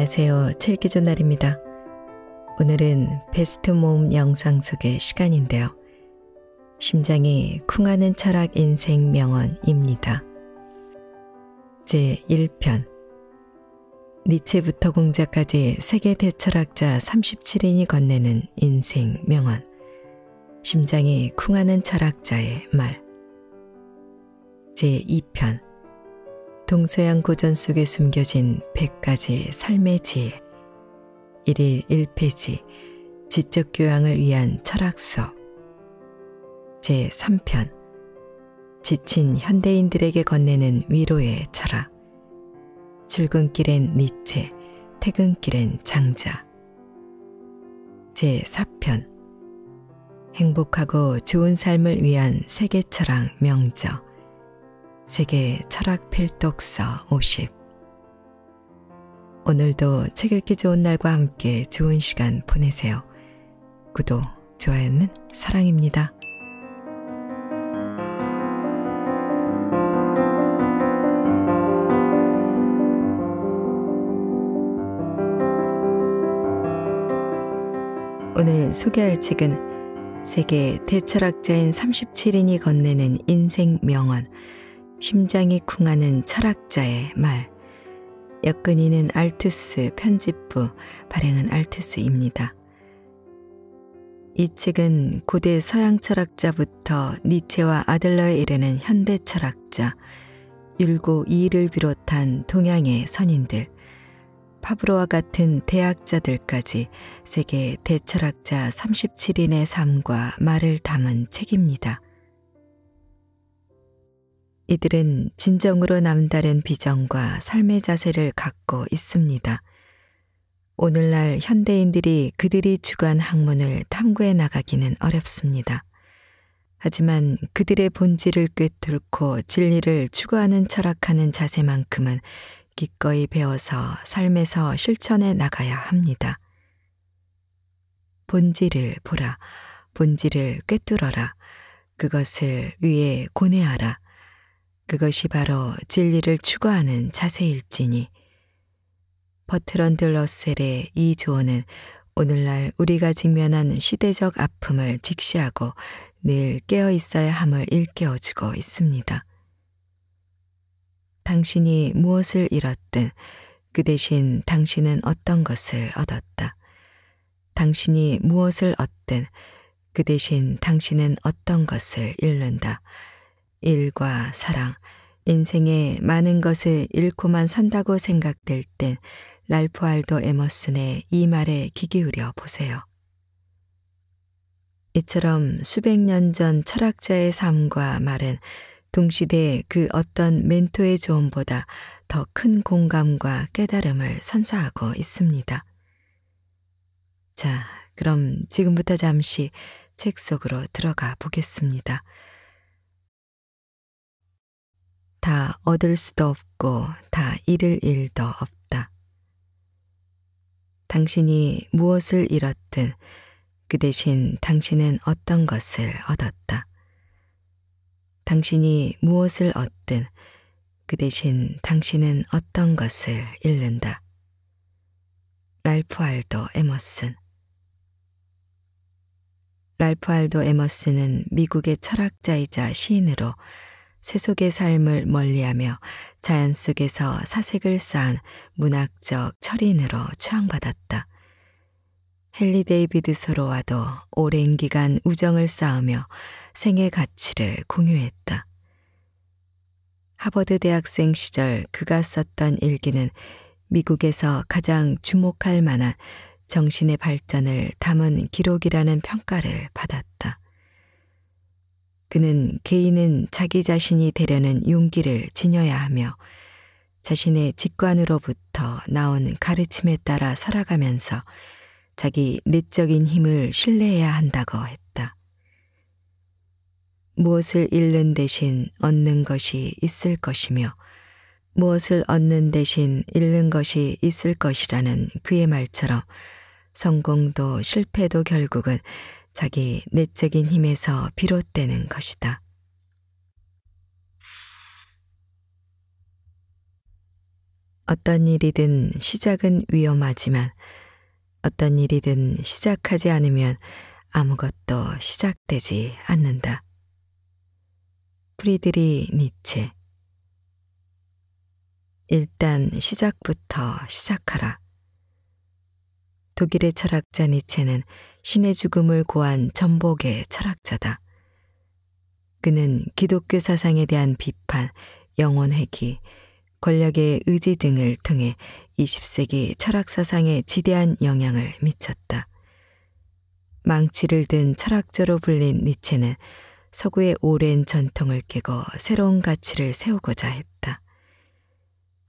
안녕하세요. 칠기조 날입니다. 오늘은 베스트 몸 영상 속의 시간인데요. 심장이 쿵하는 철학 인생 명언입니다. 제 1편 니체부터 공자까지 세계 대철학자 37인이 건네는 인생 명언 심장이 쿵하는 철학자의 말 제2편 동서양 고전 속에 숨겨진 100가지 삶의 지혜 1일 1페이지 지적 교양을 위한 철학서 제3편 지친 현대인들에게 건네는 위로의 철학 출근길엔 니체, 퇴근길엔 장자 제4편 행복하고 좋은 삶을 위한 세계철학 명저 세계 철학 필독서 50 오늘도 책 읽기 좋은 날과 함께 좋은 시간 보내세요. 구독, 좋아요는 사랑입니다. 오늘 소개할 책은 세계 대철학자인 37인이 건네는 인생 명언 심장이 쿵하는 철학자의 말. 여건이는 알투스 편집부, 발행은 알투스입니다. 이 책은 고대 서양 철학자부터 니체와 아들러에 이르는 현대 철학자, 율고 이를 비롯한 동양의 선인들, 파브로와 같은 대학자들까지 세계 대철학자 37인의 삶과 말을 담은 책입니다. 이들은 진정으로 남다른 비전과 삶의 자세를 갖고 있습니다. 오늘날 현대인들이 그들이 주관 학문을 탐구해 나가기는 어렵습니다. 하지만 그들의 본질을 꿰뚫고 진리를 추구하는 철학하는 자세만큼은 기꺼이 배워서 삶에서 실천해 나가야 합니다. 본질을 보라, 본질을 꿰뚫어라, 그것을 위에 고뇌하라, 그것이 바로 진리를 추구하는 자세일지니 버트런드 러셀의 이 조언은 오늘날 우리가 직면한 시대적 아픔을 직시하고 늘 깨어 있어야 함을 일깨워주고 있습니다. 당신이 무엇을 잃었든 그 대신 당신은 어떤 것을 얻었다. 당신이 무엇을 얻든 그 대신 당신은 어떤 것을 잃는다. 일과 사랑, 인생의 많은 것을 잃고만 산다고 생각될 땐 랄프 알도 에머슨의 이 말에 귀 기울여 보세요. 이처럼 수백 년 전 철학자의 삶과 말은 동시대 그 어떤 멘토의 조언보다 더 큰 공감과 깨달음을 선사하고 있습니다. 자, 그럼 지금부터 잠시 책 속으로 들어가 보겠습니다. 다 얻을 수도 없고 다 잃을 일도 없다. 당신이 무엇을 잃었든 그 대신 당신은 어떤 것을 얻었다. 당신이 무엇을 얻든 그 대신 당신은 어떤 것을 잃는다. 랄프 알도 에머슨 랄프 알도 에머슨은 미국의 철학자이자 시인으로 세속의 삶을 멀리하며 자연 속에서 사색을 쌓은 문학적 철인으로 추앙받았다. 헨리 데이비드 소로와도 오랜 기간 우정을 쌓으며 생의 가치를 공유했다. 하버드 대학생 시절 그가 썼던 일기는 미국에서 가장 주목할 만한 정신의 발전을 담은 기록이라는 평가를 받았다. 그는 개인은 자기 자신이 되려는 용기를 지녀야 하며 자신의 직관으로부터 나온 가르침에 따라 살아가면서 자기 내적인 힘을 신뢰해야 한다고 했다. 무엇을 잃는 대신 얻는 것이 있을 것이며 무엇을 얻는 대신 잃는 것이 있을 것이라는 그의 말처럼 성공도 실패도 결국은 자기 내적인 힘에서 비롯되는 것이다. 어떤 일이든 시작은 위험하지만 어떤 일이든 시작하지 않으면 아무것도 시작되지 않는다. 프리드리 니체 일단 시작부터 시작하라. 독일의 철학자 니체는 신의 죽음을 고한 전복의 철학자다. 그는 기독교 사상에 대한 비판, 영혼 회귀, 권력의 의지 등을 통해 20세기 철학 사상에 지대한 영향을 미쳤다. 망치를 든 철학자로 불린 니체는 서구의 오랜 전통을 깨고 새로운 가치를 세우고자 했다.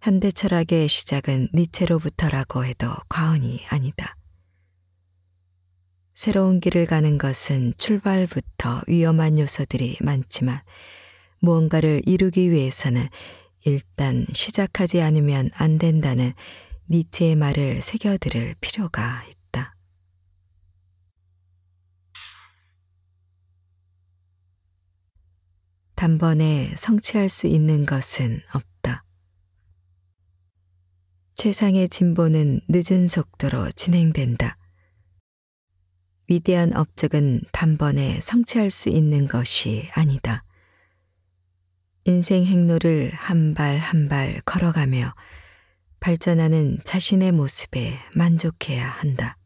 현대 철학의 시작은 니체로부터라고 해도 과언이 아니다. 새로운 길을 가는 것은 출발부터 위험한 요소들이 많지만 무언가를 이루기 위해서는 일단 시작하지 않으면 안 된다는 니체의 말을 새겨들을 필요가 있다. 단번에 성취할 수 있는 것은 없다. 최상의 진보는 늦은 속도로 진행된다. 위대한 업적은 단번에 성취할 수 있는 것이 아니다. 인생 행로를 한 발 한 발 걸어가며 발전하는 자신의 모습에 만족해야 한다.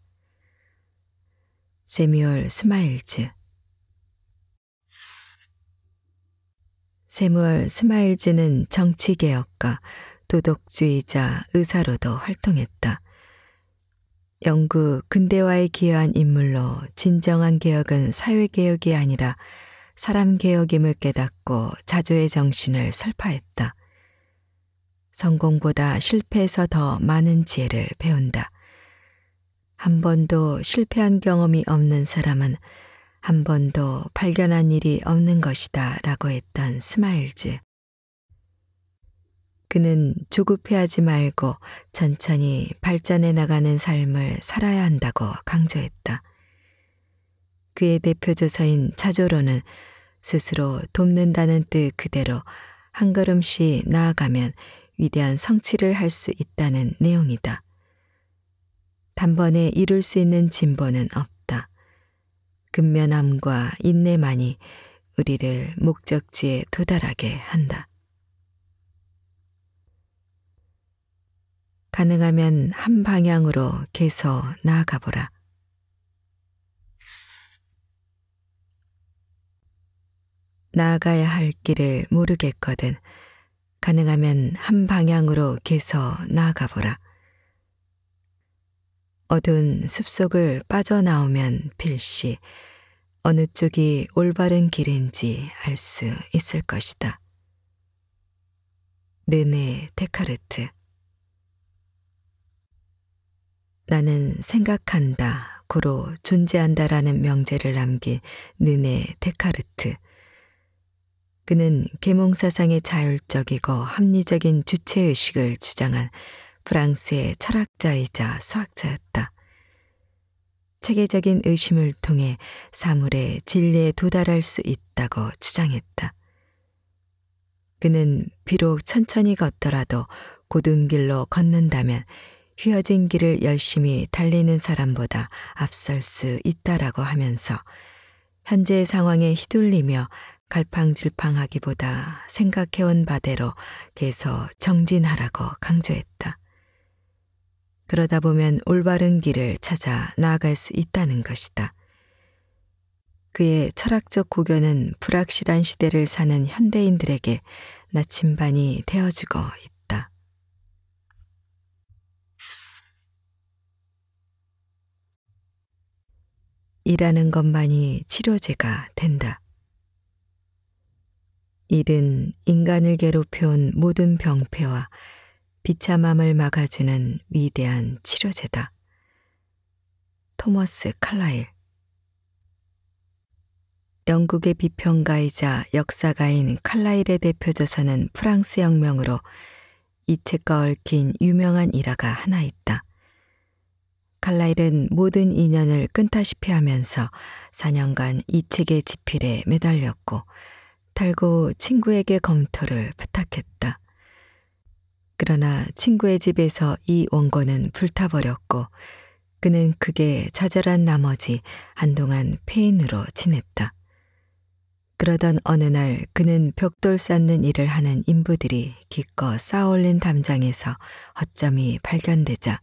세미얼 스마일즈 세무얼 스마일즈는 정치개혁가, 도덕주의자, 의사로도 활동했다. 영구 근대화에 기여한 인물로 진정한 개혁은 사회개혁이 아니라 사람개혁임을 깨닫고 자조의 정신을 설파했다. 성공보다 실패에서 더 많은 지혜를 배운다. 한 번도 실패한 경험이 없는 사람은 한 번도 발견한 일이 없는 것이다 라고 했던 스마일즈. 그는 조급해하지 말고 천천히 발전해 나가는 삶을 살아야 한다고 강조했다. 그의 대표조서인 자조로는 스스로 돕는다는 뜻 그대로 한 걸음씩 나아가면 위대한 성취를 할 수 있다는 내용이다. 단번에 이룰 수 있는 진보는 없다. 근면함과 인내만이 우리를 목적지에 도달하게 한다. 가능하면 한 방향으로 계속 나아가 보라. 나아가야 할 길을 모르겠거든. 가능하면 한 방향으로 계속 나아가 보라. 어두운 숲속을 빠져나오면 필시 어느 쪽이 올바른 길인지 알 수 있을 것이다. 르네 데카르트 나는 생각한다, 고로 존재한다라는 명제를 남긴 느네 데카르트. 그는 계몽사상의 자율적이고 합리적인 주체의식을 주장한 프랑스의 철학자이자 수학자였다. 체계적인 의심을 통해 사물의 진리에 도달할 수 있다고 주장했다. 그는 비록 천천히 걷더라도 고든 길로 걷는다면 휘어진 길을 열심히 달리는 사람보다 앞설 수 있다라고 하면서 현재 상황에 휘둘리며 갈팡질팡하기보다 생각해온 바대로 계속 정진하라고 강조했다. 그러다 보면 올바른 길을 찾아 나아갈 수 있다는 것이다. 그의 철학적 고견은 불확실한 시대를 사는 현대인들에게 나침반이 되어주고 있다. 일하는 것만이 치료제가 된다. 일은 인간을 괴롭혀온 모든 병폐와 비참함을 막아주는 위대한 치료제다. 토머스 칼라일 영국의 비평가이자 역사가인 칼라일의 대표저서는 프랑스 혁명으로 이 책과 얽힌 유명한 일화가 하나 있다. 칼라일은 모든 인연을 끊다시피 하면서 4년간 이 책의 지필에 매달렸고 달고 친구에게 검토를 부탁했다. 그러나 친구의 집에서 이 원고는 불타버렸고 그는 그게 좌절한 나머지 한동안 폐인으로 지냈다. 그러던 어느 날 그는 벽돌 쌓는 일을 하는 인부들이 기껏 쌓아올린 담장에서 허점이 발견되자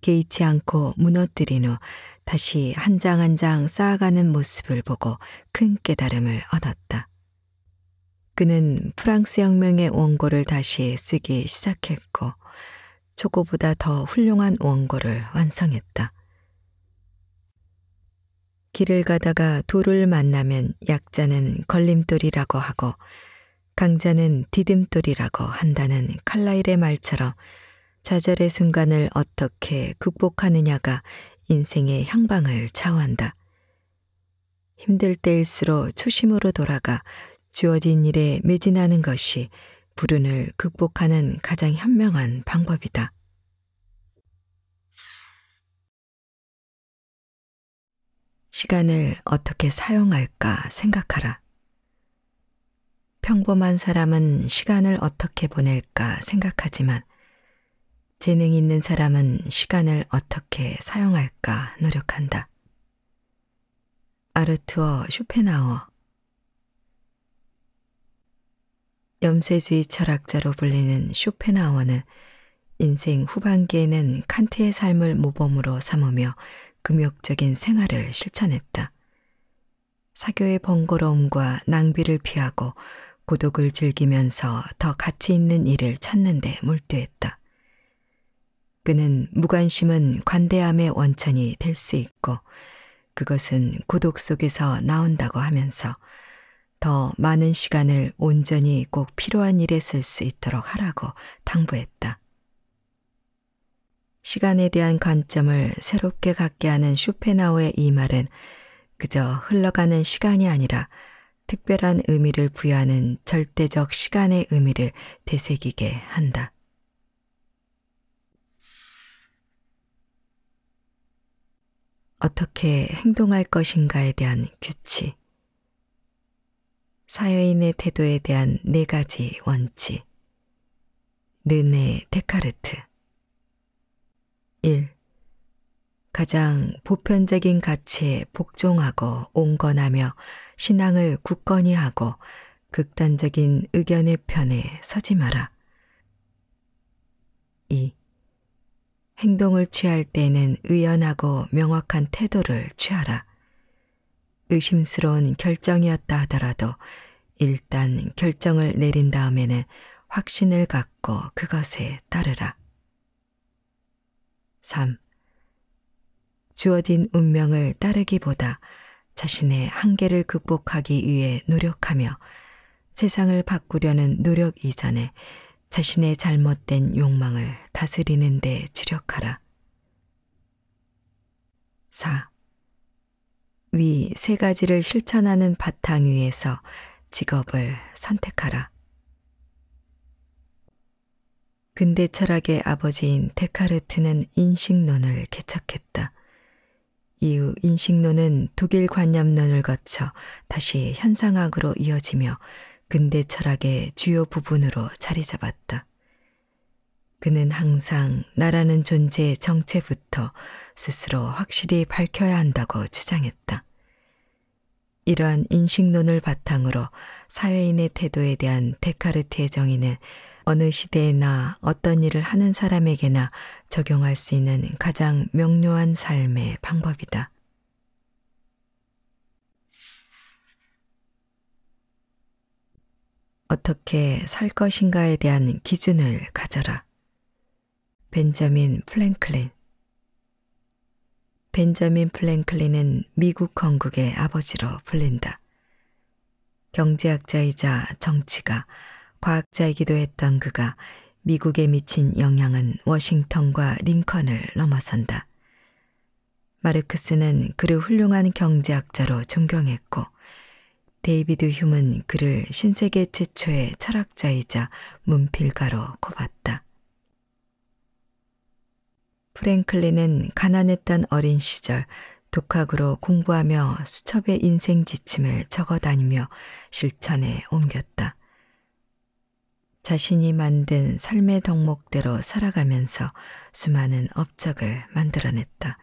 개의치 않고 무너뜨린 후 다시 한 장 한 장 쌓아가는 모습을 보고 큰 깨달음을 얻었다. 그는 프랑스 혁명의 원고를 다시 쓰기 시작했고 초고보다 더 훌륭한 원고를 완성했다. 길을 가다가 돌을 만나면 약자는 걸림돌이라고 하고 강자는 디딤돌이라고 한다는 칼라일의 말처럼 좌절의 순간을 어떻게 극복하느냐가 인생의 향방을 좌우한다. 힘들 때일수록 초심으로 돌아가 주어진 일에 매진하는 것이 불운을 극복하는 가장 현명한 방법이다. 시간을 어떻게 사용할까 생각하라. 평범한 사람은 시간을 어떻게 보낼까 생각하지만 재능 있는 사람은 시간을 어떻게 사용할까 노력한다. 아르투어 쇼펜하워 염세주의 철학자로 불리는 쇼펜하워는 인생 후반기에는 칸트의 삶을 모범으로 삼으며 금욕적인 생활을 실천했다. 사교의 번거로움과 낭비를 피하고 고독을 즐기면서 더 가치 있는 일을 찾는 데 몰두했다. 그는 무관심은 관대함의 원천이 될 수 있고 그것은 고독 속에서 나온다고 하면서 더 많은 시간을 온전히 꼭 필요한 일에 쓸 수 있도록 하라고 당부했다. 시간에 대한 관점을 새롭게 갖게 하는 쇼펜하우의 이 말은 그저 흘러가는 시간이 아니라 특별한 의미를 부여하는 절대적 시간의 의미를 되새기게 한다. 어떻게 행동할 것인가에 대한 규칙, 사회인의 태도에 대한 네 가지 원칙, 르네 데카르트 1. 가장 보편적인 가치에 복종하고 온건하며 신앙을 굳건히 하고 극단적인 의견의 편에 서지 마라. 2. 행동을 취할 때는 의연하고 명확한 태도를 취하라. 의심스러운 결정이었다 하더라도 일단 결정을 내린 다음에는 확신을 갖고 그것에 따르라. 3. 주어진 운명을 따르기보다 자신의 한계를 극복하기 위해 노력하며 세상을 바꾸려는 노력 이전에 자신의 잘못된 욕망을 다스리는 데 주력하라. 4. 위 세 가지를 실천하는 바탕 위에서 직업을 선택하라. 근대 철학의 아버지인 데카르트는 인식론을 개척했다. 이후 인식론은 독일 관념론을 거쳐 다시 현상학으로 이어지며 근대 철학의 주요 부분으로 자리 잡았다. 그는 항상 나라는 존재의 정체부터 스스로 확실히 밝혀야 한다고 주장했다. 이러한 인식론을 바탕으로 사회인의 태도에 대한 데카르트의 정의는 어느 시대에나 어떤 일을 하는 사람에게나 적용할 수 있는 가장 명료한 삶의 방법이다. 어떻게 살 것인가에 대한 기준을 가져라. 벤자민 플랭클린 벤자민 플랭클린은 미국 건국의 아버지로 불린다. 경제학자이자 정치가, 과학자이기도 했던 그가 미국에 미친 영향은 워싱턴과 링컨을 넘어선다. 마르크스는 그를 훌륭한 경제학자로 존경했고 데이비드 휴은 그를 신세계 최초의 철학자이자 문필가로 꼽았다. 프랭클린은 가난했던 어린 시절 독학으로 공부하며 수첩의 인생 지침을 적어 다니며 실천에 옮겼다. 자신이 만든 삶의 덕목대로 살아가면서 수많은 업적을 만들어냈다.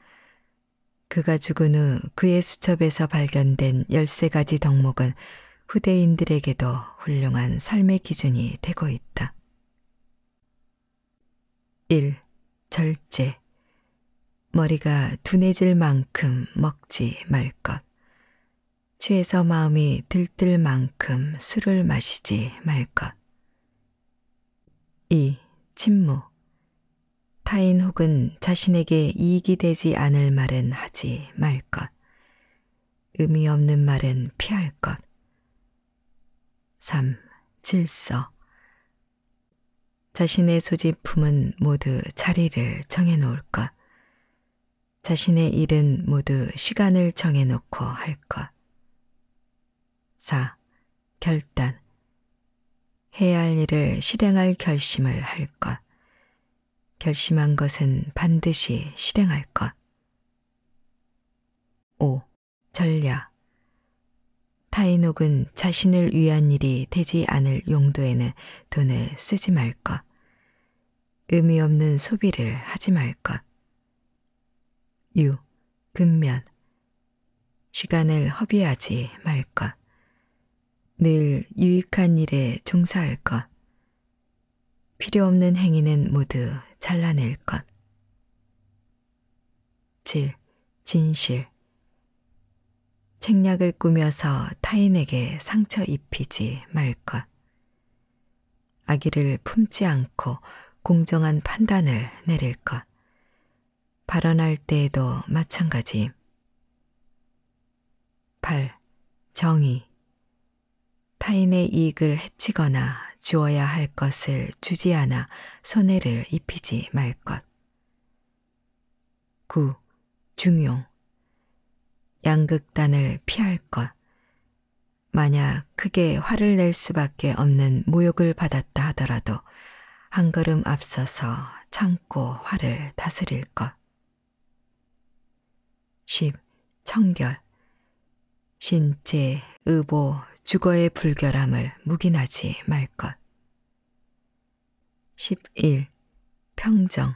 그가 죽은 후 그의 수첩에서 발견된 13가지 덕목은 후대인들에게도 훌륭한 삶의 기준이 되고 있다. 1. 절제 머리가 둔해질 만큼 먹지 말 것. 취해서 마음이 들뜰 만큼 술을 마시지 말 것. 2. 침묵 타인 혹은 자신에게 이익이 되지 않을 말은 하지 말 것. 의미 없는 말은 피할 것. 3. 질서. 자신의 소지품은 모두 자리를 정해놓을 것. 자신의 일은 모두 시간을 정해놓고 할 것. 4. 결단. 해야 할 일을 실행할 결심을 할 것. 결심한 것은 반드시 실행할 것. 5. 전략. 타인옥은 자신을 위한 일이 되지 않을 용도에는 돈을 쓰지 말 것. 의미 없는 소비를 하지 말 것. 6. 근면. 시간을 허비하지 말 것. 늘 유익한 일에 종사할 것. 필요 없는 행위는 모두 잘라낼 것. 질, 진실. 책략을 꾸며서 타인에게 상처 입히지 말 것. 아기를 품지 않고 공정한 판단을 내릴 것. 발언할 때에도 마찬가지. 8. 정의. 타인의 이익을 해치거나 주어야 할 것을 주지 않아 손해를 입히지 말 것. 9. 중용. 양극단을 피할 것. 만약 크게 화를 낼 수밖에 없는 모욕을 받았다 하더라도 한 걸음 앞서서 참고 화를 다스릴 것. 10. 청결. 신체, 의보, 주거의 불결함을 묵인하지 말 것. 11. 평정.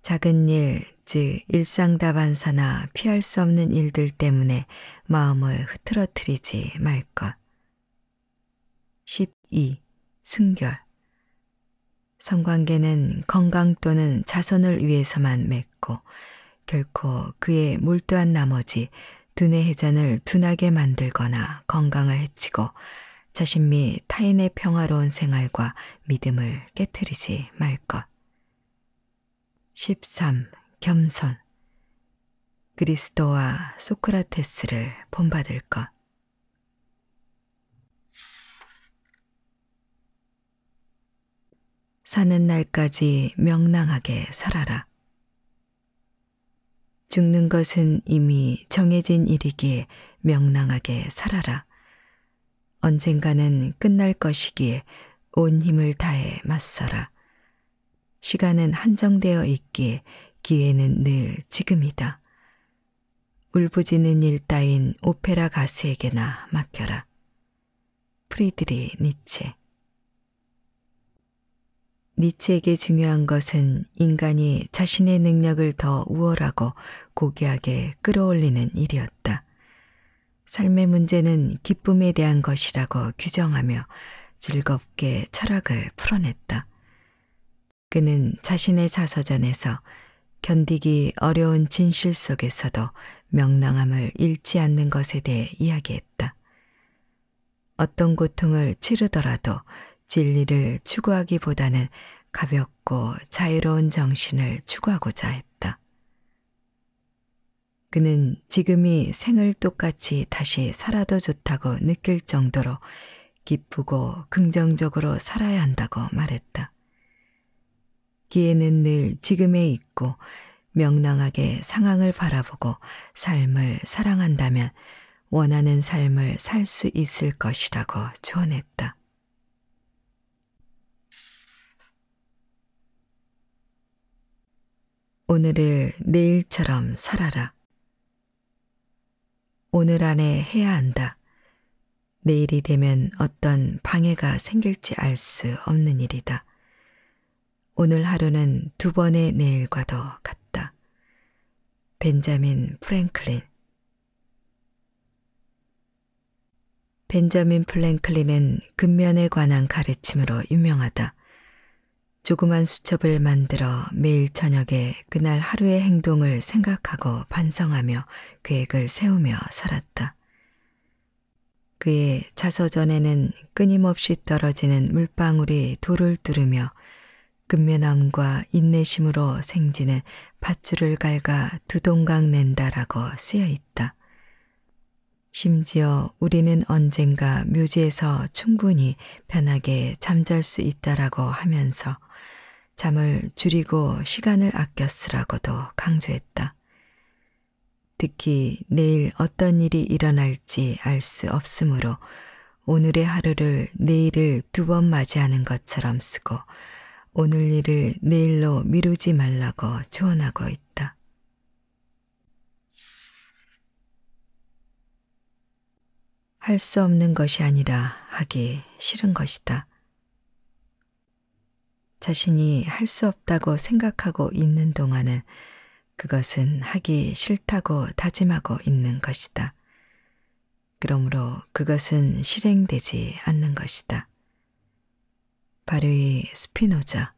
작은 일, 즉 일상다반사나 피할 수 없는 일들 때문에 마음을 흐트러뜨리지 말 것. 12. 순결. 성관계는 건강 또는 자선을 위해서만 맺고 결코 그에 몰두한 나머지 두뇌 해전을 둔하게 만들거나 건강을 해치고 자신 및 타인의 평화로운 생활과 믿음을 깨뜨리지 말 것. 13. 겸손 그리스도와 소크라테스를 본받을 것. 사는 날까지 명랑하게 살아라. 죽는 것은 이미 정해진 일이기에 명랑하게 살아라. 언젠가는 끝날 것이기에 온 힘을 다해 맞서라. 시간은 한정되어 있기에 기회는 늘 지금이다. 울부짖는 일 따윈 오페라 가수에게나 맡겨라. 프리드리 니체 니체에게 중요한 것은 인간이 자신의 능력을 더 우월하고 고귀하게 끌어올리는 일이었다. 삶의 문제는 기쁨에 대한 것이라고 규정하며 즐겁게 철학을 풀어냈다. 그는 자신의 자서전에서 견디기 어려운 진실 속에서도 명랑함을 잃지 않는 것에 대해 이야기했다. 어떤 고통을 치르더라도 진리를 추구하기보다는 가볍고 자유로운 정신을 추구하고자 했다. 그는 지금이 생을 똑같이 다시 살아도 좋다고 느낄 정도로 기쁘고 긍정적으로 살아야 한다고 말했다. 기회는 늘 지금에 있고 명랑하게 상황을 바라보고 삶을 사랑한다면 원하는 삶을 살 수 있을 것이라고 조언했다. 오늘을 내일처럼 살아라. 오늘 안에 해야 한다. 내일이 되면 어떤 방해가 생길지 알 수 없는 일이다. 오늘 하루는 두 번의 내일과 더 같다. 벤자민 프랭클린 벤자민 플랭클린은 근면에 관한 가르침으로 유명하다. 조그만 수첩을 만들어 매일 저녁에 그날 하루의 행동을 생각하고 반성하며 계획을 세우며 살았다. 그의 자서전에는 끊임없이 떨어지는 물방울이 돌을 뚫으며 근면함과 인내심으로 생지는 밧줄을 갈가 두동강 낸다라고 쓰여 있다. 심지어 우리는 언젠가 묘지에서 충분히 편하게 잠잘 수 있다라고 하면서 잠을 줄이고 시간을 아껴 쓰라고도 강조했다. 특히 내일 어떤 일이 일어날지 알 수 없으므로 오늘의 하루를 내일을 두 번 맞이하는 것처럼 쓰고 오늘 일을 내일로 미루지 말라고 조언하고 있다. 할수 없는 것이 아니라 하기 싫은 것이다. 자신이 할 수 없다고 생각하고 있는 동안은 그것은 하기 싫다고 다짐하고 있는 것이다. 그러므로 그것은 실행되지 않는 것이다. 바르이 스피노자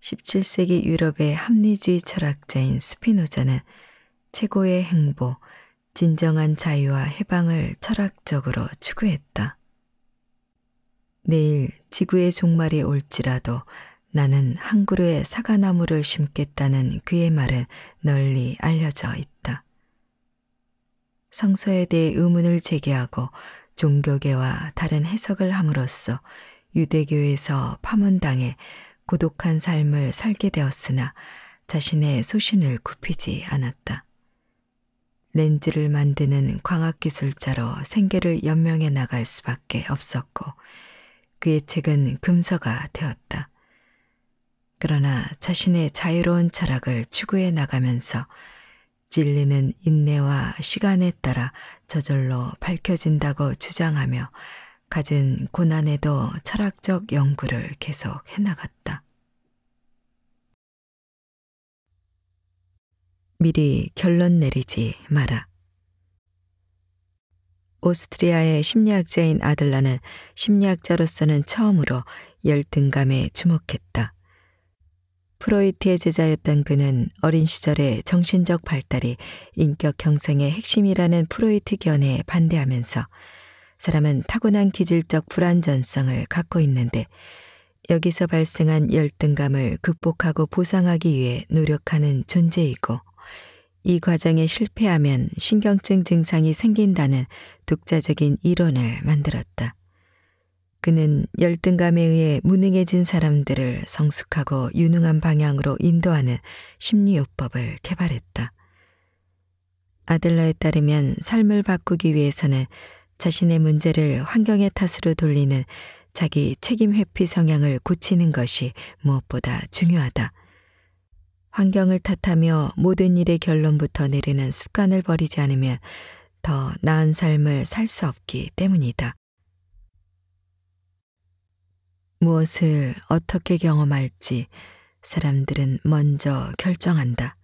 17세기 유럽의 합리주의 철학자인 스피노자는 최고의 행복, 진정한 자유와 해방을 철학적으로 추구했다. 내일 지구의 종말이 올지라도 나는 한 그루의 사과나무를 심겠다는 그의 말은 널리 알려져 있다. 성서에 대해 의문을 제기하고 종교계와 다른 해석을 함으로써 유대교에서 파문당해 고독한 삶을 살게 되었으나 자신의 소신을 굽히지 않았다. 렌즈를 만드는 광학기술자로 생계를 연명해 나갈 수밖에 없었고 그의 책은 금서가 되었다. 그러나 자신의 자유로운 철학을 추구해 나가면서 진리는 인내와 시간에 따라 저절로 밝혀진다고 주장하며 가진 고난에도 철학적 연구를 계속 해나갔다. 미리 결론 내리지 마라. 오스트리아의 심리학자인 아들라는 심리학자로서는 처음으로 열등감에 주목했다. 프로이트의 제자였던 그는 어린 시절의 정신적 발달이 인격 형성의 핵심이라는 프로이트 견해에 반대하면서 사람은 타고난 기질적 불안전성을 갖고 있는데 여기서 발생한 열등감을 극복하고 보상하기 위해 노력하는 존재이고 이 과정에 실패하면 신경증 증상이 생긴다는 독자적인 이론을 만들었다. 그는 열등감에 의해 무능해진 사람들을 성숙하고 유능한 방향으로 인도하는 심리요법을 개발했다. 아들러에 따르면 삶을 바꾸기 위해서는 자신의 문제를 환경의 탓으로 돌리는 자기 책임 회피 성향을 고치는 것이 무엇보다 중요하다. 환경을 탓하며 모든 일의 결론부터 내리는 습관을 버리지 않으면 더 나은 삶을 살 수 없기 때문이다. 무엇을 어떻게 경험할지 사람들은 먼저 결정한다.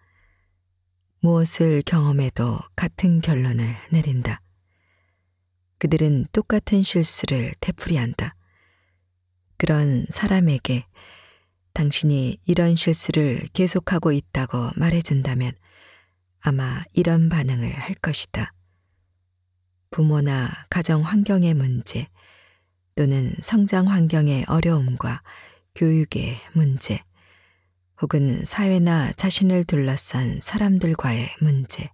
무엇을 경험해도 같은 결론을 내린다. 그들은 똑같은 실수를 되풀이한다. 그런 사람에게 당신이 이런 실수를 계속하고 있다고 말해준다면 아마 이런 반응을 할 것이다. 부모나 가정 환경의 문제 또는 성장 환경의 어려움과 교육의 문제 혹은 사회나 자신을 둘러싼 사람들과의 문제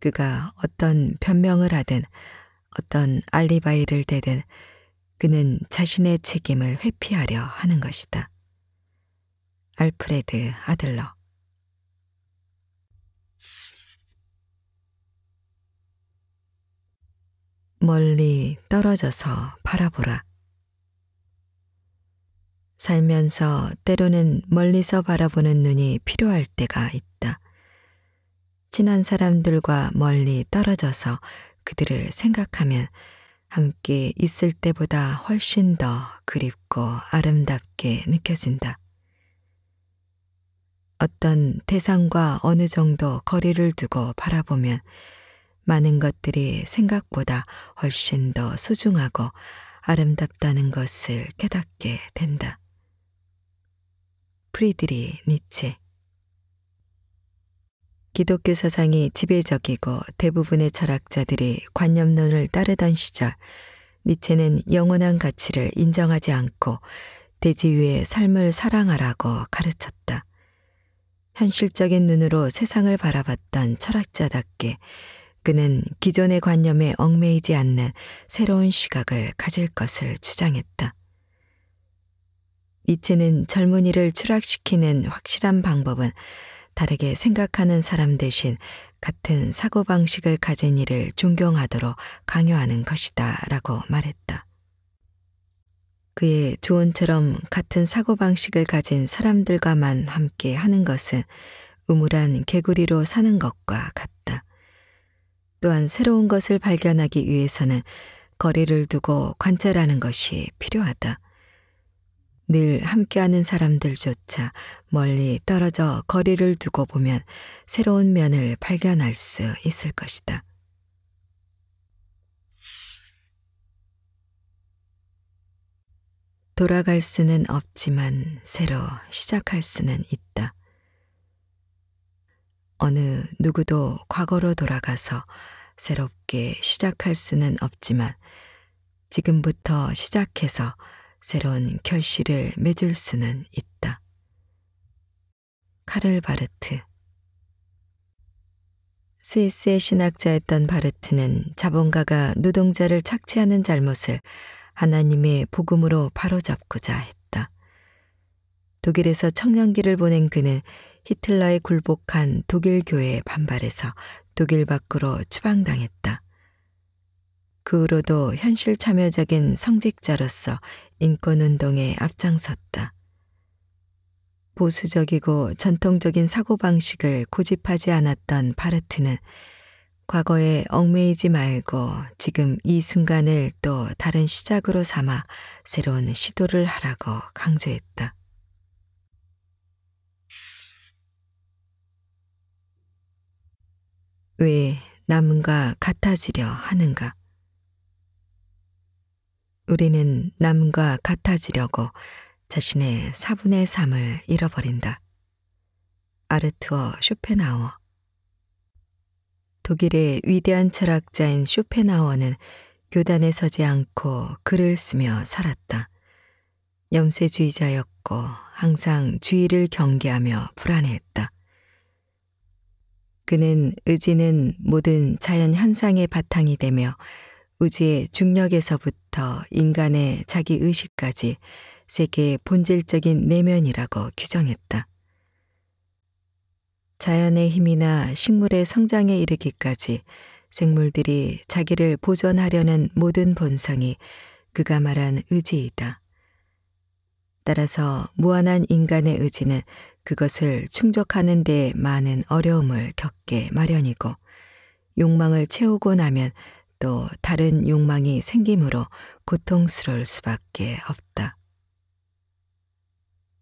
그가 어떤 변명을 하든 어떤 알리바이를 대든 그는 자신의 책임을 회피하려 하는 것이다. 알프레드 아들러 멀리 떨어져서 바라보라. 살면서 때로는 멀리서 바라보는 눈이 필요할 때가 있다. 친한 사람들과 멀리 떨어져서 그들을 생각하면 함께 있을 때보다 훨씬 더 그립고 아름답게 느껴진다. 어떤 대상과 어느 정도 거리를 두고 바라보면 많은 것들이 생각보다 훨씬 더 소중하고 아름답다는 것을 깨닫게 된다. 프리드리 니체 기독교 사상이 지배적이고 대부분의 철학자들이 관념론을 따르던 시절, 니체는 영원한 가치를 인정하지 않고 대지위의 삶을 사랑하라고 가르쳤다. 현실적인 눈으로 세상을 바라봤던 철학자답게 그는 기존의 관념에 얽매이지 않는 새로운 시각을 가질 것을 주장했다. 니체는 젊은이를 추락시키는 확실한 방법은 다르게 생각하는 사람 대신 같은 사고방식을 가진 이를 존경하도록 강요하는 것이다 라고 말했다. 그의 조언처럼 같은 사고방식을 가진 사람들과만 함께 하는 것은 우물한 개구리로 사는 것과 같다. 또한 새로운 것을 발견하기 위해서는 거리를 두고 관찰하는 것이 필요하다. 늘 함께하는 사람들조차 멀리 떨어져 거리를 두고 보면 새로운 면을 발견할 수 있을 것이다. 돌아갈 수는 없지만 새로 시작할 수는 있다. 어느 누구도 과거로 돌아가서 새롭게 시작할 수는 없지만 지금부터 시작해서 새로운 결실을 맺을 수는 있다. 카를 바르트 스위스의 신학자였던 바르트는 자본가가 노동자를 착취하는 잘못을 하나님의 복음으로 바로잡고자 했다. 독일에서 청년기를 보낸 그는 히틀러에 굴복한 독일 교회에 반발해서 독일 밖으로 추방당했다. 그 후로도 현실 참여적인 성직자로서 인권운동에 앞장섰다. 보수적이고 전통적인 사고방식을 고집하지 않았던 바르트는 과거에 얽매이지 말고 지금 이 순간을 또 다른 시작으로 삼아 새로운 시도를 하라고 강조했다. 왜 남과 같아지려 하는가? 우리는 남과 같아지려고 자신의 4분의 3을 잃어버린다. 아르투어 쇼펜하워 독일의 위대한 철학자인 쇼펜하워는 교단에 서지 않고 글을 쓰며 살았다. 염세주의자였고 항상 주의를 경계하며 불안해했다. 그는 의지는 모든 자연 현상의 바탕이 되며 우주의 중력에서부터 인간의 자기 의식까지 세계의 본질적인 내면이라고 규정했다. 자연의 힘이나 식물의 성장에 이르기까지 생물들이 자기를 보존하려는 모든 본성이 그가 말한 의지이다. 따라서 무한한 인간의 의지는 그것을 충족하는 데 많은 어려움을 겪게 마련이고 욕망을 채우고 나면 또 다른 욕망이 생기므로 고통스러울 수밖에 없다.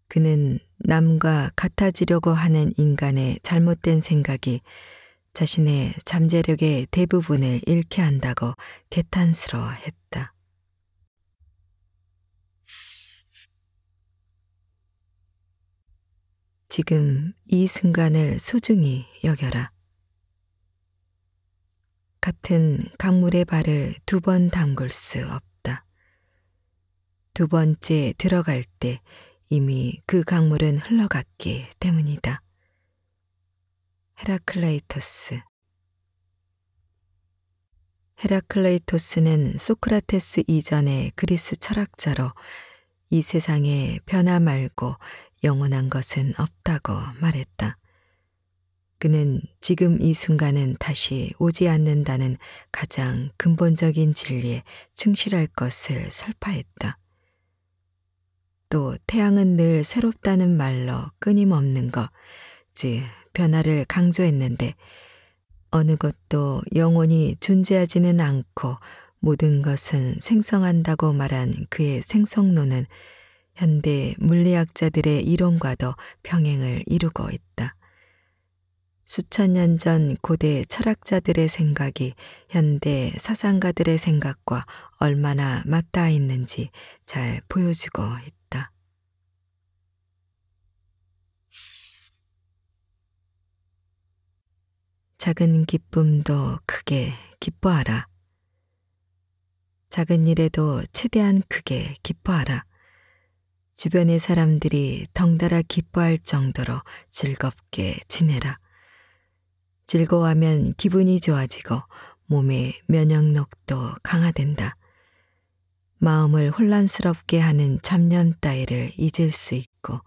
그는 남과 같아지려고 하는 인간의 잘못된 생각이 자신의 잠재력의 대부분을 잃게 한다고 개탄스러워 했다. 지금 이 순간을 소중히 여겨라. 같은 강물의 발을 두 번 담글 수 없다. 두 번째 들어갈 때 이미 그 강물은 흘러갔기 때문이다. 헤라클레이토스 헤라클레이토스는 소크라테스 이전의 그리스 철학자로 이 세상에 변화 말고 영원한 것은 없다고 말했다. 그는 지금 이 순간은 다시 오지 않는다는 가장 근본적인 진리에 충실할 것을 설파했다. 또 태양은 늘 새롭다는 말로 끊임없는 것, 즉 변화를 강조했는데 어느 것도 영원히 존재하지는 않고 모든 것은 생성한다고 말한 그의 생성론은 현대 물리학자들의 이론과도 병행을 이루고 있다. 수천 년 전 고대 철학자들의 생각이 현대 사상가들의 생각과 얼마나 맞닿아 있는지 잘 보여주고 있다. 작은 기쁨도 크게 기뻐하라. 작은 일에도 최대한 크게 기뻐하라. 주변의 사람들이 덩달아 기뻐할 정도로 즐겁게 지내라. 즐거워하면 기분이 좋아지고 몸의 면역력도 강화된다. 마음을 혼란스럽게 하는 잡념 따위를 잊을 수 있고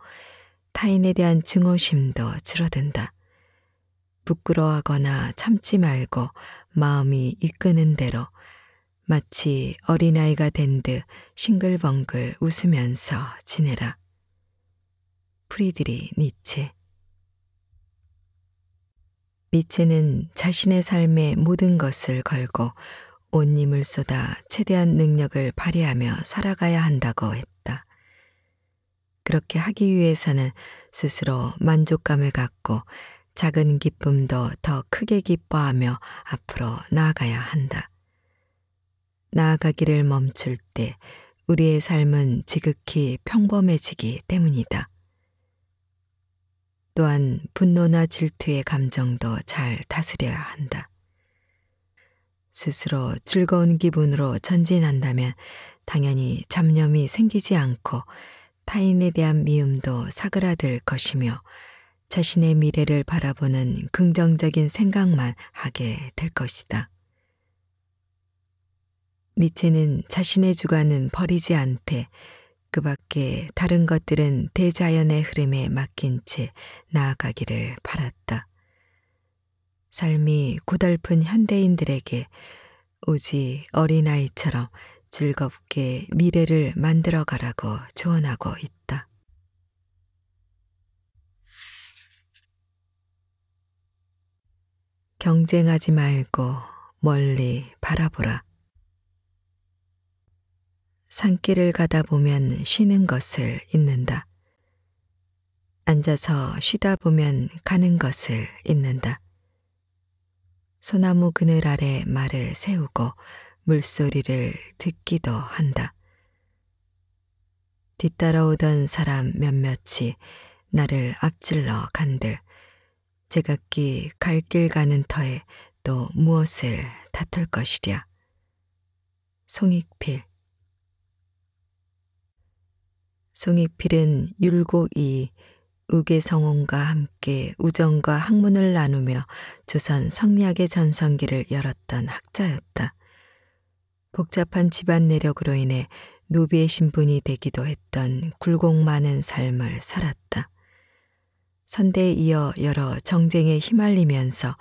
타인에 대한 증오심도 줄어든다. 부끄러워하거나 참지 말고 마음이 이끄는 대로 마치 어린아이가 된 듯 싱글벙글 웃으면서 지내라. 프리드리 니체 미체는 자신의 삶의 모든 것을 걸고 온 힘을 쏟아 최대한 능력을 발휘하며 살아가야 한다고 했다. 그렇게 하기 위해서는 스스로 만족감을 갖고 작은 기쁨도 더 크게 기뻐하며 앞으로 나아가야 한다. 나아가기를 멈출 때 우리의 삶은 지극히 평범해지기 때문이다. 또한 분노나 질투의 감정도 잘 다스려야 한다. 스스로 즐거운 기분으로 전진한다면 당연히 잡념이 생기지 않고 타인에 대한 미움도 사그라들 것이며 자신의 미래를 바라보는 긍정적인 생각만 하게 될 것이다. 니체는 자신의 주관은 버리지 않되 그 밖에 다른 것들은 대자연의 흐름에 맡긴 채 나아가기를 바랐다. 삶이 고달픈 현대인들에게 오직 어린아이처럼 즐겁게 미래를 만들어 가라고 조언하고 있다. 경쟁하지 말고 멀리 바라보라. 산길을 가다 보면 쉬는 것을 잊는다. 앉아서 쉬다 보면 가는 것을 잊는다. 소나무 그늘 아래 말을 세우고 물소리를 듣기도 한다. 뒤따라오던 사람 몇몇이 나를 앞질러 간들 제각기 갈 길 가는 터에 또 무엇을 다툴 것이랴. 송익필 송익 필은 율곡이 우계성운과 함께 우정과 학문을 나누며 조선 성리학의 전성기를 열었던 학자였다. 복잡한 집안 내력으로 인해 노비의 신분이 되기도 했던 굴곡 많은 삶을 살았다. 선대에 이어 여러 정쟁에 휘말리면서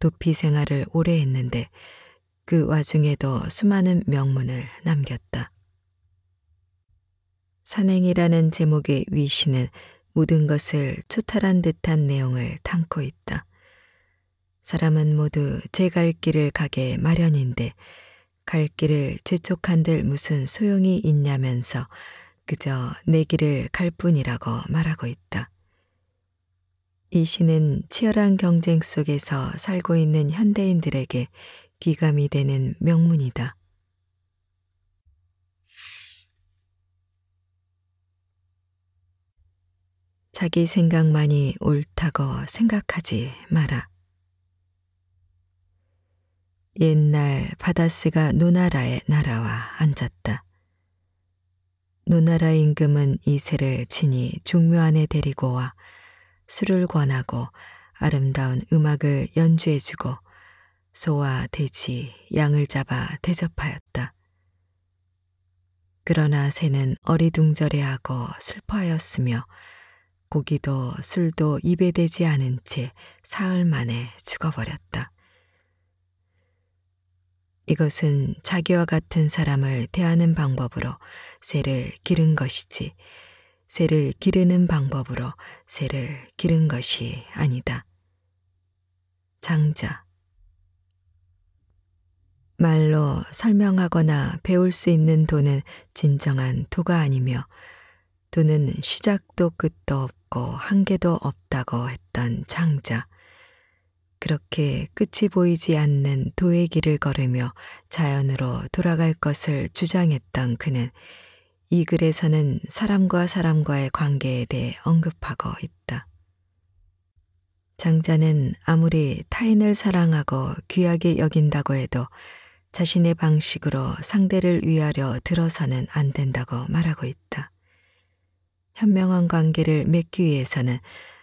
도피 생활을 오래 했는데 그 와중에도 수많은 명문을 남겼다. 산행이라는 제목의 위시는 모든 것을 초탈한 듯한 내용을 담고 있다. 사람은 모두 제 갈 길을 가게 마련인데 갈 길을 재촉한들 무슨 소용이 있냐면서 그저 내 길을 갈 뿐이라고 말하고 있다. 이 시는 치열한 경쟁 속에서 살고 있는 현대인들에게 귀감이 되는 명문이다. 자기 생각만이 옳다고 생각하지 마라. 옛날 바다스가 노나라의 나라와 앉았다. 노나라 임금은 이세를 친히 종묘 안에 데리고 와 술을 권하고 아름다운 음악을 연주해주고 소와 돼지, 양을 잡아 대접하였다. 그러나 새는 어리둥절해하고 슬퍼하였으며 고기도 술도 입에 대지 않은 채 사흘 만에 죽어버렸다. 이것은 자기와 같은 사람을 대하는 방법으로 새를 기른 것이지, 새를 기르는 방법으로 새를 기른 것이 아니다. 장자 말로 설명하거나 배울 수 있는 도는 진정한 도가 아니며 두는 시작도 끝도 없고 한계도 없다고 했던 장자. 그렇게 끝이 보이지 않는 도의 길을 걸으며 자연으로 돌아갈 것을 주장했던 그는 이 글에서는 사람과 사람과의 관계에 대해 언급하고 있다. 장자는 아무리 타인을 사랑하고 귀하게 여긴다고 해도 자신의 방식으로 상대를 위하려 들어서는 안 된다고 말하고 있다. 현명한 관계를 맺기 위해서는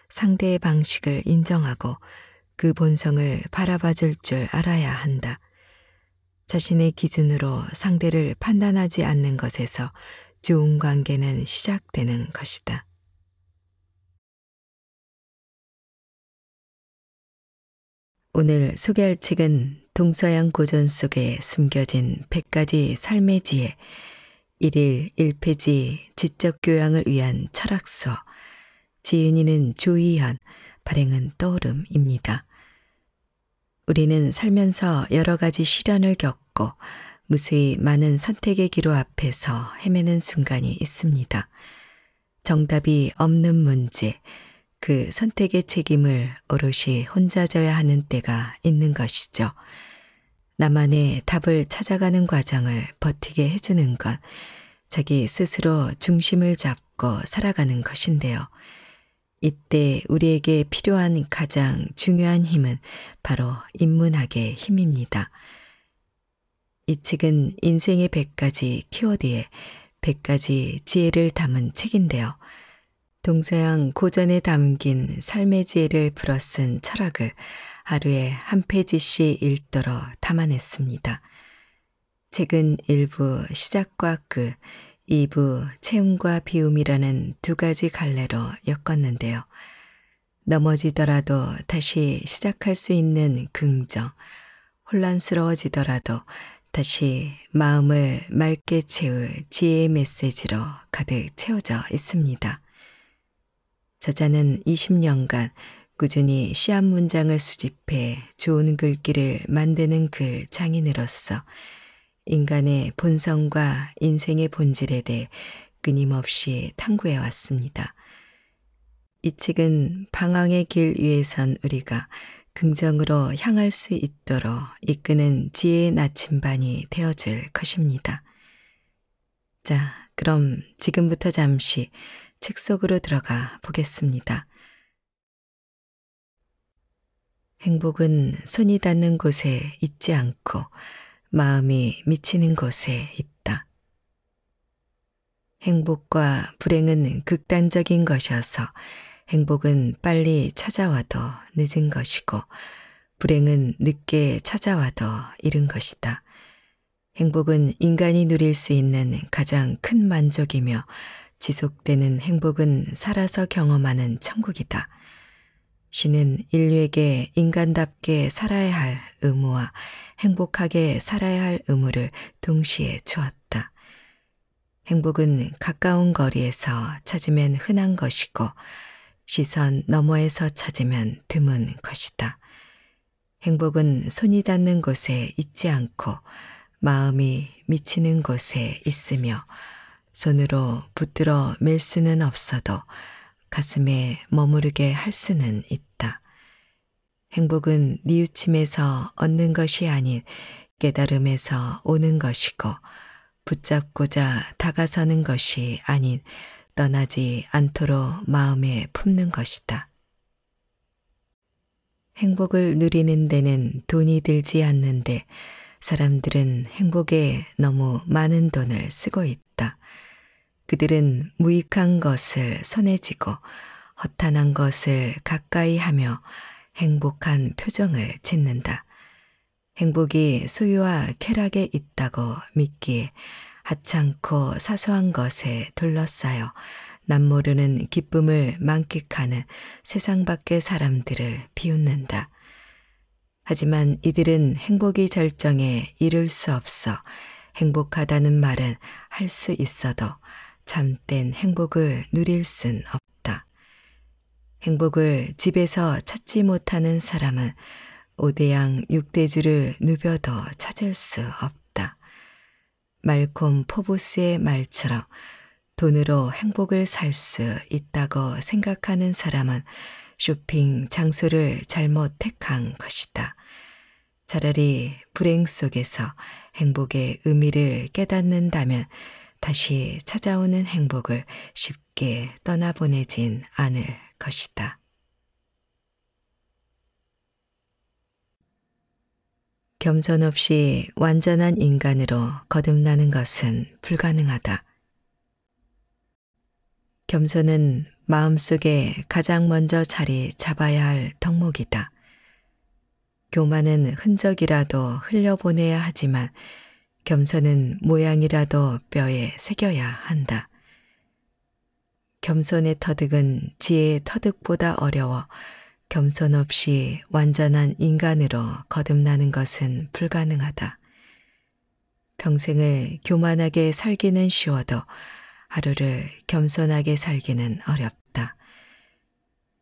상대의 방식을 인정하고 그 본성을 바라봐줄 줄 알아야 한다. 자신의 기준으로 상대를 판단하지 않는 것에서 좋은 관계는 시작되는 것이다. 오늘 소개할 책은 동서양 고전 속에 숨겨진 100가지 삶의 지혜 1일 1페이지 지적교양을 위한 철학서 지은이는 조이현, 발행은 떠오름입니다. 우리는 살면서 여러 가지 시련을 겪고 무수히 많은 선택의 기로 앞에서 헤매는 순간이 있습니다. 정답이 없는 문제, 그 선택의 책임을 오롯이 혼자 져야 하는 때가 있는 것이죠. 나만의 답을 찾아가는 과정을 버티게 해주는 것, 자기 스스로 중심을 잡고 살아가는 것인데요. 이때 우리에게 필요한 가장 중요한 힘은 바로 인문학의 힘입니다. 이 책은 인생의 100가지 키워드에 100가지 지혜를 담은 책인데요. 동서양 고전에 담긴 삶의 지혜를 불어 쓴 철학을 하루에 한 페이지씩 읽도록 담아냈습니다. 책은 1부 시작과 끝, 2부 채움과 비움이라는 두 가지 갈래로 엮었는데요. 넘어지더라도 다시 시작할 수 있는 긍정, 혼란스러워지더라도 다시 마음을 맑게 채울 지혜의 메시지로 가득 채워져 있습니다. 저자는 20년간 꾸준히 시합 문장을 수집해 좋은 글귀를 만드는 글 장인으로서 인간의 본성과 인생의 본질에 대해 끊임없이 탐구해 왔습니다. 이 책은 방황의 길 위에선 우리가 긍정으로 향할 수 있도록 이끄는 지혜의 나침반이 되어줄 것입니다. 자, 그럼 지금부터 잠시 책 속으로 들어가 보겠습니다. 행복은 손이 닿는 곳에 있지 않고 마음이 미치는 곳에 있다. 행복과 불행은 극단적인 것이어서 행복은 빨리 찾아와도 늦은 것이고 불행은 늦게 찾아와도 이른 것이다. 행복은 인간이 누릴 수 있는 가장 큰 만족이며 지속되는 행복은 살아서 경험하는 천국이다. 신은 인류에게 인간답게 살아야 할 의무와 행복하게 살아야 할 의무를 동시에 주었다. 행복은 가까운 거리에서 찾으면 흔한 것이고 시선 너머에서 찾으면 드문 것이다. 행복은 손이 닿는 곳에 있지 않고 마음이 미치는 곳에 있으며 손으로 붙들어 밀 수는 없어도 가슴에 머무르게 할 수는 있다. 행복은 뉘우침에서 얻는 것이 아닌 깨달음에서 오는 것이고 붙잡고자 다가서는 것이 아닌 떠나지 않도록 마음에 품는 것이다. 행복을 누리는 데는 돈이 들지 않는데 사람들은 행복에 너무 많은 돈을 쓰고 있다. 그들은 무익한 것을 손에 쥐고 허탄한 것을 가까이 하며 행복한 표정을 짓는다. 행복이 소유와 쾌락에 있다고 믿기에 하찮고 사소한 것에 둘러싸여 남모르는 기쁨을 만끽하는 세상 밖의 사람들을 비웃는다. 하지만 이들은 행복이 절정에 이를 수 없어 행복하다는 말은 할 수 있어도 잠든 행복을 누릴 순 없다. 행복을 집에서 찾지 못하는 사람은 오대양 육대주를 누벼도 찾을 수 없다. 말콤 포보스의 말처럼 돈으로 행복을 살 수 있다고 생각하는 사람은 쇼핑 장소를 잘못 택한 것이다. 차라리 불행 속에서 행복의 의미를 깨닫는다면 다시 찾아오는 행복을 쉽게 떠나보내진 않을 것이다. 겸손 없이 완전한 인간으로 거듭나는 것은 불가능하다. 겸손은 마음속에 가장 먼저 자리 잡아야 할 덕목이다. 교만은 흔적이라도 흘려보내야 하지만 겸손은 모양이라도 뼈에 새겨야 한다. 겸손의 터득은 지혜의 터득보다 어려워 겸손 없이 완전한 인간으로 거듭나는 것은 불가능하다. 평생을 교만하게 살기는 쉬워도 하루를 겸손하게 살기는 어렵다.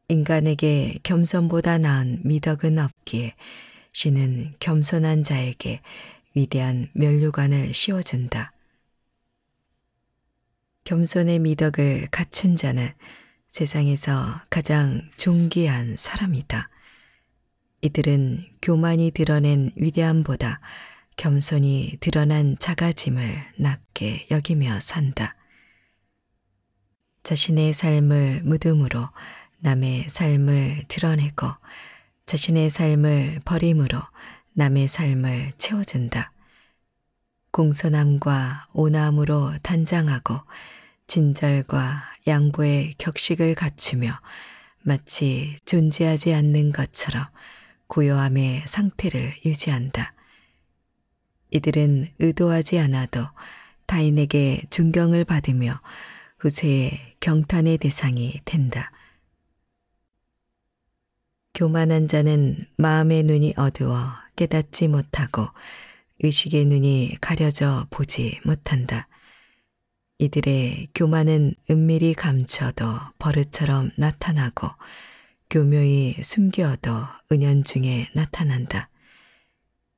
인간에게 겸손보다 나은 미덕은 없기에 신은 겸손한 자에게 위대한 면류관을 씌워준다. 겸손의 미덕을 갖춘 자는 세상에서 가장 존귀한 사람이다. 이들은 교만이 드러낸 위대함보다 겸손이 드러난 작아짐을 낮게 여기며 산다. 자신의 삶을 묻음으로 남의 삶을 드러내고 자신의 삶을 버림으로 남의 삶을 채워준다. 공손함과 온함으로 단장하고 진절과 양보의 격식을 갖추며 마치 존재하지 않는 것처럼 고요함의 상태를 유지한다. 이들은 의도하지 않아도 타인에게 존경을 받으며 후세에 경탄의 대상이 된다. 교만한 자는 마음의 눈이 어두워 깨닫지 못하고 의식의 눈이 가려져 보지 못한다. 이들의 교만은 은밀히 감춰도 버릇처럼 나타나고 교묘히 숨겨도 은연중에 나타난다.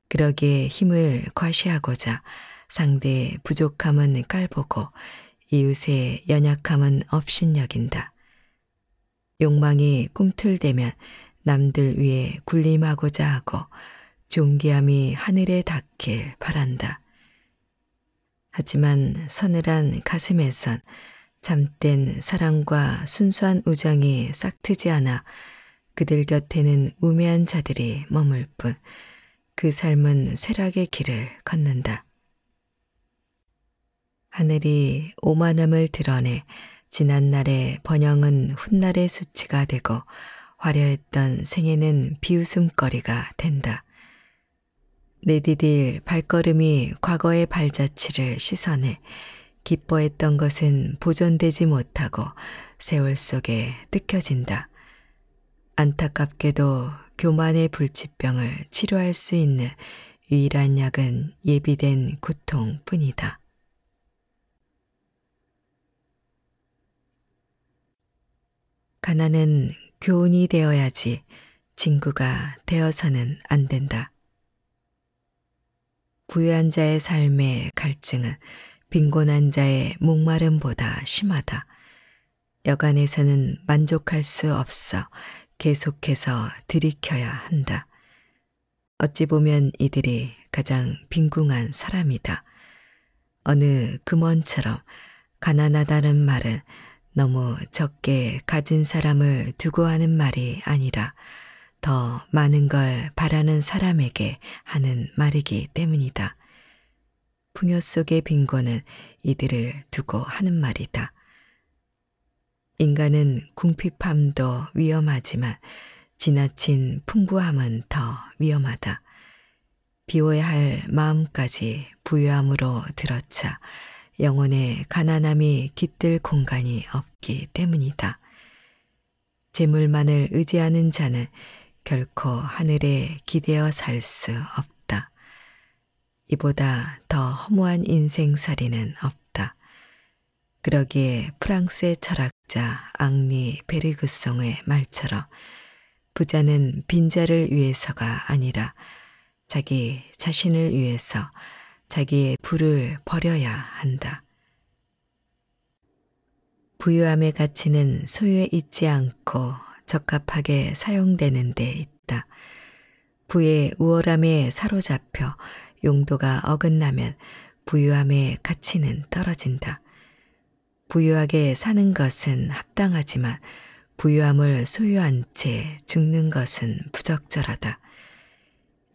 그러기에 힘을 과시하고자 상대의 부족함은 깔보고 이웃의 연약함은 업신여긴다. 욕망이 꿈틀대면 남들 위에 군림하고자 하고 존귀함이 하늘에 닿길 바란다. 하지만 서늘한 가슴에선 잠든 사랑과 순수한 우정이 싹트지 않아 그들 곁에는 우매한 자들이 머물 뿐 그 삶은 쇠락의 길을 걷는다. 하늘이 오만함을 드러내 지난날의 번영은 훗날의 수치가 되고 화려했던 생애는 비웃음거리가 된다. 내 디딜 발걸음이 과거의 발자취를 씻어내 기뻐했던 것은 보존되지 못하고 세월 속에 뜯겨진다. 안타깝게도 교만의 불치병을 치료할 수 있는 유일한 약은 예비된 고통뿐이다. 가난은 교훈이 되어야지 친구가 되어서는 안 된다. 부유한 자의 삶의 갈증은 빈곤한 자의 목마름보다 심하다. 여간에서는 만족할 수 없어 계속해서 들이켜야 한다. 어찌 보면 이들이 가장 빈궁한 사람이다. 어느 금원처럼 가난하다는 말은 너무 적게 가진 사람을 두고 하는 말이 아니라 더 많은 걸 바라는 사람에게 하는 말이기 때문이다. 풍요 속의 빈곤은 이들을 두고 하는 말이다. 인간은 궁핍함도 위험하지만 지나친 풍부함은 더 위험하다. 비워야 할 마음까지 부유함으로 들어차 영혼의 가난함이 깃들 공간이 없기 때문이다. 재물만을 의지하는 자는 결코 하늘에 기대어 살 수 없다. 이보다 더 허무한 인생살이는 없다. 그러기에 프랑스의 철학자 앙리 베르그송의 말처럼 부자는 빈자를 위해서가 아니라 자기 자신을 위해서 자기의 부를 버려야 한다. 부유함의 가치는 소유에 있지 않고 적합하게 사용되는 데 있다. 부의 우월함에 사로잡혀 용도가 어긋나면 부유함의 가치는 떨어진다. 부유하게 사는 것은 합당하지만 부유함을 소유한 채 죽는 것은 부적절하다.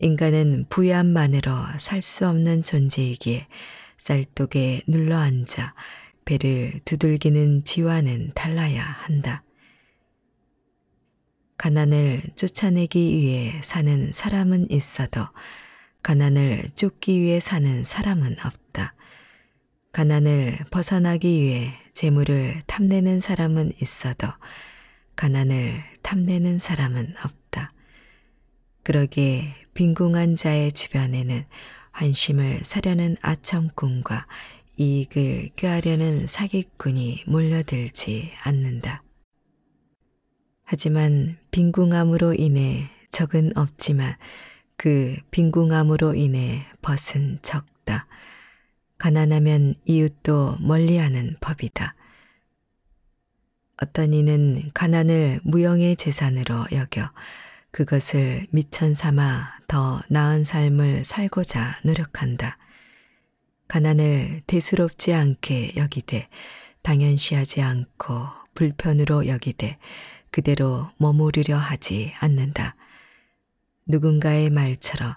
인간은 부유함만으로 살 수 없는 존재이기에 쌀독에 눌러앉아 배를 두들기는 지와는 달라야 한다. 가난을 쫓아내기 위해 사는 사람은 있어도 가난을 쫓기 위해 사는 사람은 없다. 가난을 벗어나기 위해 재물을 탐내는 사람은 있어도 가난을 탐내는 사람은 없다. 그러기에 빈궁한 자의 주변에는 환심을 사려는 아첨꾼과 이익을 꾀하려는 사기꾼이 몰려들지 않는다. 하지만 빈궁암으로 인해 적은 없지만 그빈궁암으로 인해 벗은 적다. 가난하면 이웃도 멀리하는 법이다. 어떤 이는 가난을 무형의 재산으로 여겨 그것을 미천 삼아 더 나은 삶을 살고자 노력한다. 가난을 대수롭지 않게 여기되 당연시하지 않고 불편으로 여기되 그대로 머무르려 하지 않는다. 누군가의 말처럼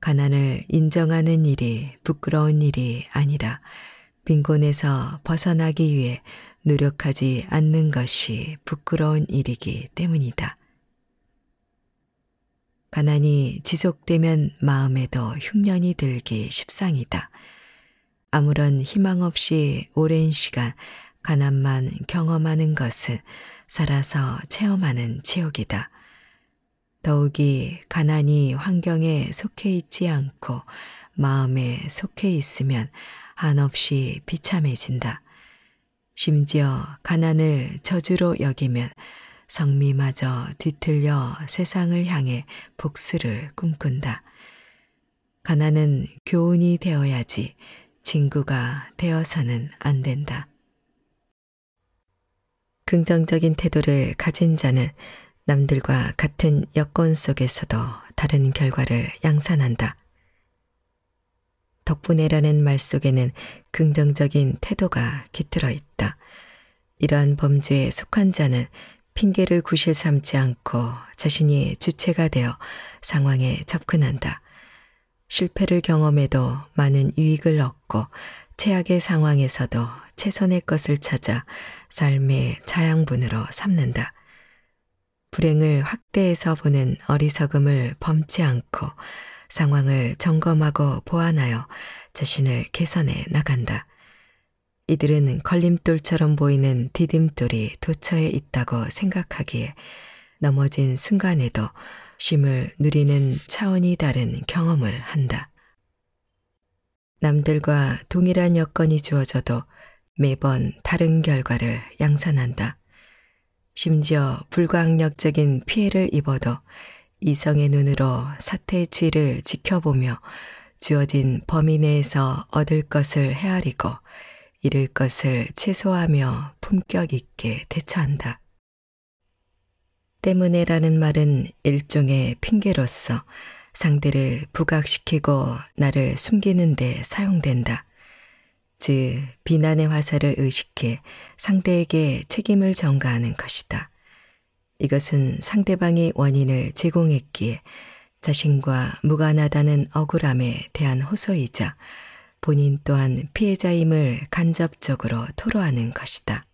가난을 인정하는 일이 부끄러운 일이 아니라 빈곤에서 벗어나기 위해 노력하지 않는 것이 부끄러운 일이기 때문이다. 가난이 지속되면 마음에도 흉년이 들기 십상이다. 아무런 희망 없이 오랜 시간 가난만 경험하는 것은 살아서 체험하는 지옥이다. 더욱이 가난이 환경에 속해 있지 않고 마음에 속해 있으면 한없이 비참해진다. 심지어 가난을 저주로 여기면 성미마저 뒤틀려 세상을 향해 복수를 꿈꾼다. 가난은 교훈이 되어야지 친구가 되어서는 안 된다. 긍정적인 태도를 가진 자는 남들과 같은 여건 속에서도 다른 결과를 양산한다. 덕분에라는 말 속에는 긍정적인 태도가 깃들어 있다. 이러한 범죄에 속한 자는 핑계를 구실 삼지 않고 자신이 주체가 되어 상황에 접근한다. 실패를 경험해도 많은 유익을 얻고 최악의 상황에서도 최선의 것을 찾아 삶의 자양분으로 삼는다. 불행을 확대해서 보는 어리석음을 범치 않고 상황을 점검하고 보완하여 자신을 개선해 나간다. 이들은 걸림돌처럼 보이는 디딤돌이 도처에 있다고 생각하기에 넘어진 순간에도 쉼을 누리는 차원이 다른 경험을 한다. 남들과 동일한 여건이 주어져도 매번 다른 결과를 양산한다. 심지어 불가력적인 피해를 입어도 이성의 눈으로 사태의 추를 지켜보며 주어진 범위 내에서 얻을 것을 헤아리고 잃을 것을 최소화하며 품격 있게 대처한다. 때문에라는 말은 일종의 핑계로서 상대를 부각시키고 나를 숨기는 데 사용된다. 즉 비난의 화살을 의식해 상대에게 책임을 전가하는 것이다. 이것은 상대방이 원인을 제공했기에 자신과 무관하다는 억울함에 대한 호소이자 본인 또한 피해자임을 간접적으로 토로하는 것이다.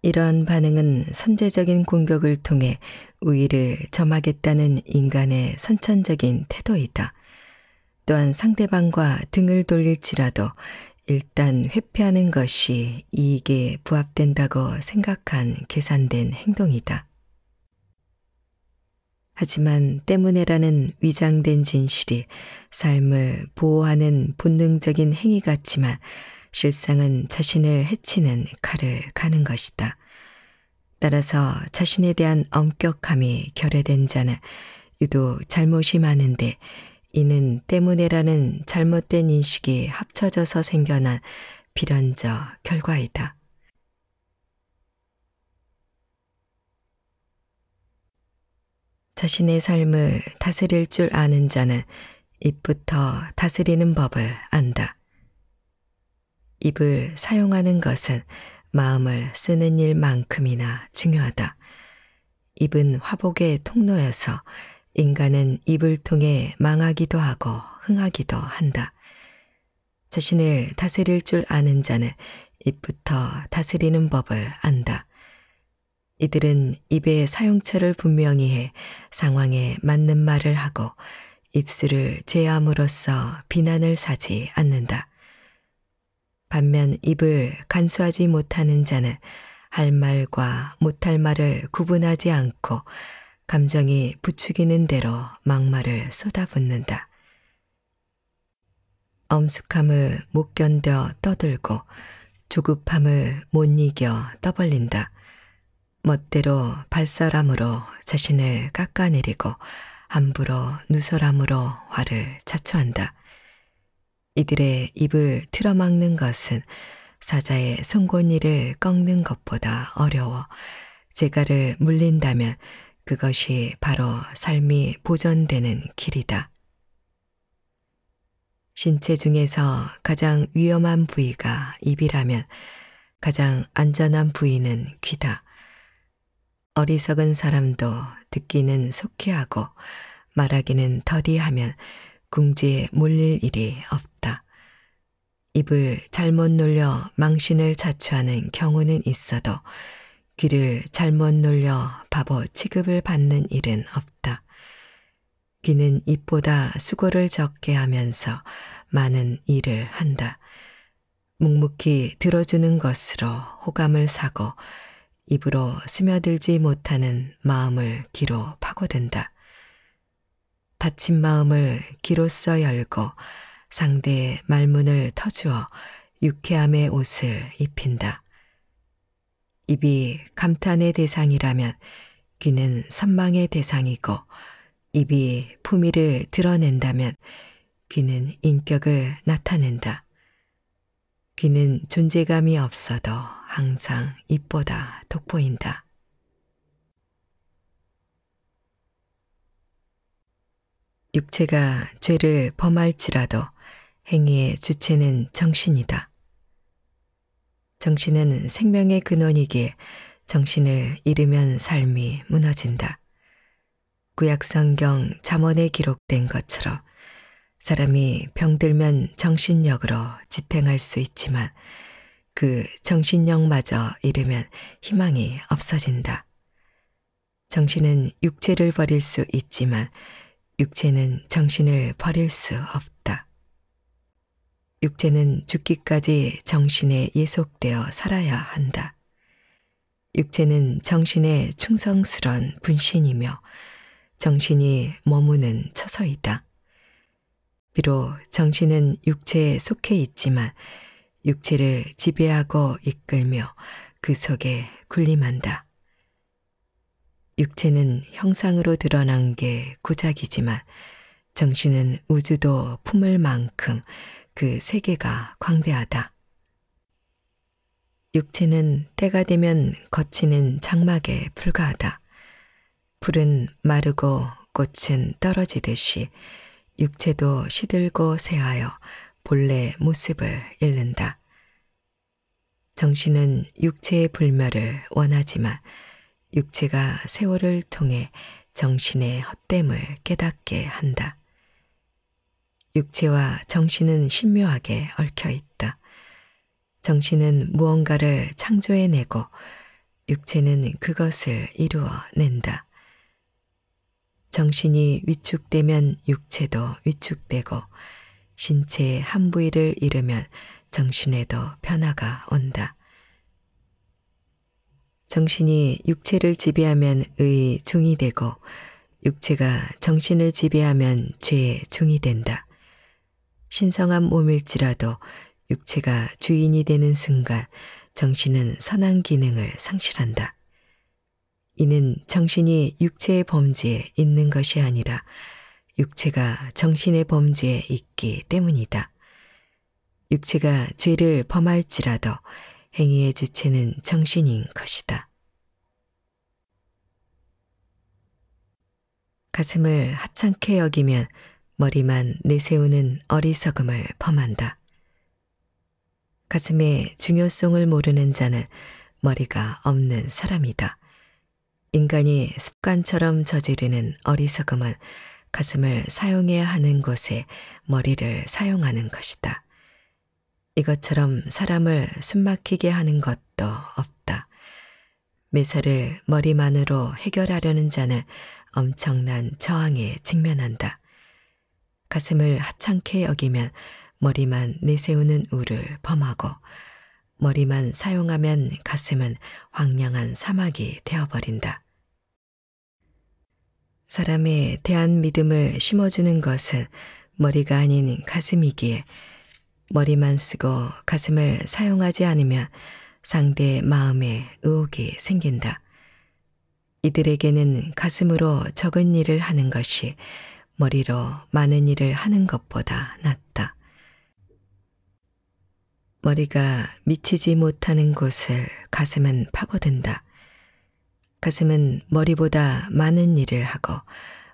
이런 반응은 선제적인 공격을 통해 우위를 점하겠다는 인간의 선천적인 태도이다. 또한 상대방과 등을 돌릴지라도 일단 회피하는 것이 이익에 부합된다고 생각한 계산된 행동이다. 하지만 때문에라는 위장된 진실이 삶을 보호하는 본능적인 행위 같지만 실상은 자신을 해치는 칼을 가는 것이다. 따라서 자신에 대한 엄격함이 결여된 자는 유독 잘못이 많은데 이는 때문에라는 잘못된 인식이 합쳐져서 생겨난 비련적 결과이다. 자신의 삶을 다스릴 줄 아는 자는 입부터 다스리는 법을 안다. 입을 사용하는 것은 마음을 쓰는 일만큼이나 중요하다. 입은 화복의 통로여서 인간은 입을 통해 망하기도 하고 흥하기도 한다. 자신을 다스릴 줄 아는 자는 입부터 다스리는 법을 안다. 이들은 입의 사용처를 분명히 해 상황에 맞는 말을 하고 입술을 제함으로써 비난을 사지 않는다. 반면 입을 간수하지 못하는 자는 할 말과 못할 말을 구분하지 않고 감정이 부추기는 대로 막말을 쏟아붓는다. 엄숙함을 못 견뎌 떠들고 조급함을 못 이겨 떠벌린다. 멋대로 발사람으로 자신을 깎아내리고 함부로 누설함으로 화를 자초한다. 이들의 입을 틀어막는 것은 사자의 송곳니를 꺾는 것보다 어려워 제가를 물린다면 그것이 바로 삶이 보전되는 길이다. 신체 중에서 가장 위험한 부위가 입이라면 가장 안전한 부위는 귀다. 어리석은 사람도 듣기는 속히하고 말하기는 더디하면 궁지에 몰릴 일이 없다. 입을 잘못 놀려 망신을 자초하는 경우는 있어도 귀를 잘못 놀려 바보 취급을 받는 일은 없다. 귀는 입보다 수고를 적게 하면서 많은 일을 한다. 묵묵히 들어주는 것으로 호감을 사고 입으로 스며들지 못하는 마음을 귀로 파고든다. 다친 마음을 귀로써 열고 상대의 말문을 터주어 유쾌함의 옷을 입힌다. 입이 감탄의 대상이라면 귀는 선망의 대상이고 입이 품위를 드러낸다면 귀는 인격을 나타낸다. 귀는 존재감이 없어도 항상 입보다 돋보인다. 육체가 죄를 범할지라도 행위의 주체는 정신이다. 정신은 생명의 근원이기에 정신을 잃으면 삶이 무너진다. 구약성경 잠언에 기록된 것처럼 사람이 병들면 정신력으로 지탱할 수 있지만 그 정신력마저 잃으면 희망이 없어진다. 정신은 육체를 버릴 수 있지만 육체는 정신을 버릴 수 없다. 육체는 죽기까지 정신에 예속되어 살아야 한다. 육체는 정신의 충성스런 분신이며 정신이 머무는 처서이다. 비록 정신은 육체에 속해 있지만 육체를 지배하고 이끌며 그 속에 군림한다. 육체는 형상으로 드러난 게 고작이지만 정신은 우주도 품을 만큼 그 세계가 광대하다. 육체는 때가 되면 거치는 장막에 불과하다. 불은 마르고 꽃은 떨어지듯이 육체도 시들고 새하여 본래 모습을 잃는다. 정신은 육체의 불멸을 원하지만 육체가 세월을 통해 정신의 헛됨을 깨닫게 한다. 육체와 정신은 신묘하게 얽혀 있다. 정신은 무언가를 창조해내고 육체는 그것을 이루어낸다. 정신이 위축되면 육체도 위축되고 신체의 한 부위를 잃으면 정신에도 변화가 온다. 정신이 육체를 지배하면 의의 중이 되고 육체가 정신을 지배하면 죄의 중이 된다. 신성한 몸일지라도 육체가 주인이 되는 순간 정신은 선한 기능을 상실한다. 이는 정신이 육체의 범주에 있는 것이 아니라 육체가 정신의 범주에 있기 때문이다. 육체가 죄를 범할지라도 행위의 주체는 정신인 것이다. 가슴을 하찮게 여기면 머리만 내세우는 어리석음을 범한다. 가슴의 중요성을 모르는 자는 머리가 없는 사람이다. 인간이 습관처럼 저지르는 어리석음은 가슴을 사용해야 하는 곳에 머리를 사용하는 것이다. 이것처럼 사람을 숨막히게 하는 것도 없다. 매사를 머리만으로 해결하려는 자는 엄청난 저항에 직면한다. 가슴을 하찮게 여기면 머리만 내세우는 우를 범하고 머리만 사용하면 가슴은 황량한 사막이 되어버린다. 사람의 대한 믿음을 심어주는 것은 머리가 아닌 가슴이기에 머리만 쓰고 가슴을 사용하지 않으면 상대의 마음에 의혹이 생긴다. 이들에게는 가슴으로 적은 일을 하는 것이 머리로 많은 일을 하는 것보다 낫다. 머리가 미치지 못하는 곳을 가슴은 파고든다. 가슴은 머리보다 많은 일을 하고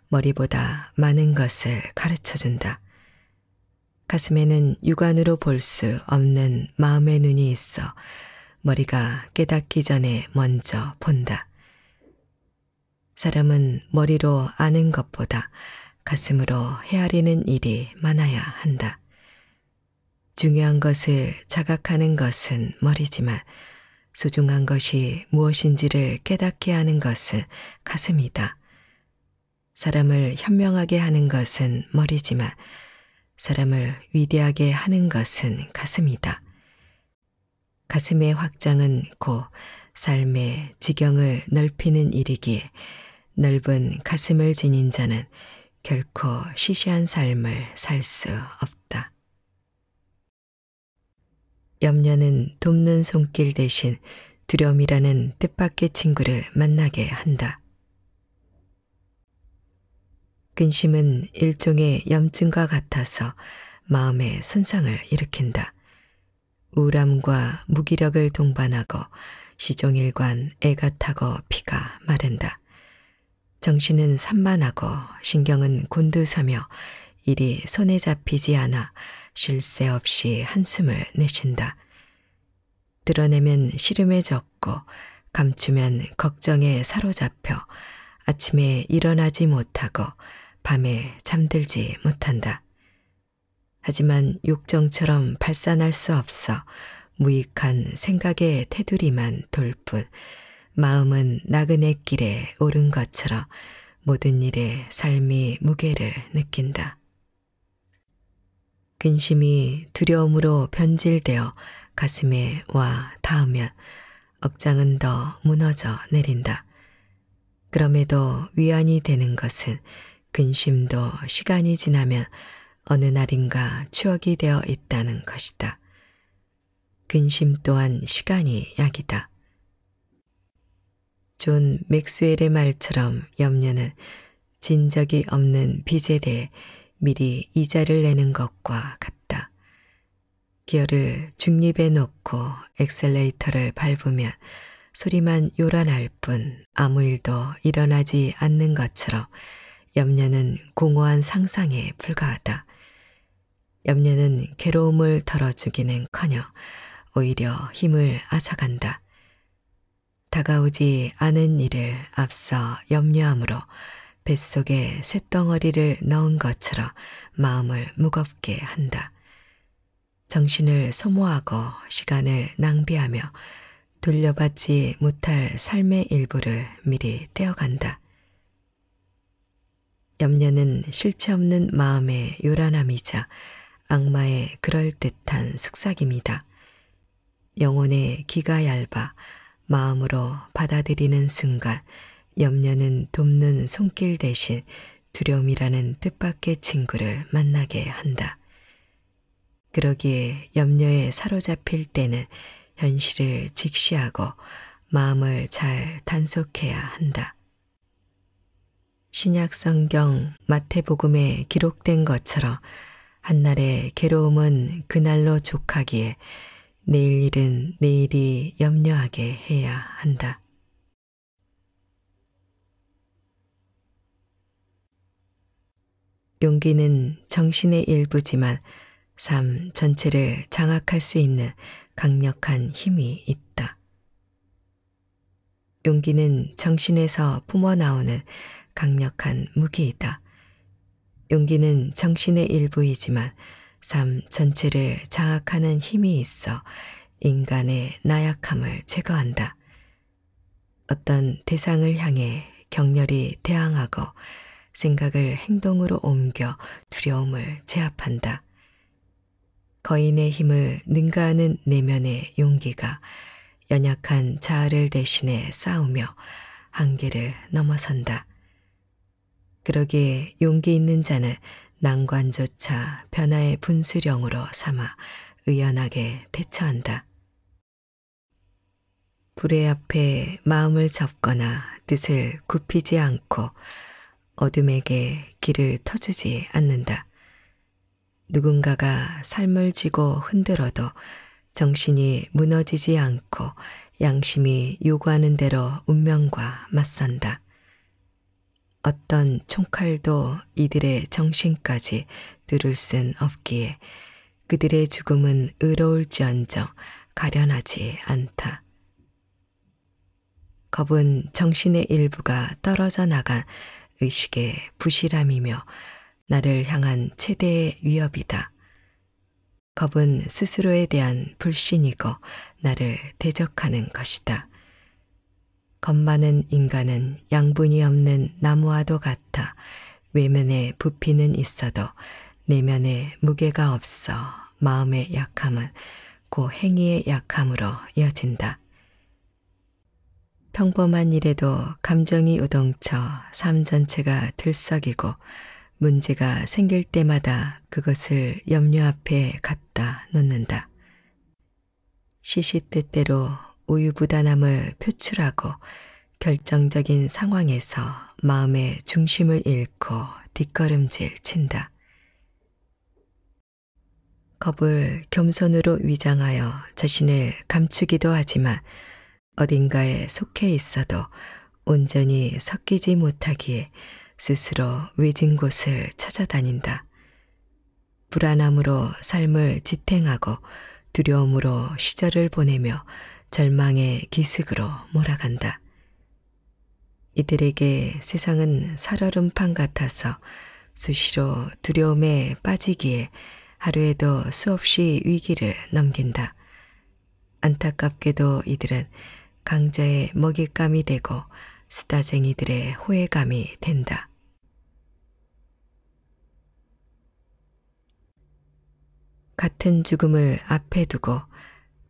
머리보다 많은 것을 가르쳐준다. 가슴에는 육안으로 볼 수 없는 마음의 눈이 있어 머리가 깨닫기 전에 먼저 본다. 사람은 머리로 아는 것보다 가슴으로 헤아리는 일이 많아야 한다. 중요한 것을 자각하는 것은 머리지만 소중한 것이 무엇인지를 깨닫게 하는 것은 가슴이다. 사람을 현명하게 하는 것은 머리지만 사람을 위대하게 하는 것은 가슴이다. 가슴의 확장은 곧 삶의 지경을 넓히는 일이기에 넓은 가슴을 지닌 자는 결코 시시한 삶을 살 수 없다. 염려는 돕는 손길 대신 두려움이라는 뜻밖의 친구를 만나게 한다. 근심은 일종의 염증과 같아서 마음의 손상을 일으킨다. 우울함과 무기력을 동반하고 시종일관 애가 타고 피가 마른다. 정신은 산만하고 신경은 곤두서며 일이 손에 잡히지 않아 쉴 새 없이 한숨을 내쉰다. 드러내면 시름에 젖고 감추면 걱정에 사로잡혀 아침에 일어나지 못하고 밤에 잠들지 못한다. 하지만 욕정처럼 발산할 수 없어 무익한 생각의 테두리만 돌뿐 마음은 나그네길에 오른 것처럼 모든 일에 삶이 무게를 느낀다. 근심이 두려움으로 변질되어 가슴에 와 닿으면 억장은 더 무너져 내린다. 그럼에도 위안이 되는 것은 근심도 시간이 지나면 어느 날인가 추억이 되어 있다는 것이다. 근심 또한 시간이 약이다. 존 맥스웰의 말처럼 염려는 진 적이 없는 빚에 대해 미리 이자를 내는 것과 같다. 기어를 중립에 놓고 엑셀레이터를 밟으면 소리만 요란할 뿐 아무 일도 일어나지 않는 것처럼 염려는 공허한 상상에 불과하다. 염려는 괴로움을 덜어주기는 커녕 오히려 힘을 앗아간다. 다가오지 않은 일을 앞서 염려함으로 뱃속에 쇳덩어리를 넣은 것처럼 마음을 무겁게 한다. 정신을 소모하고 시간을 낭비하며 돌려받지 못할 삶의 일부를 미리 떼어간다. 염려는 실체 없는 마음의 요란함이자 악마의 그럴듯한 숙삭입니다. 영혼의 귀가 얇아 마음으로 받아들이는 순간 염려는 돕는 손길 대신 두려움이라는 뜻밖의 친구를 만나게 한다. 그러기에 염려에 사로잡힐 때는 현실을 직시하고 마음을 잘 단속해야 한다. 신약성경 마태복음에 기록된 것처럼 한날의 괴로움은 그날로 족하기에 내일 일은 내일이 염려하게 해야 한다. 용기는 정신의 일부지만 삶 전체를 장악할 수 있는 강력한 힘이 있다. 용기는 정신에서 뿜어나오는 강력한 무기이다. 용기는 정신의 일부이지만 삶 전체를 장악하는 힘이 있어 인간의 나약함을 제거한다. 어떤 대상을 향해 격렬히 대항하고 생각을 행동으로 옮겨 두려움을 제압한다. 거인의 힘을 능가하는 내면의 용기가 연약한 자아를 대신해 싸우며 한계를 넘어선다. 그러기에 용기 있는 자는 난관조차 변화의 분수령으로 삼아 의연하게 대처한다. 불의 앞에 마음을 접거나 뜻을 굽히지 않고 어둠에게 길을 터주지 않는다. 누군가가 삶을 쥐고 흔들어도 정신이 무너지지 않고 양심이 요구하는 대로 운명과 맞선다. 어떤 총칼도 이들의 정신까지 누을순 없기에 그들의 죽음은 의로울지언정 가련하지 않다. 겁은 정신의 일부가 떨어져 나간 의식의 부실함이며 나를 향한 최대의 위협이다. 겁은 스스로에 대한 불신이고 나를 대적하는 것이다. 겁 많은 인간은 양분이 없는 나무와도 같아 외면에 부피는 있어도 내면에 무게가 없어 마음의 약함은 고 행위의 약함으로 이어진다. 평범한 일에도 감정이 우동쳐 삶 전체가 들썩이고 문제가 생길 때마다 그것을 염려 앞에 갖다 놓는다. 시시때때로 우유부단함을 표출하고 결정적인 상황에서 마음의 중심을 잃고 뒷걸음질 친다. 겁을 겸손으로 위장하여 자신을 감추기도 하지만 어딘가에 속해 있어도 온전히 섞이지 못하기에 스스로 외진 곳을 찾아다닌다. 불안함으로 삶을 지탱하고 두려움으로 시절을 보내며 절망의 기슭으로 몰아간다. 이들에게 세상은 살얼음판 같아서 수시로 두려움에 빠지기에 하루에도 수없이 위기를 넘긴다. 안타깝게도 이들은 강자의 먹잇감이 되고 수다쟁이들의 호해감이 된다. 같은 죽음을 앞에 두고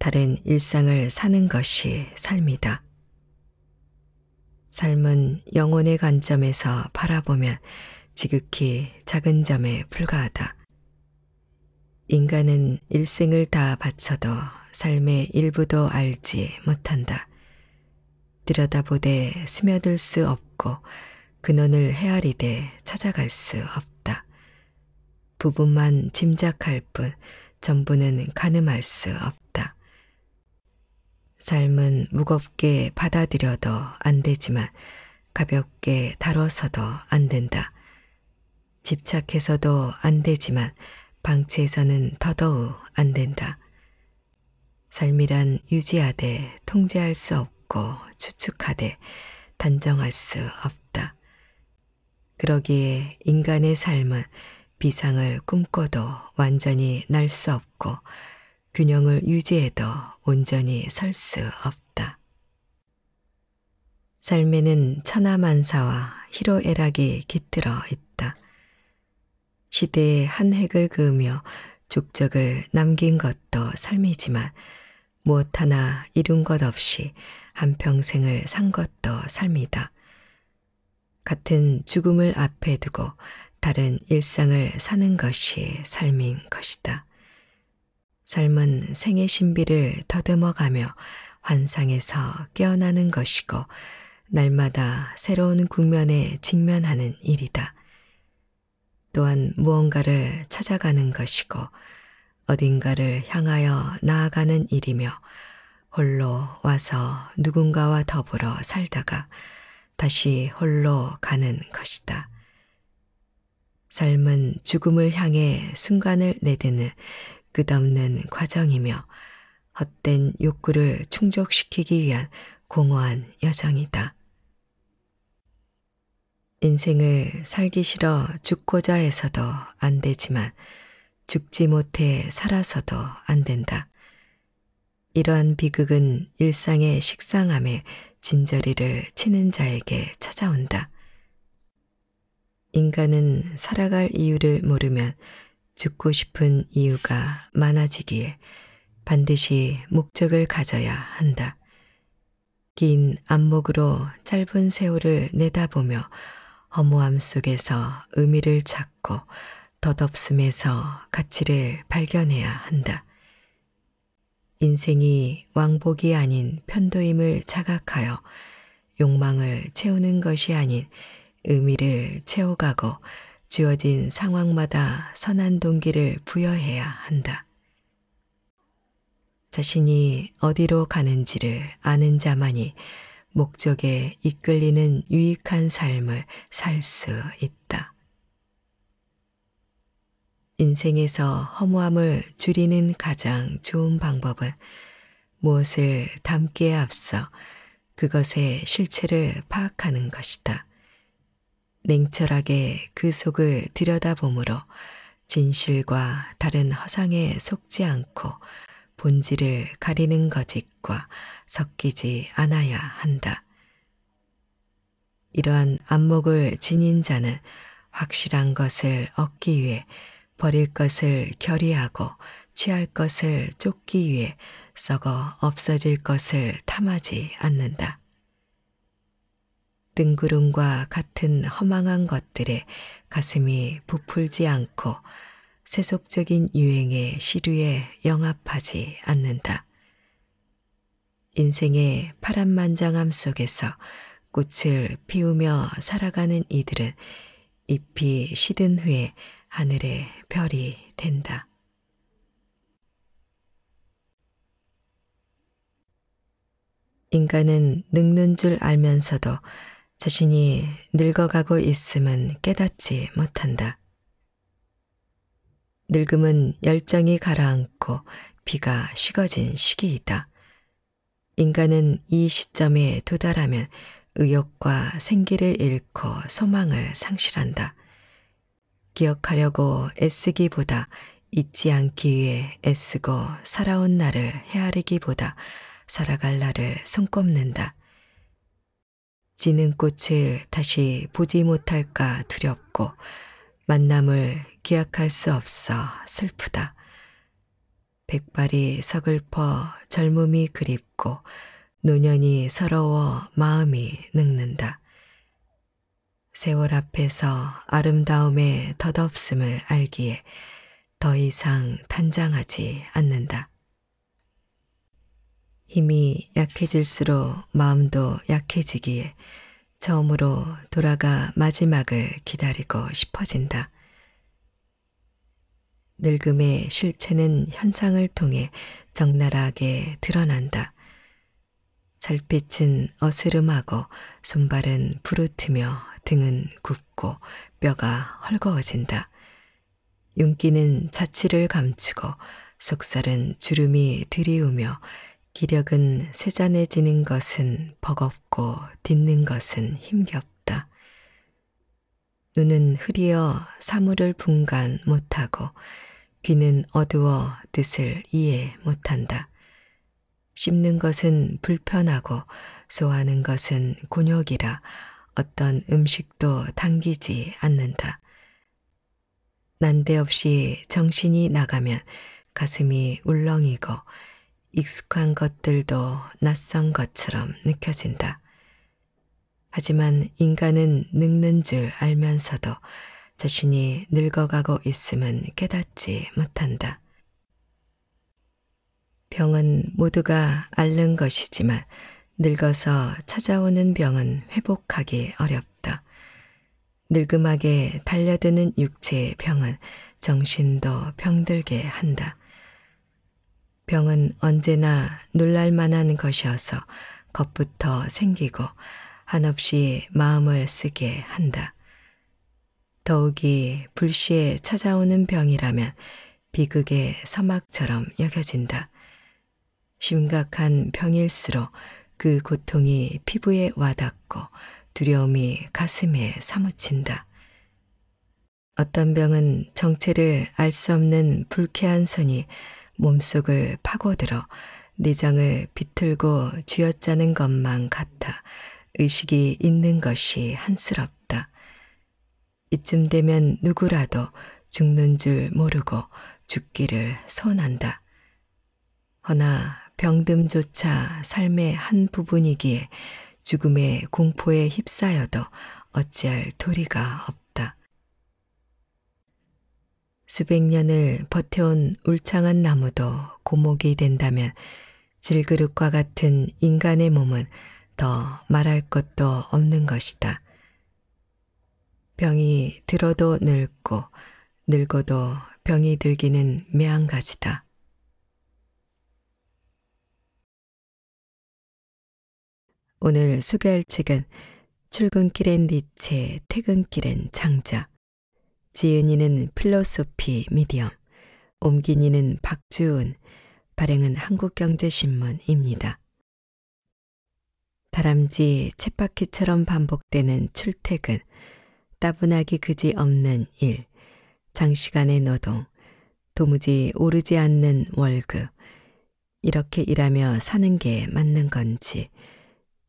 다른 일상을 사는 것이 삶이다. 삶은 영혼의 관점에서 바라보면 지극히 작은 점에 불과하다. 인간은 일생을 다 바쳐도 삶의 일부도 알지 못한다. 들여다보되 스며들 수 없고 근원을 헤아리되 찾아갈 수 없다. 부분만 짐작할 뿐 전부는 가늠할 수 없다. 삶은 무겁게 받아들여도 안 되지만 가볍게 다뤄서도 안 된다. 집착해서도 안 되지만 방치해서는 더더욱 안 된다. 삶이란 유지하되 통제할 수 없고 추측하되 단정할 수 없다. 그러기에 인간의 삶은 비상을 꿈꿔도 완전히 날 수 없고 균형을 유지해도 온전히 설 수 없다. 삶에는 천하만사와 희로애락이 깃들어 있다. 시대의 한 획을 그으며 족적을 남긴 것도 삶이지만 무엇 하나 이룬 것 없이 한평생을 산 것도 삶이다. 같은 죽음을 앞에 두고 다른 일상을 사는 것이 삶인 것이다. 삶은 생의 신비를 더듬어가며 환상에서 깨어나는 것이고 날마다 새로운 국면에 직면하는 일이다. 또한 무언가를 찾아가는 것이고 어딘가를 향하여 나아가는 일이며 홀로 와서 누군가와 더불어 살다가 다시 홀로 가는 것이다. 삶은 죽음을 향해 순간을 내드는 끝없는 과정이며 헛된 욕구를 충족시키기 위한 공허한 여정이다. 인생을 살기 싫어 죽고자 해서도 안 되지만 죽지 못해 살아서도 안 된다. 이러한 비극은 일상의 식상함에 진저리를 치는 자에게 찾아온다. 인간은 살아갈 이유를 모르면 죽고 싶은 이유가 많아지기에 반드시 목적을 가져야 한다. 긴 안목으로 짧은 세월을 내다보며 허무함 속에서 의미를 찾고 덧없음에서 가치를 발견해야 한다. 인생이 왕복이 아닌 편도임을 자각하여 욕망을 채우는 것이 아닌 의미를 채워가고 주어진 상황마다 선한 동기를 부여해야 한다. 자신이 어디로 가는지를 아는 자만이 목적에 이끌리는 유익한 삶을 살 수 있다. 인생에서 허무함을 줄이는 가장 좋은 방법은 무엇을 담기에 앞서 그것의 실체를 파악하는 것이다. 냉철하게 그 속을 들여다보므로 진실과 다른 허상에 속지 않고 본질을 가리는 거짓과 섞이지 않아야 한다. 이러한 안목을 지닌 자는 확실한 것을 얻기 위해 버릴 것을 결의하고 취할 것을 쫓기 위해 썩어 없어질 것을 탐하지 않는다. 등든 구름과 같은 허망한 것들에 가슴이 부풀지 않고 세속적인 유행의 시류에 영합하지 않는다. 인생의 파란만장함 속에서 꽃을 피우며 살아가는 이들은 잎이 시든 후에 하늘의 별이 된다. 인간은 늙는 줄 알면서도 자신이 늙어가고 있음은 깨닫지 못한다. 늙음은 열정이 가라앉고 비가 식어진 시기이다. 인간은 이 시점에 도달하면 의욕과 생기를 잃고 소망을 상실한다. 기억하려고 애쓰기보다 잊지 않기 위해 애쓰고 살아온 나를 헤아리기보다 살아갈 나를 손꼽는다. 지는 꽃을 다시 보지 못할까 두렵고 만남을 기약할 수 없어 슬프다. 백발이 서글퍼 젊음이 그립고 노년이 서러워 마음이 늙는다. 세월 앞에서 아름다움의 덧없음을 알기에 더 이상 단장하지 않는다. 힘이 약해질수록 마음도 약해지기에 처음으로 돌아가 마지막을 기다리고 싶어진다. 늙음의 실체는 현상을 통해 적나라하게 드러난다. 살빛은 어스름하고 손발은 부르트며 등은 굽고 뼈가 헐거워진다. 윤기는 자취를 감추고 속살은 주름이 들이우며 기력은 세잔해지는 것은 버겁고 딛는 것은 힘겹다. 눈은 흐리어 사물을 분간 못하고 귀는 어두워 뜻을 이해 못한다. 씹는 것은 불편하고 소화하는 것은 곤욕이라 어떤 음식도 당기지 않는다. 난데없이 정신이 나가면 가슴이 울렁이고 익숙한 것들도 낯선 것처럼 느껴진다. 하지만 인간은 늙는 줄 알면서도 자신이 늙어가고 있음은 깨닫지 못한다. 병은 모두가 앓는 것이지만 늙어서 찾아오는 병은 회복하기 어렵다. 늙음하게 달려드는 육체의 병은 정신도 병들게 한다. 병은 언제나 놀랄 만한 것이어서 겁부터 생기고 한없이 마음을 쓰게 한다. 더욱이 불시에 찾아오는 병이라면 비극의 서막처럼 여겨진다. 심각한 병일수록 그 고통이 피부에 와닿고 두려움이 가슴에 사무친다. 어떤 병은 정체를 알 수 없는 불쾌한 손이 몸속을 파고들어 내장을 비틀고 쥐어짜는 것만 같아 의식이 있는 것이 한스럽다. 이쯤 되면 누구라도 죽는 줄 모르고 죽기를 소한다 허나 병듦조차 삶의 한 부분이기에 죽음의 공포에 휩싸여도 어찌할 도리가 수백 년을 버텨온 울창한 나무도 고목이 된다면 질그릇과 같은 인간의 몸은 더 말할 것도 없는 것이다. 병이 들어도 늙고 늙어도 병이 들기는 매한가지다. 오늘 소개할 책은 출근길엔 니체, 퇴근길엔 장자 지은이는 필로소피 미디엄, 옮긴이는 박주은, 발행은 한국경제신문입니다. 다람쥐 챗바퀴처럼 반복되는 출퇴근, 따분하기 그지 없는 일, 장시간의 노동, 도무지 오르지 않는 월급, 이렇게 일하며 사는 게 맞는 건지,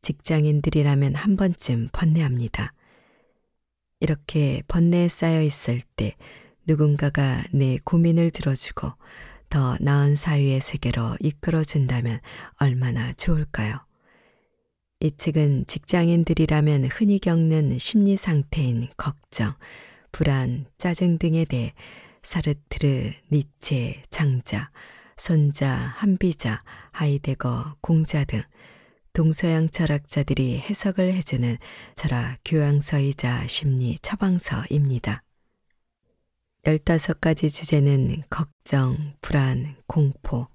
직장인들이라면 한 번쯤 번뇌합니다. 이렇게 번뇌에 쌓여 있을 때 누군가가 내 고민을 들어주고 더 나은 사유의 세계로 이끌어준다면 얼마나 좋을까요? 이 책은 직장인들이라면 흔히 겪는 심리 상태인 걱정, 불안, 짜증 등에 대해 사르트르, 니체, 장자, 손자, 한비자, 하이데거, 공자 등 동서양 철학자들이 해석을 해주는 철학 교양서이자 심리 처방서입니다. 15가지 주제는 걱정, 불안, 공포,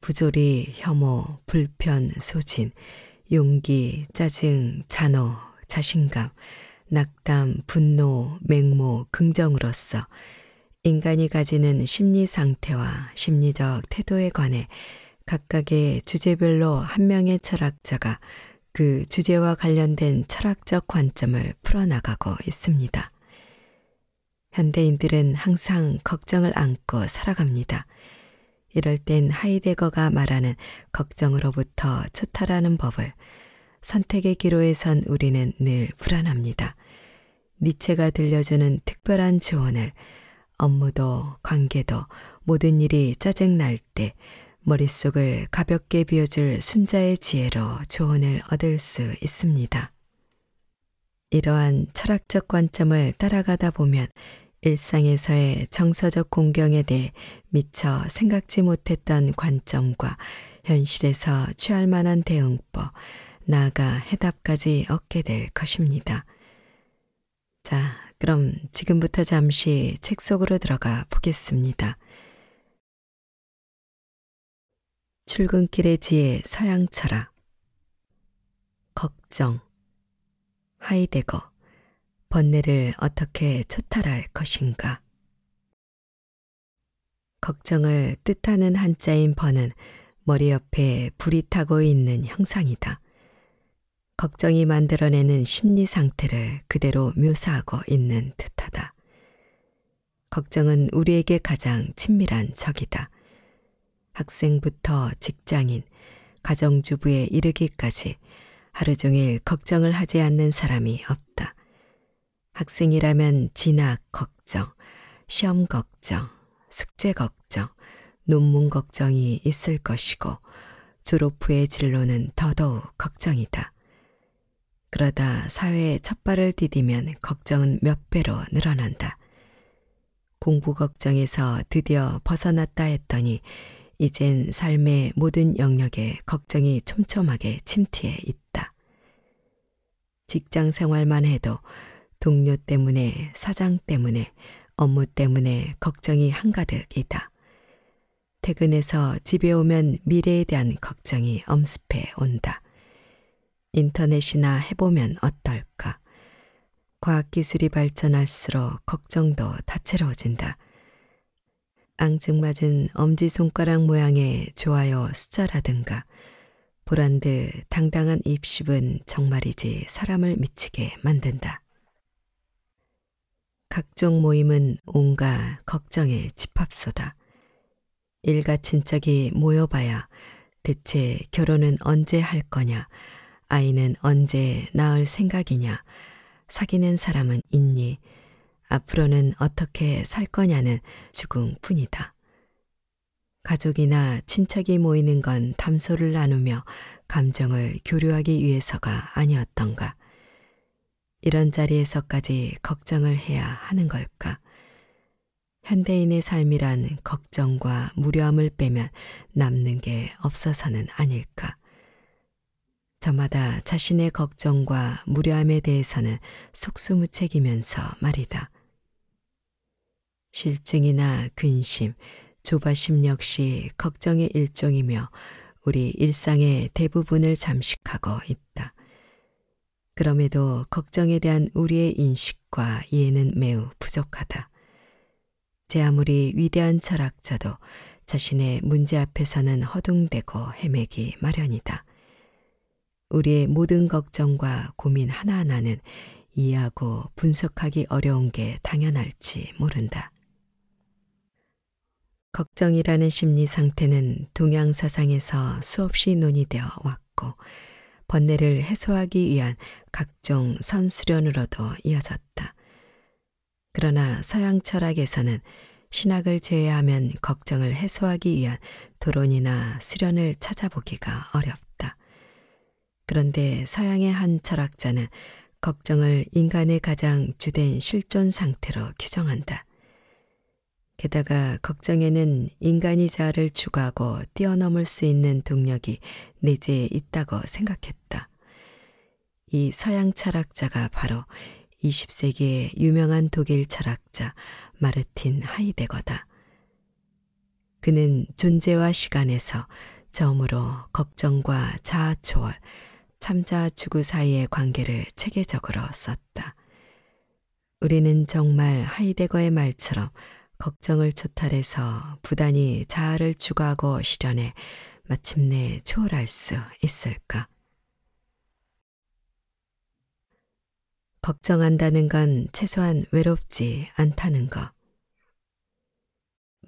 부조리, 혐오, 불편, 소진, 용기, 짜증, 잔호, 자신감, 낙담, 분노, 맹모, 긍정으로서 인간이 가지는 심리 상태와 심리적 태도에 관해 각각의 주제별로 한 명의 철학자가 그 주제와 관련된 철학적 관점을 풀어나가고 있습니다. 현대인들은 항상 걱정을 안고 살아갑니다. 이럴 땐 하이데거가 말하는 걱정으로부터 초탈하는 법을 선택의 기로에선 우리는 늘 불안합니다. 니체가 들려주는 특별한 조언을 업무도 관계도 모든 일이 짜증날 때 머릿속을 가볍게 비워줄 순자의 지혜로 조언을 얻을 수 있습니다. 이러한 철학적 관점을 따라가다 보면 일상에서의 정서적 공경에 대해 미처 생각지 못했던 관점과 현실에서 취할 만한 대응법, 나아가 해답까지 얻게 될 것입니다. 자, 그럼 지금부터 잠시 책 속으로 들어가 보겠습니다. 출근길에 지혜 서양 철학 걱정 하이데거 번뇌를 어떻게 초탈할 것인가 걱정을 뜻하는 한자인 번은 머리 옆에 불이 타고 있는 형상이다. 걱정이 만들어내는 심리 상태를 그대로 묘사하고 있는 듯하다. 걱정은 우리에게 가장 친밀한 적이다. 학생부터 직장인, 가정주부에 이르기까지 하루 종일 걱정을 하지 않는 사람이 없다. 학생이라면 진학 걱정, 시험 걱정, 숙제 걱정, 논문 걱정이 있을 것이고 졸업 후의 진로는 더더욱 걱정이다. 그러다 사회에 첫발을 디디면 걱정은 몇 배로 늘어난다. 공부 걱정에서 드디어 벗어났다 했더니 이젠 삶의 모든 영역에 걱정이 촘촘하게 침투해 있다. 직장 생활만 해도 동료 때문에, 사장 때문에, 업무 때문에 걱정이 한가득이다. 퇴근해서 집에 오면 미래에 대한 걱정이 엄습해 온다. 인터넷이나 해보면 어떨까? 과학기술이 발전할수록 걱정도 다채로워진다. 앙증맞은 엄지손가락 모양의 좋아요 숫자라든가 보란드 당당한 입십은 정말이지 사람을 미치게 만든다. 각종 모임은 온갖 걱정의 집합소다. 일가친척이 모여봐야 대체 결혼은 언제 할 거냐, 아이는 언제 낳을 생각이냐, 사귀는 사람은 있니, 앞으로는 어떻게 살 거냐는 죽음뿐이다 가족이나 친척이 모이는 건 담소를 나누며 감정을 교류하기 위해서가 아니었던가. 이런 자리에서까지 걱정을 해야 하는 걸까? 현대인의 삶이란 걱정과 무료함을 빼면 남는 게 없어서는 아닐까? 저마다 자신의 걱정과 무료함에 대해서는 속수무책이면서 말이다. 실증이나 근심, 조바심 역시 걱정의 일종이며 우리 일상의 대부분을 잠식하고 있다. 그럼에도 걱정에 대한 우리의 인식과 이해는 매우 부족하다. 제 아무리 위대한 철학자도 자신의 문제 앞에서는 허둥대고 헤매기 마련이다. 우리의 모든 걱정과 고민 하나하나는 이해하고 분석하기 어려운 게 당연할지 모른다. 걱정이라는 심리 상태는 동양 사상에서 수없이 논의되어 왔고 번뇌를 해소하기 위한 각종 선수련으로도 이어졌다. 그러나 서양 철학에서는 신학을 제외하면 걱정을 해소하기 위한 도론이나 수련을 찾아보기가 어렵다. 그런데 서양의 한 철학자는 걱정을 인간의 가장 주된 실존 상태로 규정한다. 게다가 걱정에는 인간이 자아를 추구하고 뛰어넘을 수 있는 동력이 내재에 있다고 생각했다. 이 서양 철학자가 바로 20세기의 유명한 독일 철학자 마르틴 하이데거다. 그는 존재와 시간에서 점으로 걱정과 자아 초월, 참자 주구 사이의 관계를 체계적으로 썼다. 우리는 정말 하이데거의 말처럼 걱정을 초탈해서 부단히 자아를 추구하고 실현해 마침내 초월할 수 있을까? 걱정한다는 건 최소한 외롭지 않다는 것.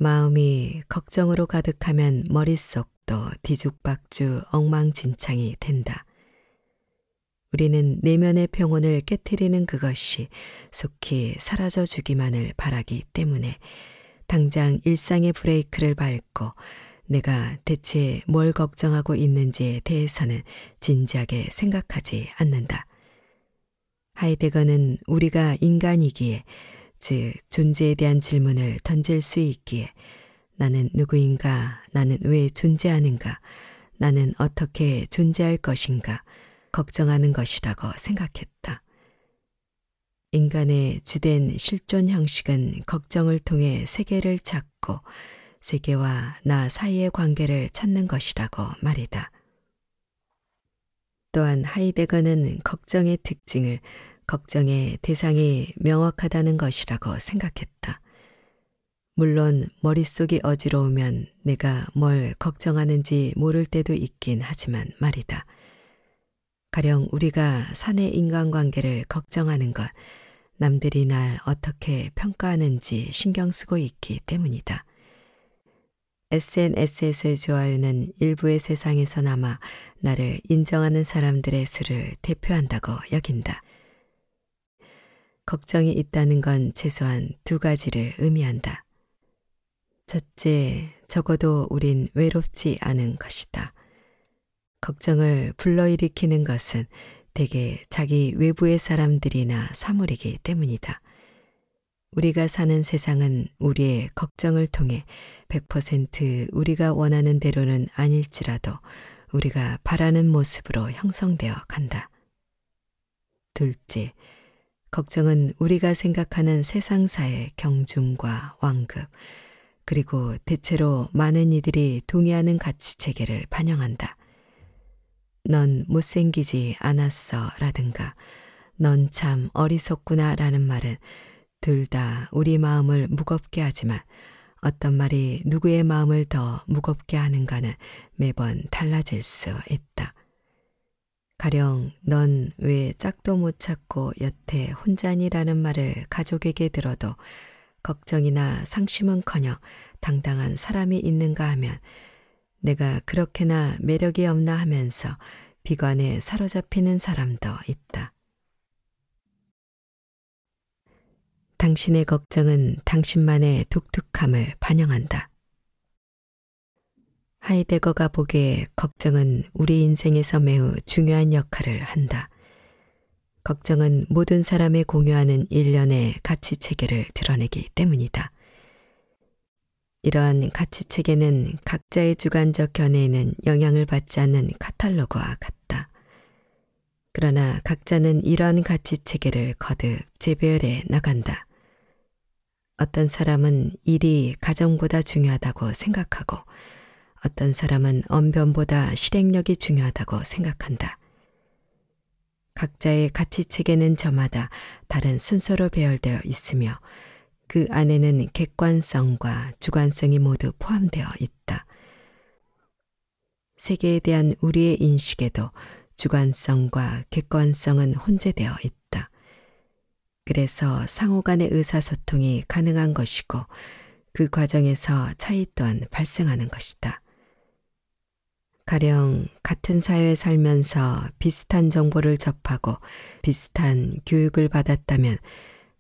마음이 걱정으로 가득하면 머릿속도 뒤죽박죽 엉망진창이 된다. 우리는 내면의 평온을 깨뜨리는 그것이 속히 사라져 주기만을 바라기 때문에 당장 일상의 브레이크를 밟고 내가 대체 뭘 걱정하고 있는지에 대해서는 진지하게 생각하지 않는다. 하이데거는 우리가 인간이기에, 즉, 존재에 대한 질문을 던질 수 있기에, 나는 누구인가, 나는 왜 존재하는가, 나는 어떻게 존재할 것인가, 걱정하는 것이라고 생각했다. 인간의 주된 실존 형식은 걱정을 통해 세계를 찾고 세계와 나 사이의 관계를 찾는 것이라고 말이다. 또한 하이데거는 걱정의 특징을 걱정의 대상이 명확하다는 것이라고 생각했다. 물론 머릿속이 어지러우면 내가 뭘 걱정하는지 모를 때도 있긴 하지만 말이다. 가령 우리가 사내 인간관계를 걱정하는 것, 남들이 날 어떻게 평가하는지 신경 쓰고 있기 때문이다. SNS에서의 좋아요는 일부의 세상에서나마 나를 인정하는 사람들의 수를 대표한다고 여긴다. 걱정이 있다는 건 최소한 두 가지를 의미한다. 첫째, 적어도 우린 외롭지 않은 것이다. 걱정을 불러일으키는 것은 대개 자기 외부의 사람들이나 사물이기 때문이다. 우리가 사는 세상은 우리의 걱정을 통해 100% 우리가 원하는 대로는 아닐지라도 우리가 바라는 모습으로 형성되어 간다. 둘째, 걱정은 우리가 생각하는 세상사의 경중과 왕급, 그리고 대체로 많은 이들이 동의하는 가치 체계를 반영한다. 넌 못생기지 않았어 라든가 넌 참 어리석구나 라는 말은 둘 다 우리 마음을 무겁게 하지만 어떤 말이 누구의 마음을 더 무겁게 하는가는 매번 달라질 수 있다. 가령 넌 왜 짝도 못 찾고 여태 혼자니라는 말을 가족에게 들어도 걱정이나 상심은커녕 당당한 사람이 있는가 하면 내가 그렇게나 매력이 없나 하면서 비관에 사로잡히는 사람도 있다. 당신의 걱정은 당신만의 독특함을 반영한다. 하이데거가 보기에 걱정은 우리 인생에서 매우 중요한 역할을 한다. 걱정은 모든 사람이 공유하는 일련의 가치 체계를 드러내기 때문이다. 이러한 가치체계는 각자의 주관적 견해에는 영향을 받지 않는 카탈로그와 같다. 그러나 각자는 이러한 가치체계를 거듭 재배열해 나간다. 어떤 사람은 일이 가정보다 중요하다고 생각하고 어떤 사람은 언변보다 실행력이 중요하다고 생각한다. 각자의 가치체계는 저마다 다른 순서로 배열되어 있으며 그 안에는 객관성과 주관성이 모두 포함되어 있다. 세계에 대한 우리의 인식에도 주관성과 객관성은 혼재되어 있다. 그래서 상호 간의 의사소통이 가능한 것이고 그 과정에서 차이 또한 발생하는 것이다. 가령 같은 사회에 살면서 비슷한 정보를 접하고 비슷한 교육을 받았다면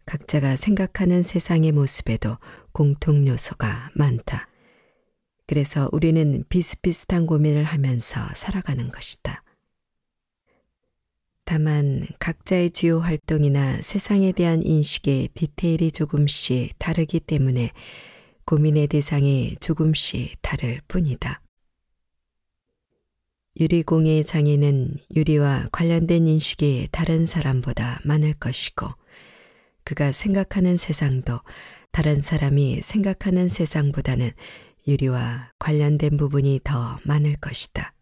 각자가 생각하는 세상의 모습에도 공통 요소가 많다. 그래서 우리는 비슷비슷한 고민을 하면서 살아가는 것이다. 다만 각자의 주요 활동이나 세상에 대한 인식의 디테일이 조금씩 다르기 때문에 고민의 대상이 조금씩 다를 뿐이다. 유리공의 장애는 유리와 관련된 인식이 다른 사람보다 많을 것이고 그가 생각하는 세상도 다른 사람이 생각하는 세상보다는 유리와 관련된 부분이 더 많을 것이다.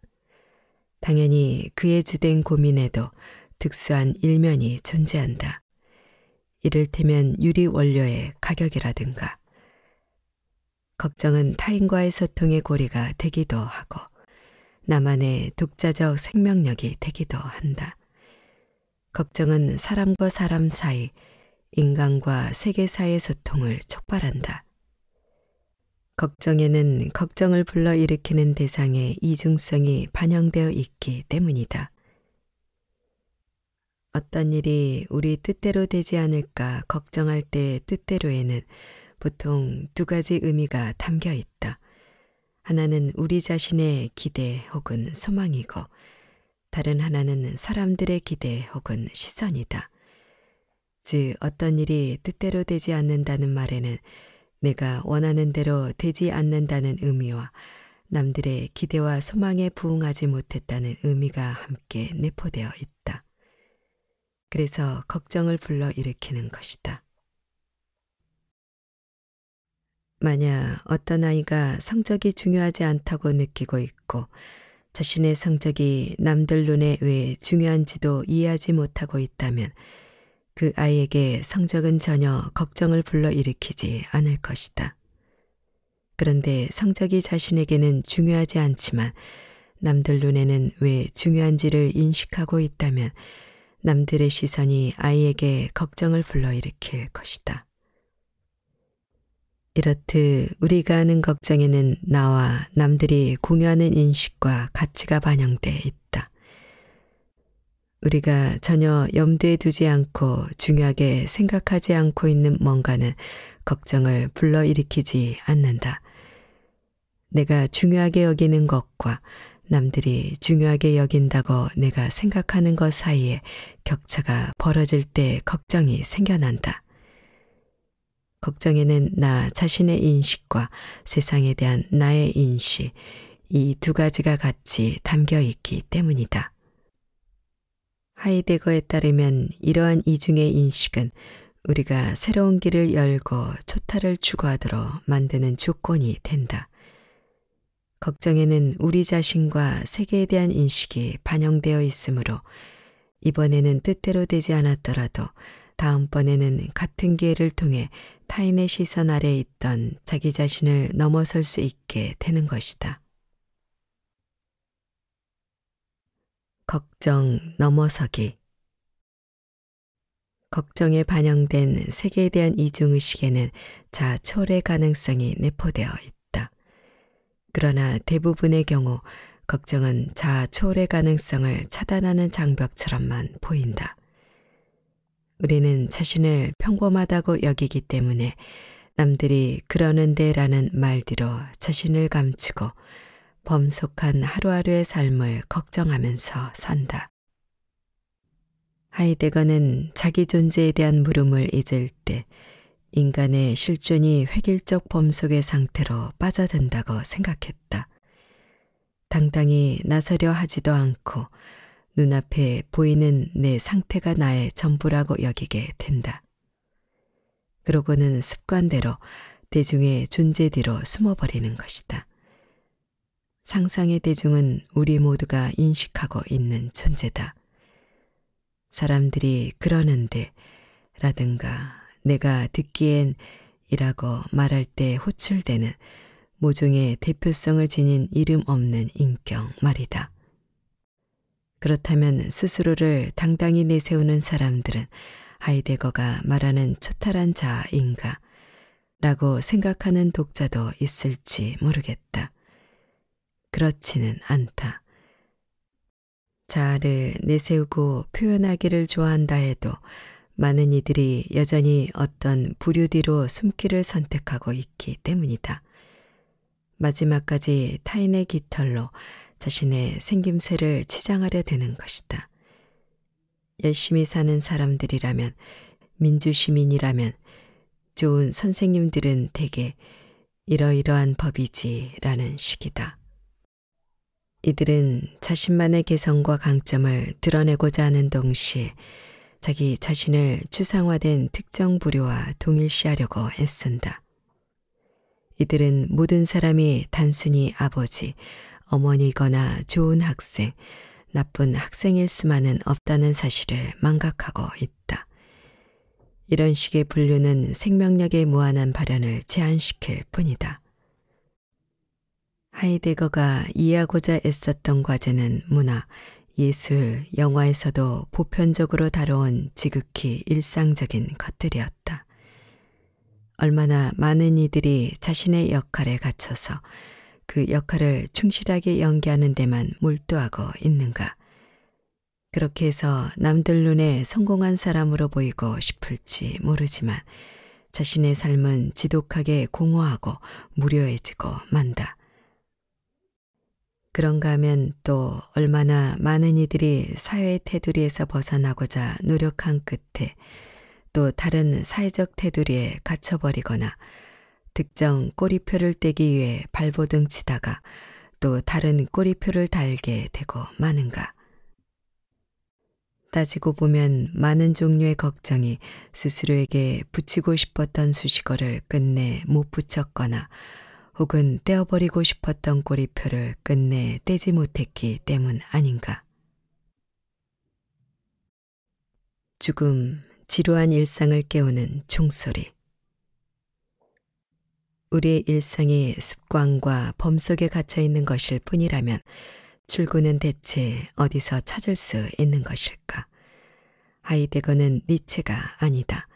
당연히 그의 주된 고민에도 특수한 일면이 존재한다. 이를테면 유리 원료의 가격이라든가. 걱정은 타인과의 소통의 고리가 되기도 하고, 나만의 독자적 생명력이 되기도 한다. 걱정은 사람과 사람 사이, 인간과 세계사의 소통을 촉발한다. 걱정에는 걱정을 불러일으키는 대상의 이중성이 반영되어 있기 때문이다. 어떤 일이 우리 뜻대로 되지 않을까 걱정할 때 뜻대로에는 보통 두 가지 의미가 담겨 있다. 하나는 우리 자신의 기대 혹은 소망이고, 다른 하나는 사람들의 기대 혹은 시선이다. 즉 어떤 일이 뜻대로 되지 않는다는 말에는 내가 원하는 대로 되지 않는다는 의미와 남들의 기대와 소망에 부응하지 못했다는 의미가 함께 내포되어 있다. 그래서 걱정을 불러 일으키는 것이다. 만약 어떤 아이가 성적이 중요하지 않다고 느끼고 있고 자신의 성적이 남들 눈에 왜 중요한지도 이해하지 못하고 있다면 그 아이에게 성적은 전혀 걱정을 불러일으키지 않을 것이다. 그런데 성적이 자신에게는 중요하지 않지만 남들 눈에는 왜 중요한지를 인식하고 있다면 남들의 시선이 아이에게 걱정을 불러일으킬 것이다. 이렇듯 우리가 하는 걱정에는 나와 남들이 공유하는 인식과 가치가 반영돼 있다. 우리가 전혀 염두에 두지 않고 중요하게 생각하지 않고 있는 뭔가는 걱정을 불러일으키지 않는다. 내가 중요하게 여기는 것과 남들이 중요하게 여긴다고 내가 생각하는 것 사이에 격차가 벌어질 때 걱정이 생겨난다. 걱정에는 나 자신의 인식과 세상에 대한 나의 인식, 이 두 가지가 같이 담겨 있기 때문이다. 하이데거에 따르면 이러한 이중의 인식은 우리가 새로운 길을 열고 초타를 추구하도록 만드는 조건이 된다. 걱정에는 우리 자신과 세계에 대한 인식이 반영되어 있으므로 이번에는 뜻대로 되지 않았더라도 다음번에는 같은 기회를 통해 타인의 시선 아래 있던 자기 자신을 넘어설 수 있게 되는 것이다. 걱정 넘어서기. 걱정에 반영된 세계에 대한 이중의식에는 자초래 가능성이 내포되어 있다. 그러나 대부분의 경우 걱정은 자초래 가능성을 차단하는 장벽처럼만 보인다. 우리는 자신을 평범하다고 여기기 때문에 남들이 그러는데라는 말 뒤로 자신을 감추고 범속한 하루하루의 삶을 걱정하면서 산다. 하이데거는 자기 존재에 대한 물음을 잊을 때 인간의 실존이 획일적 범속의 상태로 빠져든다고 생각했다. 당당히 나서려 하지도 않고 눈앞에 보이는 내 상태가 나의 전부라고 여기게 된다. 그러고는 습관대로 대중의 존재 뒤로 숨어버리는 것이다. 상상의 대중은 우리 모두가 인식하고 있는 존재다. 사람들이 그러는데 라든가 내가 듣기엔 이라고 말할 때 호출되는 모종의 대표성을 지닌 이름 없는 인격 말이다. 그렇다면 스스로를 당당히 내세우는 사람들은 하이데거가 말하는 초탈한 자인가 라고 생각하는 독자도 있을지 모르겠다. 그렇지는 않다. 자아를 내세우고 표현하기를 좋아한다 해도 많은 이들이 여전히 어떤 부류 뒤로 숨기를 선택하고 있기 때문이다. 마지막까지 타인의 깃털로 자신의 생김새를 치장하려 드는 것이다. 열심히 사는 사람들이라면, 민주시민이라면, 좋은 선생님들은 대개 이러이러한 법이지라는 식이다. 이들은 자신만의 개성과 강점을 드러내고자 하는 동시에 자기 자신을 추상화된 특정 부류와 동일시하려고 애쓴다. 이들은 모든 사람이 단순히 아버지, 어머니거나 좋은 학생, 나쁜 학생일 수만은 없다는 사실을 망각하고 있다. 이런 식의 분류는 생명력의 무한한 발현을 제한시킬 뿐이다. 하이데거가 이해하고자 애썼던 과제는 문화, 예술, 영화에서도 보편적으로 다뤄온 지극히 일상적인 것들이었다. 얼마나 많은 이들이 자신의 역할에 갇혀서 그 역할을 충실하게 연기하는 데만 몰두하고 있는가. 그렇게 해서 남들 눈에 성공한 사람으로 보이고 싶을지 모르지만 자신의 삶은 지독하게 공허하고 무료해지고 만다. 그런가 하면 또 얼마나 많은 이들이 사회의 테두리에서 벗어나고자 노력한 끝에 또 다른 사회적 테두리에 갇혀버리거나 특정 꼬리표를 떼기 위해 발버둥 치다가 또 다른 꼬리표를 달게 되고 마는가. 따지고 보면 많은 종류의 걱정이 스스로에게 붙이고 싶었던 수식어를 끝내 못 붙였거나 혹은 떼어버리고 싶었던 꼬리표를 끝내 떼지 못했기 때문 아닌가. 죽음, 지루한 일상을 깨우는 종소리. 우리의 일상이 습관과 범 속에 갇혀 있는 것일 뿐이라면 출구는 대체 어디서 찾을 수 있는 것일까? 하이데거는 니체가 아니다.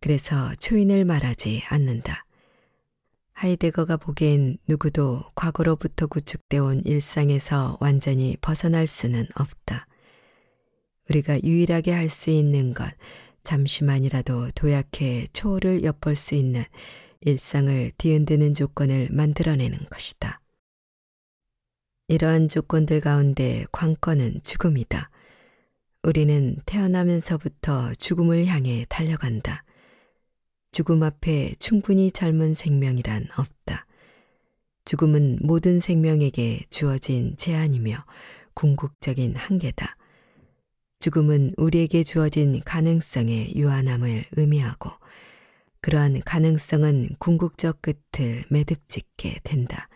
그래서 초인을 말하지 않는다. 하이데거가 보기엔 누구도 과거로부터 구축되어 온 일상에서 완전히 벗어날 수는 없다. 우리가 유일하게 할 수 있는 것, 잠시만이라도 도약해 초월을 엿볼 수 있는 일상을 뒤흔드는 조건을 만들어내는 것이다. 이러한 조건들 가운데 관건은 죽음이다. 우리는 태어나면서부터 죽음을 향해 달려간다. 죽음 앞에 충분히 젊은 생명이란 없다. 죽음은 모든 생명에게 주어진 제한이며 궁극적인 한계다. 죽음은 우리에게 주어진 가능성의 유한함을 의미하고 그러한 가능성은 궁극적 끝을 매듭짓게 된다.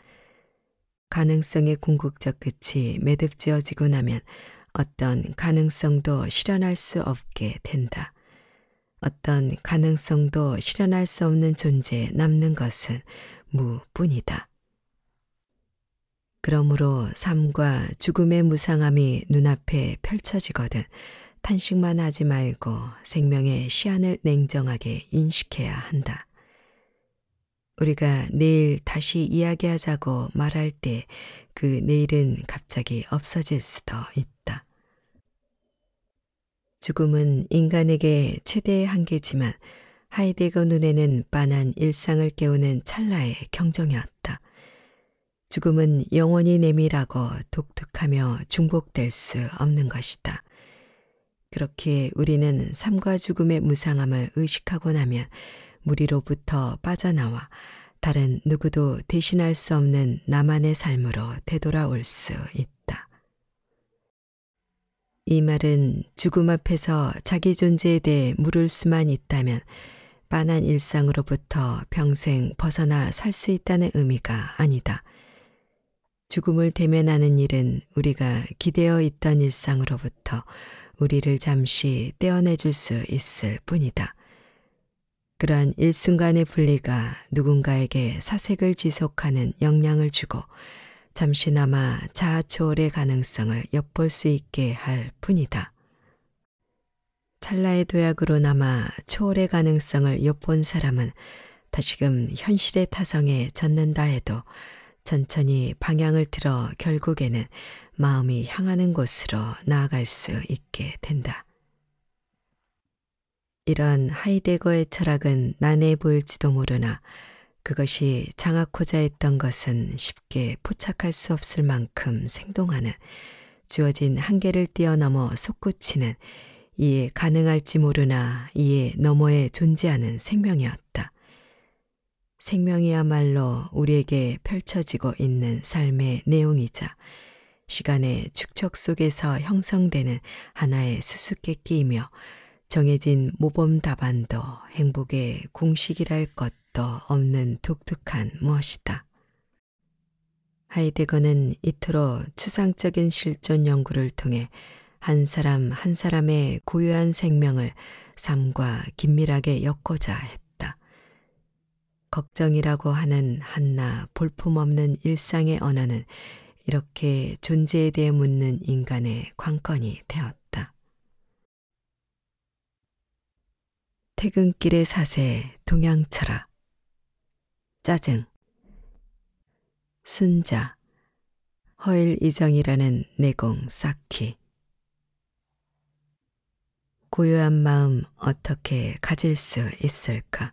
가능성의 궁극적 끝이 매듭지어지고 나면 어떤 가능성도 실현할 수 없게 된다. 어떤 가능성도 실현할 수 없는 존재에 남는 것은 무뿐이다. 그러므로 삶과 죽음의 무상함이 눈앞에 펼쳐지거든 탄식만 하지 말고 생명의 시안을 냉정하게 인식해야 한다. 우리가 내일 다시 이야기하자고 말할 때 그 내일은 갑자기 없어질 수도 있다. 죽음은 인간에게 최대의 한계지만 하이데거 눈에는 빤한 일상을 깨우는 찰나의 경정이었다. 죽음은 영원히 내밀하고 독특하며 중복될 수 없는 것이다. 그렇게 우리는 삶과 죽음의 무상함을 의식하고 나면 무리로부터 빠져나와 다른 누구도 대신할 수 없는 나만의 삶으로 되돌아올 수 있다. 이 말은 죽음 앞에서 자기 존재에 대해 물을 수만 있다면 빤한 일상으로부터 평생 벗어나 살 수 있다는 의미가 아니다. 죽음을 대면하는 일은 우리가 기대어 있던 일상으로부터 우리를 잠시 떼어내줄 수 있을 뿐이다. 그러한 일순간의 분리가 누군가에게 사색을 지속하는 영향을 주고 잠시나마 자아 초월의 가능성을 엿볼 수 있게 할 뿐이다. 찰나의 도약으로 남아 초월의 가능성을 엿본 사람은 다시금 현실의 타성에 젖는다 해도 천천히 방향을 틀어 결국에는 마음이 향하는 곳으로 나아갈 수 있게 된다. 이런 하이데거의 철학은 난해 보일지도 모르나 그것이 장악호자 했던 것은 쉽게 포착할 수 없을 만큼 생동하는 주어진 한계를 뛰어넘어 솟구치는 이에 가능할지 모르나 이에 너머에 존재하는 생명이었다. 생명이야말로 우리에게 펼쳐지고 있는 삶의 내용이자 시간의 축적 속에서 형성되는 하나의 수수께끼이며 정해진 모범 답안도 행복의 공식이랄 것 것도 없는 독특한 무엇이다. 하이데거는 이토록 추상적인 실존 연구를 통해 한 사람 한 사람의 고유한 생명을 삶과 긴밀하게 엮고자 했다. 걱정이라고 하는 한나 볼품없는 일상의 언어는 이렇게 존재에 대해 묻는 인간의 관건이 되었다. 퇴근길의 사세 동양철학 짜증. 순자, 허일 이정이라는 내공 쌓기. 고요한 마음 어떻게 가질 수 있을까?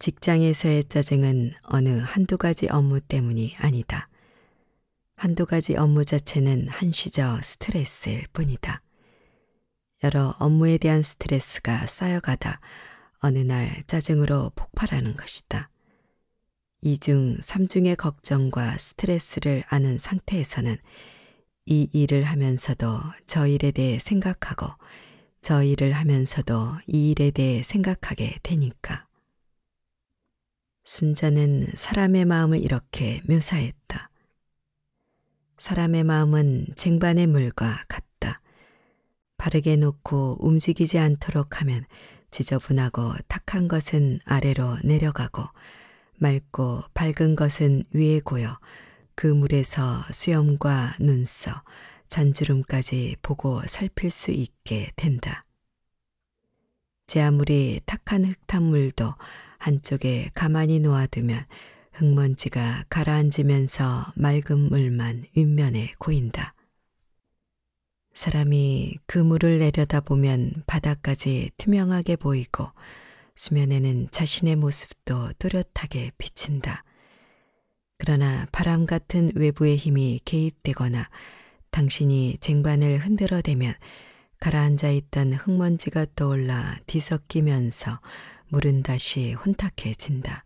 직장에서의 짜증은 어느 한두 가지 업무 때문이 아니다. 한두 가지 업무 자체는 한시적 스트레스일 뿐이다. 여러 업무에 대한 스트레스가 쌓여가다 어느 날 짜증으로 폭발하는 것이다. 이중 삼중의 걱정과 스트레스를 아는 상태에서는 이 일을 하면서도 저 일에 대해 생각하고 저 일을 하면서도 이 일에 대해 생각하게 되니까. 순자는 사람의 마음을 이렇게 묘사했다. 사람의 마음은 쟁반의 물과 같다. 바르게 놓고 움직이지 않도록 하면 지저분하고 탁한 것은 아래로 내려가고 맑고 밝은 것은 위에 고여 그 물에서 수염과 눈썹, 잔주름까지 보고 살필 수 있게 된다. 제 아무리 탁한 흙탕물도 한쪽에 가만히 놓아두면 흙먼지가 가라앉으면서 맑은 물만 윗면에 고인다. 사람이 그물을 내려다보면 바닥까지 투명하게 보이고 수면에는 자신의 모습도 또렷하게 비친다. 그러나 바람 같은 외부의 힘이 개입되거나 당신이 쟁반을 흔들어대면 가라앉아 있던 흙먼지가 떠올라 뒤섞이면서 물은 다시 혼탁해진다.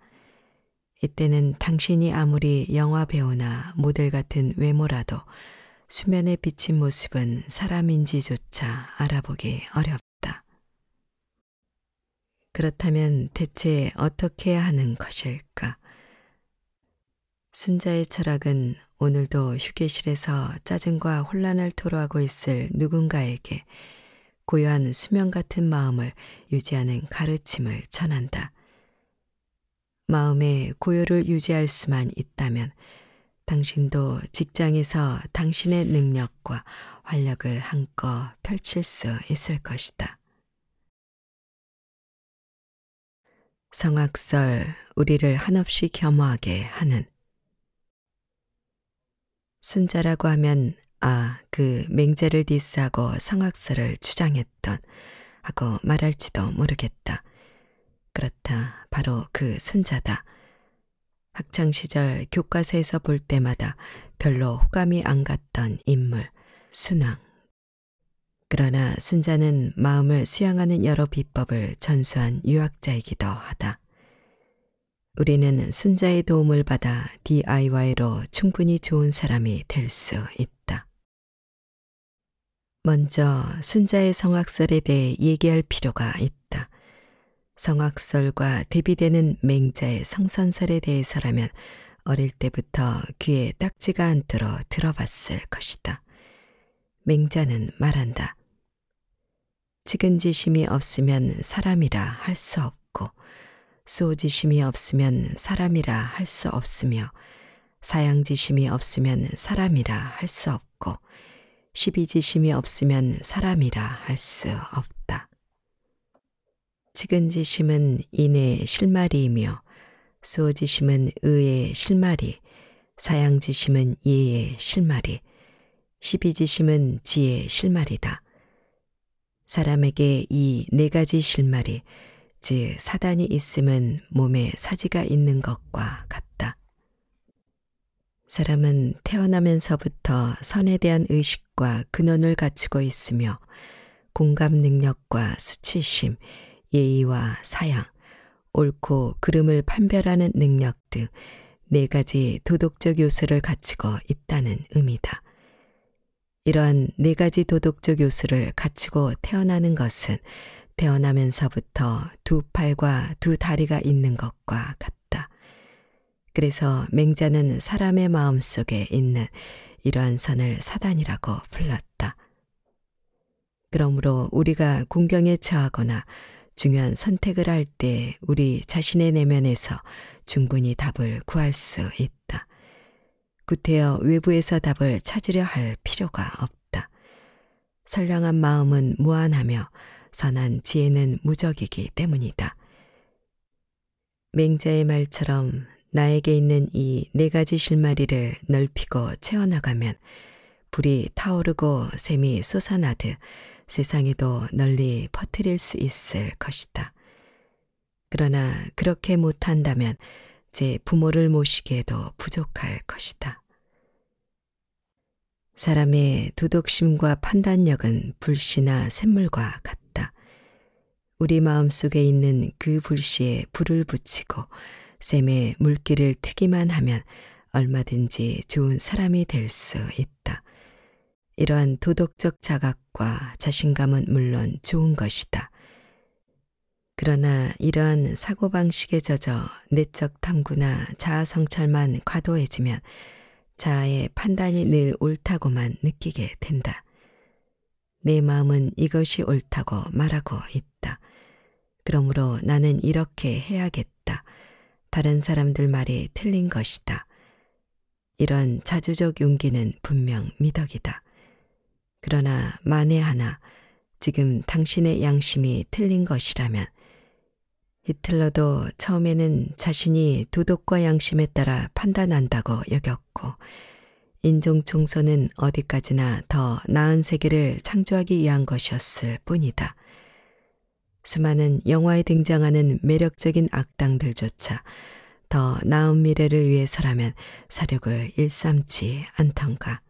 이때는 당신이 아무리 영화배우나 모델 같은 외모라도 수면에 비친 모습은 사람인지조차 알아보기 어렵다. 그렇다면 대체 어떻게 하는 것일까? 순자의 철학은 오늘도 휴게실에서 짜증과 혼란을 토로하고 있을 누군가에게 고요한 수면 같은 마음을 유지하는 가르침을 전한다. 마음의 고요를 유지할 수만 있다면 당신도 직장에서 당신의 능력과 활력을 한껏 펼칠 수 있을 것이다. 성악설, 우리를 한없이 겸허하게 하는 순자라고 하면 아, 그 맹제를 디스하고 성악설을 주장했던 하고 말할지도 모르겠다. 그렇다, 바로 그 순자다. 학창시절 교과서에서 볼 때마다 별로 호감이 안 갔던 인물, 순왕. 그러나 순자는 마음을 수양하는 여러 비법을 전수한 유학자이기도 하다. 우리는 순자의 도움을 받아 DIY로 충분히 좋은 사람이 될 수 있다. 먼저 순자의 성악설에 대해 얘기할 필요가 있다. 성악설과 대비되는 맹자의 성선설에 대해서라면 어릴 때부터 귀에 딱지가 않도록 들어봤을 것이다. 맹자는 말한다. 측은지심이 없으면 사람이라 할 수 없고 수호지심이 없으면 사람이라 할 수 없으며 사양지심이 없으면 사람이라 할 수 없고 시비지심이 없으면 사람이라 할 수 없다. 측은지심은 인의 실마리이며 수호지심은 의의 실마리, 사양지심은 예의 실마리, 시비지심은 지의 실마리다. 사람에게 이 네 가지 실마리, 즉 사단이 있음은 몸에 사지가 있는 것과 같다. 사람은 태어나면서부터 선에 대한 의식과 근원을 갖추고 있으며 공감 능력과 수치심, 예의와 사양, 옳고 그름을 판별하는 능력 등 네 가지 도덕적 요소를 갖추고 있다는 의미다. 이러한 네 가지 도덕적 요소를 갖추고 태어나는 것은 태어나면서부터 두 팔과 두 다리가 있는 것과 같다. 그래서 맹자는 사람의 마음 속에 있는 이러한 선을 사단이라고 불렀다. 그러므로 우리가 공경에 처하거나 중요한 선택을 할 때 우리 자신의 내면에서 충분히 답을 구할 수 있다. 구태여 외부에서 답을 찾으려 할 필요가 없다. 선량한 마음은 무한하며 선한 지혜는 무적이기 때문이다. 맹자의 말처럼 나에게 있는 이 네 가지 실마리를 넓히고 채워나가면 불이 타오르고 샘이 솟아나듯 세상에도 널리 퍼뜨릴 수 있을 것이다. 그러나 그렇게 못한다면 제 부모를 모시기에도 부족할 것이다. 사람의 도덕심과 판단력은 불씨나 샘물과 같다. 우리 마음 속에 있는 그 불씨에 불을 붙이고 샘에 물기를 트기만 하면 얼마든지 좋은 사람이 될 수 있다. 이러한 도덕적 자각 안정과 자신감은 물론 좋은 것이다. 그러나 이러한 사고방식에 젖어 내적 탐구나 자아 성찰만 과도해지면 자아의 판단이 늘 옳다고만 느끼게 된다. 내 마음은 이것이 옳다고 말하고 있다. 그러므로 나는 이렇게 해야겠다. 다른 사람들 말이 틀린 것이다. 이런 자주적 용기는 분명 미덕이다. 그러나 만에 하나 지금 당신의 양심이 틀린 것이라면 히틀러도 처음에는 자신이 도덕과 양심에 따라 판단한다고 여겼고 인종 총선은 어디까지나 더 나은 세계를 창조하기 위한 것이었을 뿐이다. 수많은 영화에 등장하는 매력적인 악당들조차 더 나은 미래를 위해서라면 사력을 일삼지 않던가.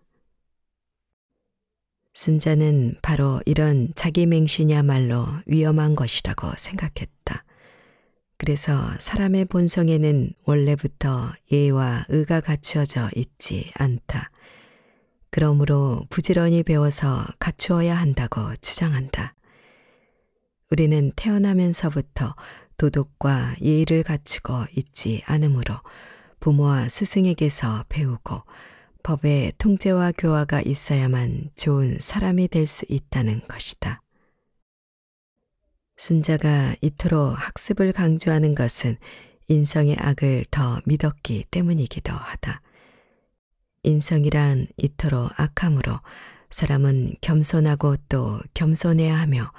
순자는 바로 이런 자기 맹신이야말로 위험한 것이라고 생각했다. 그래서 사람의 본성에는 원래부터 예와 의가 갖추어져 있지 않다. 그러므로 부지런히 배워서 갖추어야 한다고 주장한다. 우리는 태어나면서부터 도덕과 예의를 갖추고 있지 않으므로 부모와 스승에게서 배우고 법의 통제와 교화가 있어야만 좋은 사람이 될 수 있다는 것이다. 순자가 이토록 학습을 강조하는 것은 인성의 악을 더 믿었기 때문이기도 하다. 인성이란 이토록 악하므로 사람은 겸손하고 또 겸손해야 하며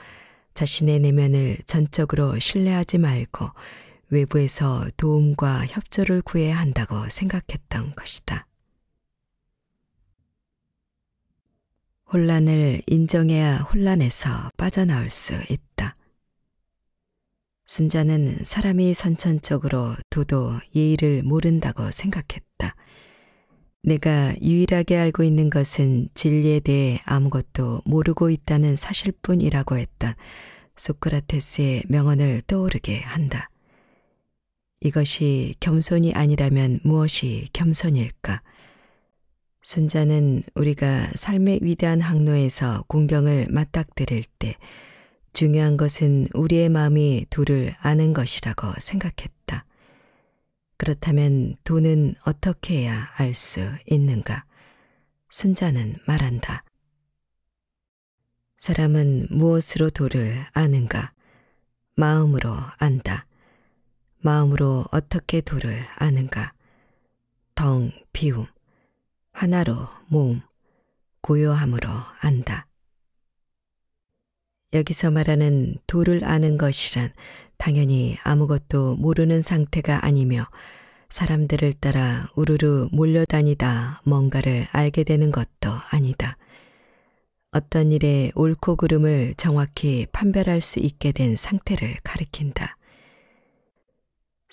자신의 내면을 전적으로 신뢰하지 말고 외부에서 도움과 협조를 구해야 한다고 생각했던 것이다. 혼란을 인정해야 혼란에서 빠져나올 수 있다. 순자는 사람이 선천적으로 도도 예의를 모른다고 생각했다. 내가 유일하게 알고 있는 것은 진리에 대해 아무것도 모르고 있다는 사실뿐이라고 했던 소크라테스의 명언을 떠오르게 한다. 이것이 겸손이 아니라면 무엇이 겸손일까? 순자는 우리가 삶의 위대한 항로에서 공경을 맞닥뜨릴 때 중요한 것은 우리의 마음이 도를 아는 것이라고 생각했다. 그렇다면 도는 어떻게 해야 알 수 있는가? 순자는 말한다. 사람은 무엇으로 도를 아는가? 마음으로 안다. 마음으로 어떻게 도를 아는가? 덩, 비움. 하나로 모음, 고요함으로 안다. 여기서 말하는 도를 아는 것이란 당연히 아무것도 모르는 상태가 아니며 사람들을 따라 우르르 몰려다니다 뭔가를 알게 되는 것도 아니다. 어떤 일의 옳고 그름을 정확히 판별할 수 있게 된 상태를 가리킨다.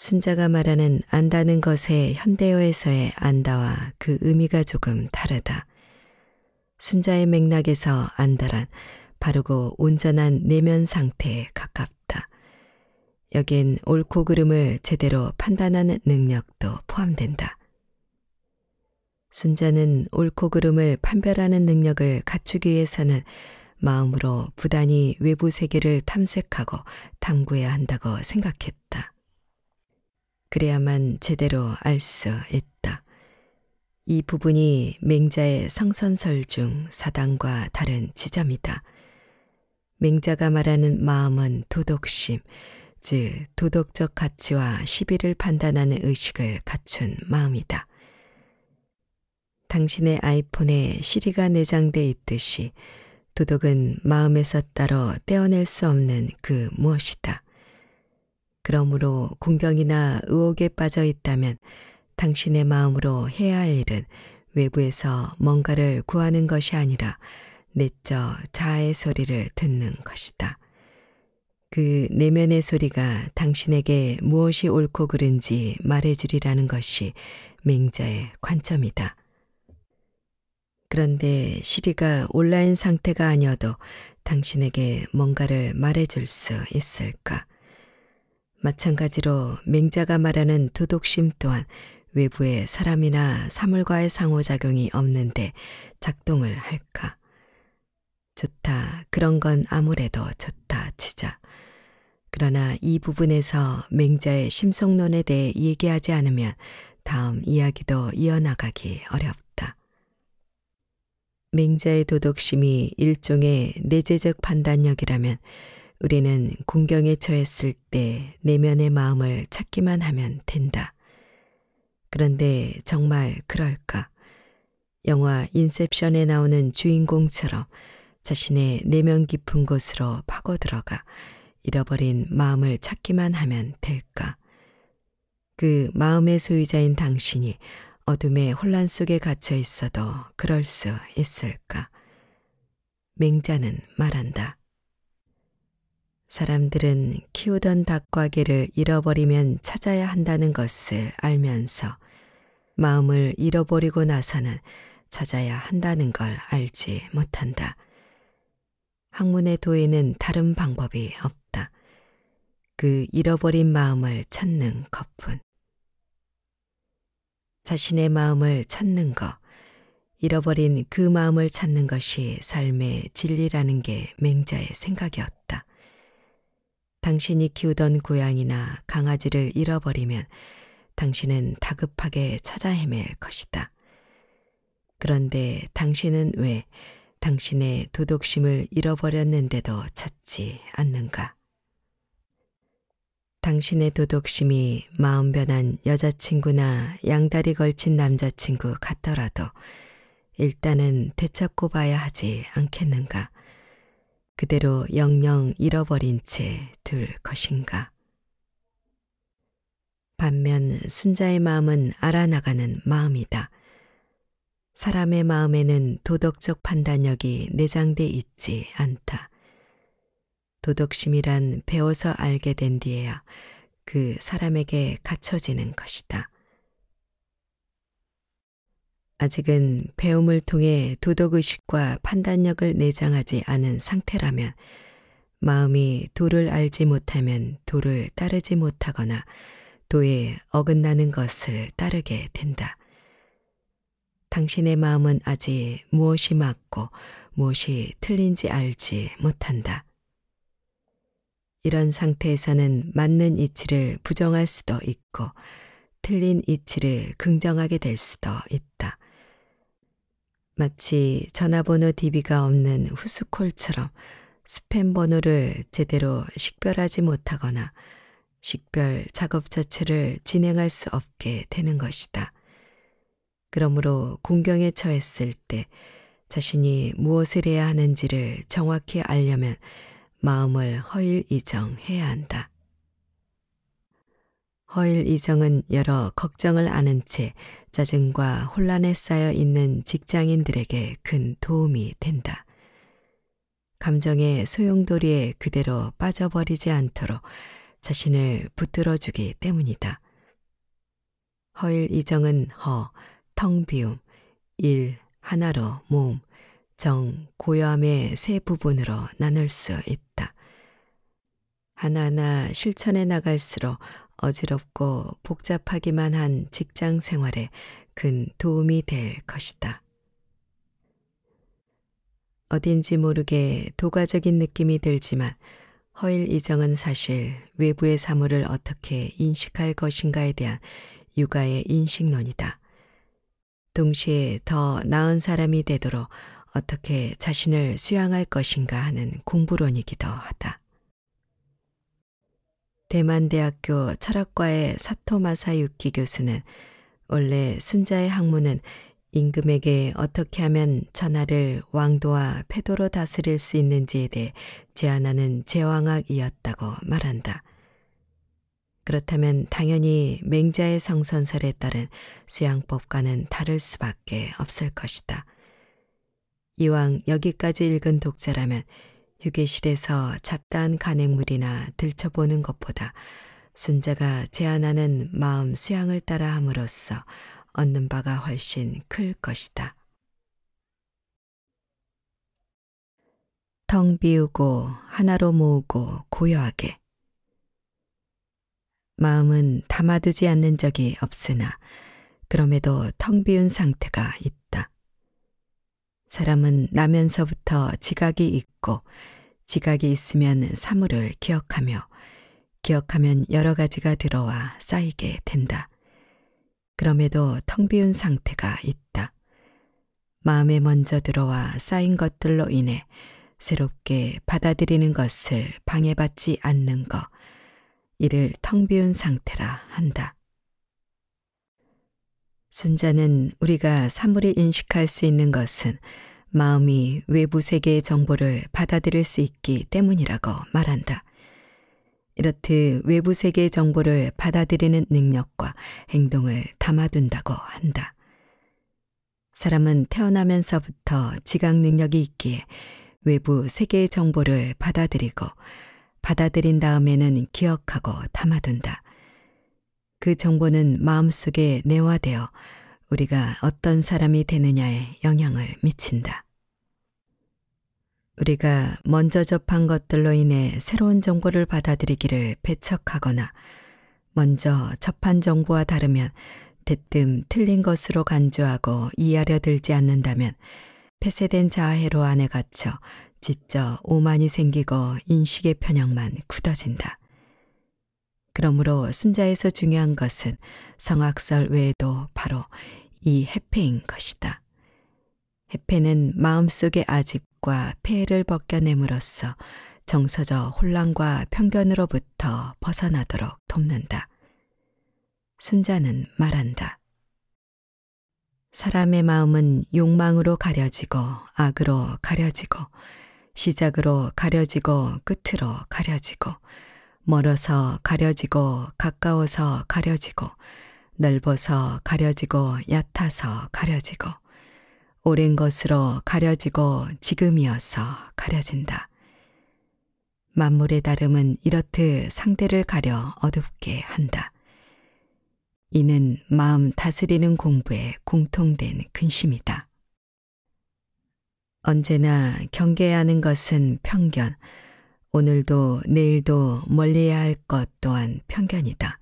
순자가 말하는 안다는 것의 현대어에서의 안다와 그 의미가 조금 다르다. 순자의 맥락에서 안다란 바르고 온전한 내면 상태에 가깝다. 여긴 옳고 그름을 제대로 판단하는 능력도 포함된다. 순자는 옳고 그름을 판별하는 능력을 갖추기 위해서는 마음으로 부단히 외부 세계를 탐색하고 탐구해야 한다고 생각했다. 그래야만 제대로 알 수 있다. 이 부분이 맹자의 성선설 중 사당과 다른 지점이다. 맹자가 말하는 마음은 도덕심, 즉 도덕적 가치와 시비를 판단하는 의식을 갖춘 마음이다. 당신의 아이폰에 시리가 내장돼 있듯이 도덕은 마음에서 따로 떼어낼 수 없는 그 무엇이다. 그러므로 공경이나 의혹에 빠져 있다면 당신의 마음으로 해야 할 일은 외부에서 뭔가를 구하는 것이 아니라 내적 자아의 소리를 듣는 것이다. 그 내면의 소리가 당신에게 무엇이 옳고 그른지 말해주리라는 것이 맹자의 관점이다. 그런데 시리가 온라인 상태가 아니어도 당신에게 뭔가를 말해줄 수 있을까? 마찬가지로 맹자가 말하는 도독심 또한 외부의 사람이나 사물과의 상호작용이 없는데 작동을 할까? 좋다. 그런 건 아무래도 좋다. 치자. 그러나 이 부분에서 맹자의 심성론에 대해 얘기하지 않으면 다음 이야기도 이어나가기 어렵다. 맹자의 도덕심이 일종의 내재적 판단력이라면 우리는 공경에 처했을 때 내면의 마음을 찾기만 하면 된다. 그런데 정말 그럴까? 영화 인셉션에 나오는 주인공처럼 자신의 내면 깊은 곳으로 파고들어가 잃어버린 마음을 찾기만 하면 될까? 그 마음의 소유자인 당신이 어둠의 혼란 속에 갇혀 있어도 그럴 수 있을까? 맹자는 말한다. 사람들은 키우던 닭과개를 잃어버리면 찾아야 한다는 것을 알면서 마음을 잃어버리고 나서는 찾아야 한다는 걸 알지 못한다. 학문의 도에는 다른 방법이 없다. 그 잃어버린 마음을 찾는 것뿐. 자신의 마음을 찾는 것, 잃어버린 그 마음을 찾는 것이 삶의 진리라는 게 맹자의 생각이었다. 당신이 키우던 고양이나 강아지를 잃어버리면 당신은 다급하게 찾아 헤맬 것이다. 그런데 당신은 왜 당신의 도덕심을 잃어버렸는데도 찾지 않는가? 당신의 도덕심이 마음 변한 여자친구나 양다리 걸친 남자친구 같더라도 일단은 되찾고 봐야 하지 않겠는가? 그대로 영영 잃어버린 채 둘 것인가. 반면 순자의 마음은 알아나가는 마음이다. 사람의 마음에는 도덕적 판단력이 내장돼 있지 않다. 도덕심이란 배워서 알게 된 뒤에야 그 사람에게 갖춰지는 것이다. 아직은 배움을 통해 도덕의식과 판단력을 내장하지 않은 상태라면 마음이 도를 알지 못하면 도를 따르지 못하거나 도에 어긋나는 것을 따르게 된다. 당신의 마음은 아직 무엇이 맞고 무엇이 틀린지 알지 못한다. 이런 상태에서는 맞는 이치를 부정할 수도 있고 틀린 이치를 긍정하게 될 수도 있다. 마치 전화번호 DB가 없는 후스콜처럼 스팸 번호를 제대로 식별하지 못하거나 식별 작업 자체를 진행할 수 없게 되는 것이다. 그러므로 공경에 처했을 때 자신이 무엇을 해야 하는지를 정확히 알려면 마음을 허일이정해야 한다. 허일이정은 여러 걱정을 아는 채 짜증과 혼란에 쌓여 있는 직장인들에게 큰 도움이 된다. 감정의 소용돌이에 그대로 빠져버리지 않도록 자신을 붙들어 주기 때문이다. 허일 이정은 허, 텅 비움, 일, 하나로 모음, 정, 고요함의 세 부분으로 나눌 수 있다. 하나하나 실천해 나갈수록 어지럽고 복잡하기만 한 직장 생활에 큰 도움이 될 것이다. 어딘지 모르게 도가적인 느낌이 들지만 허일 이정은 사실 외부의 사물을 어떻게 인식할 것인가에 대한 육아의 인식론이다. 동시에 더 나은 사람이 되도록 어떻게 자신을 수양할 것인가 하는 공부론이기도 하다. 대만대학교 철학과의 사토마사 유키 교수는 원래 순자의 학문은 임금에게 어떻게 하면 전하를 왕도와 패도로 다스릴 수 있는지에 대해 제안하는 제왕학이었다고 말한다. 그렇다면 당연히 맹자의 성선설에 따른 수양법과는 다를 수밖에 없을 것이다. 이왕 여기까지 읽은 독자라면 휴게실에서 잡다한 간행물이나 들춰보는 것보다 순자가 제안하는 마음 수양을 따라 함으로써 얻는 바가 훨씬 클 것이다. 텅 비우고 하나로 모으고 고요하게 마음은 담아두지 않는 적이 없으나 그럼에도 텅 비운 상태가 사람은 나면서부터 지각이 있고 지각이 있으면 사물을 기억하며 기억하면 여러 가지가 들어와 쌓이게 된다. 그럼에도 텅 비운 상태가 있다. 마음에 먼저 들어와 쌓인 것들로 인해 새롭게 받아들이는 것을 방해받지 않는 것, 이를 텅 비운 상태라 한다. 순자는 우리가 사물에 인식할 수 있는 것은 마음이 외부 세계의 정보를 받아들일 수 있기 때문이라고 말한다. 이렇듯 외부 세계의 정보를 받아들이는 능력과 행동을 담아둔다고 한다. 사람은 태어나면서부터 지각 능력이 있기에 외부 세계의 정보를 받아들이고 받아들인 다음에는 기억하고 담아둔다. 그 정보는 마음속에 내화되어 우리가 어떤 사람이 되느냐에 영향을 미친다. 우리가 먼저 접한 것들로 인해 새로운 정보를 받아들이기를 배척하거나 먼저 접한 정보와 다르면 대뜸 틀린 것으로 간주하고 이해하려 들지 않는다면 폐쇄된 자아해로 안에 갇혀 지적 오만이 생기고 인식의 편향만 굳어진다. 그러므로 순자에서 중요한 것은 성악설 외에도 바로 이 해패인 것이다. 해패는 마음속의 아집과 폐해를 벗겨냄으로써 정서적 혼란과 편견으로부터 벗어나도록 돕는다. 순자는 말한다. 사람의 마음은 욕망으로 가려지고 악으로 가려지고 시작으로 가려지고 끝으로 가려지고 멀어서 가려지고 가까워서 가려지고 넓어서 가려지고 얕아서 가려지고 오랜 것으로 가려지고 지금이어서 가려진다. 만물의 다름은 이렇듯 상대를 가려 어둡게 한다. 이는 마음 다스리는 공부에 공통된 근심이다. 언제나 경계하는 것은 편견, 오늘도 내일도 멀리해야 할 것 또한 편견이다.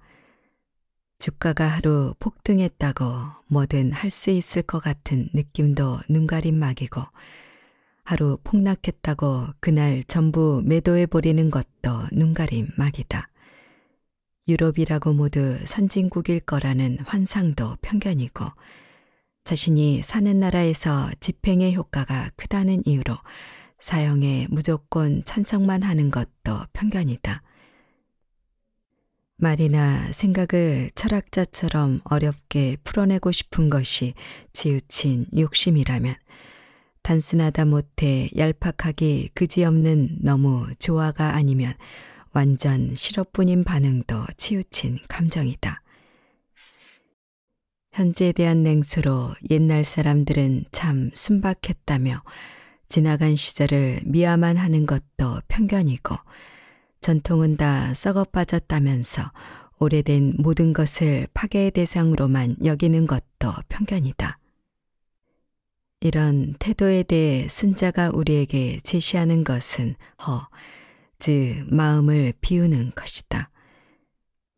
주가가 하루 폭등했다고 뭐든 할 수 있을 것 같은 느낌도 눈가림 막이고 하루 폭락했다고 그날 전부 매도해버리는 것도 눈가림 막이다. 유럽이라고 모두 선진국일 거라는 환상도 편견이고 자신이 사는 나라에서 집행의 효과가 크다는 이유로 사형에 무조건 찬성만 하는 것도 편견이다. 말이나 생각을 철학자처럼 어렵게 풀어내고 싶은 것이 지우친 욕심이라면 단순하다 못해 얄팍하기 그지없는 너무 조화가 아니면 완전 실업뿐인 반응도 치우친 감정이다. 현재에 대한 냉소로 옛날 사람들은 참 순박했다며 지나간 시절을 미화만 하는 것도 편견이고 전통은 다 썩어 빠졌다면서 오래된 모든 것을 파괴의 대상으로만 여기는 것도 편견이다. 이런 태도에 대해 순자가 우리에게 제시하는 것은 허, 즉 마음을 비우는 것이다.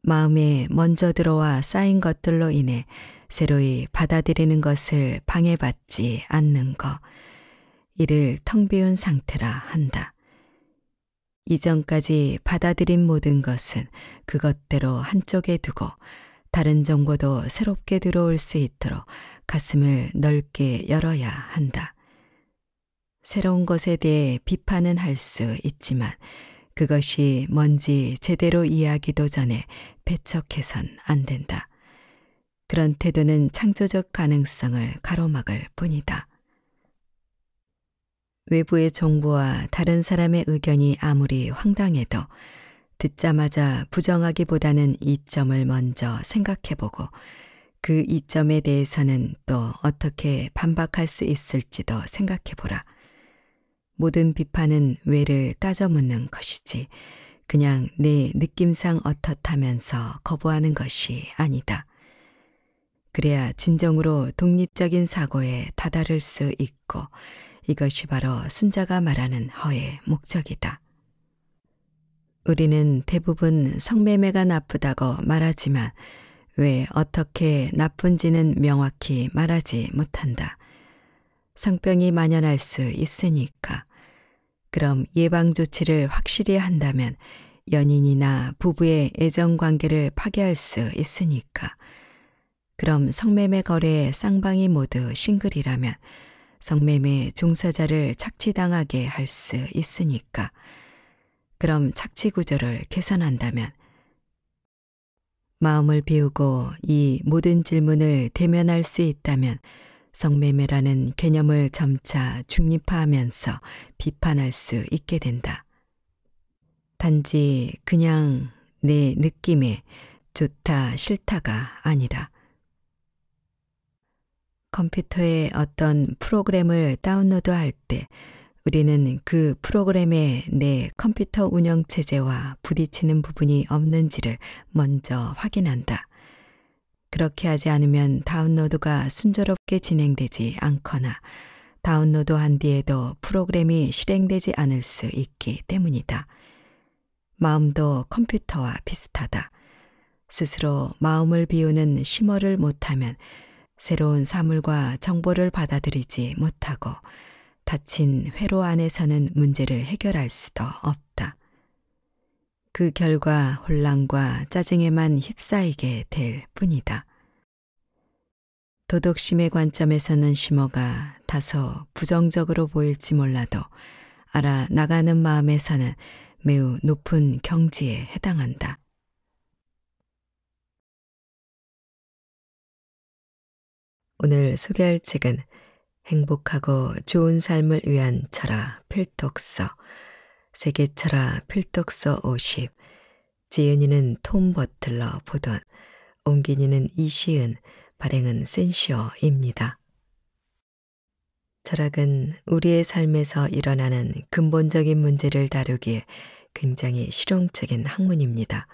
마음에 먼저 들어와 쌓인 것들로 인해 새로이 받아들이는 것을 방해받지 않는 것. 이를 텅 비운 상태라 한다. 이전까지 받아들인 모든 것은 그것대로 한쪽에 두고 다른 정보도 새롭게 들어올 수 있도록 가슴을 넓게 열어야 한다. 새로운 것에 대해 비판은 할 수 있지만 그것이 뭔지 제대로 이해하기도 전에 배척해선 안 된다. 그런 태도는 창조적 가능성을 가로막을 뿐이다. 외부의 정보와 다른 사람의 의견이 아무리 황당해도 듣자마자 부정하기보다는 이점을 먼저 생각해보고 그 이점에 대해서는 또 어떻게 반박할 수 있을지도 생각해보라. 모든 비판은 왜를 따져 묻는 것이지 그냥 내 느낌상 어떻다면서 거부하는 것이 아니다. 그래야 진정으로 독립적인 사고에 다다를 수 있고 이것이 바로 순자가 말하는 허의 목적이다. 우리는 대부분 성매매가 나쁘다고 말하지만 왜 어떻게 나쁜지는 명확히 말하지 못한다. 성병이 만연할 수 있으니까. 그럼 예방조치를 확실히 한다면 연인이나 부부의 애정관계를 파괴할 수 있으니까. 그럼 성매매 거래의 쌍방이 모두 싱글이라면 성매매 종사자를 착취당하게 할 수 있으니까. 그럼 착취 구조를 개선한다면 마음을 비우고 이 모든 질문을 대면할 수 있다면 성매매라는 개념을 점차 중립화하면서 비판할 수 있게 된다. 단지 그냥 내 느낌에 좋다 싫다가 아니라 컴퓨터에 어떤 프로그램을 다운로드 할때 우리는 그 프로그램에 내 컴퓨터 운영 체제와 부딪히는 부분이 없는지를 먼저 확인한다. 그렇게 하지 않으면 다운로드가 순조롭게 진행되지 않거나 다운로드 한 뒤에도 프로그램이 실행되지 않을 수 있기 때문이다. 마음도 컴퓨터와 비슷하다. 스스로 마음을 비우는 심어를 못하면 새로운 사물과 정보를 받아들이지 못하고 닫힌 회로 안에서는 문제를 해결할 수도 없다. 그 결과 혼란과 짜증에만 휩싸이게 될 뿐이다. 도덕심의 관점에서는 심어가 다소 부정적으로 보일지 몰라도 알아 나가는 마음에서는 매우 높은 경지에 해당한다. 오늘 소개할 책은 행복하고 좋은 삶을 위한 철학 필독서 세계 철학 필독서 50 지은이는 톰 버틀러 보던 옹기니는 이시은 발행은 센시어입니다. 철학은 우리의 삶에서 일어나는 근본적인 문제를 다루기에 굉장히 실용적인 학문입니다.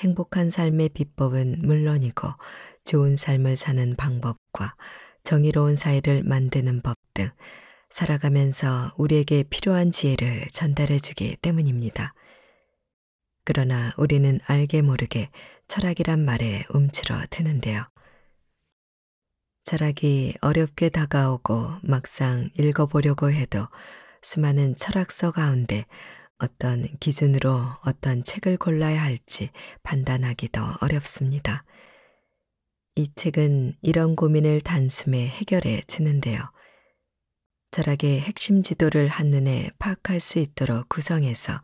행복한 삶의 비법은 물론이고 좋은 삶을 사는 방법과 정의로운 사회를 만드는 법 등 살아가면서 우리에게 필요한 지혜를 전달해 주기 때문입니다. 그러나 우리는 알게 모르게 철학이란 말에 움츠러 드는데요. 철학이 어렵게 다가오고 막상 읽어보려고 해도 수많은 철학서 가운데 어떤 기준으로 어떤 책을 골라야 할지 판단하기도 어렵습니다. 이 책은 이런 고민을 단숨에 해결해 주는데요. 철학의 핵심 지도를 한눈에 파악할 수 있도록 구성해서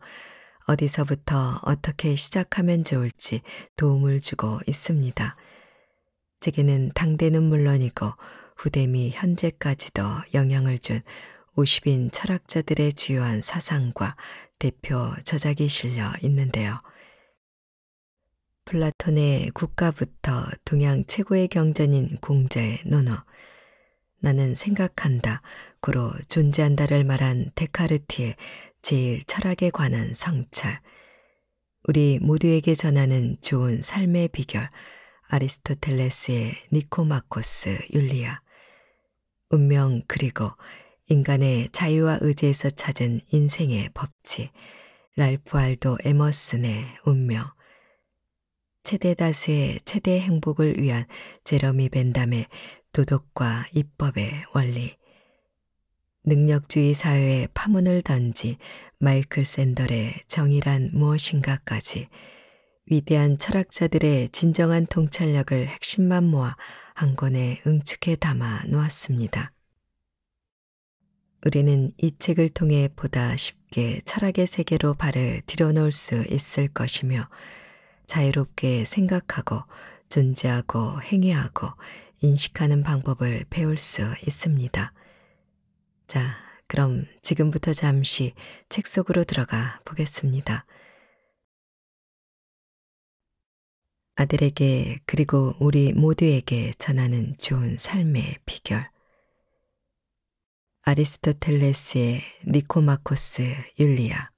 어디서부터 어떻게 시작하면 좋을지 도움을 주고 있습니다. 책에는 당대는 물론이고 후대미 현재까지도 영향을 준 50인 철학자들의 주요한 사상과 대표 저작이 실려 있는데요. 플라톤의 국가부터 동양 최고의 경전인 공자의 논어, 나는 생각한다, 고로 존재한다를 말한 데카르트의 제일 철학에 관한 성찰, 우리 모두에게 전하는 좋은 삶의 비결, 아리스토텔레스의 니코마코스 율리아, 운명 그리고 인간의 자유와 의지에서 찾은 인생의 법칙, 랄프 알도 에머슨의 운명, 최대 다수의 최대 행복을 위한 제러미 벤담의 도덕과 입법의 원리, 능력주의 사회에 파문을 던진 마이클 샌덜의 정의란 무엇인가까지 위대한 철학자들의 진정한 통찰력을 핵심만 모아 한권에응축해 담아 놓았습니다. 우리는 이 책을 통해 보다 쉽게 철학의 세계로 발을 들여놓을 수 있을 것이며 자유롭게 생각하고 존재하고 행위하고 인식하는 방법을 배울 수 있습니다. 자, 그럼 지금부터 잠시 책 속으로 들어가 보겠습니다. 아들에게 그리고 우리 모두에게 전하는 좋은 삶의 비결. 아리스토텔레스의 니코마코스 율리아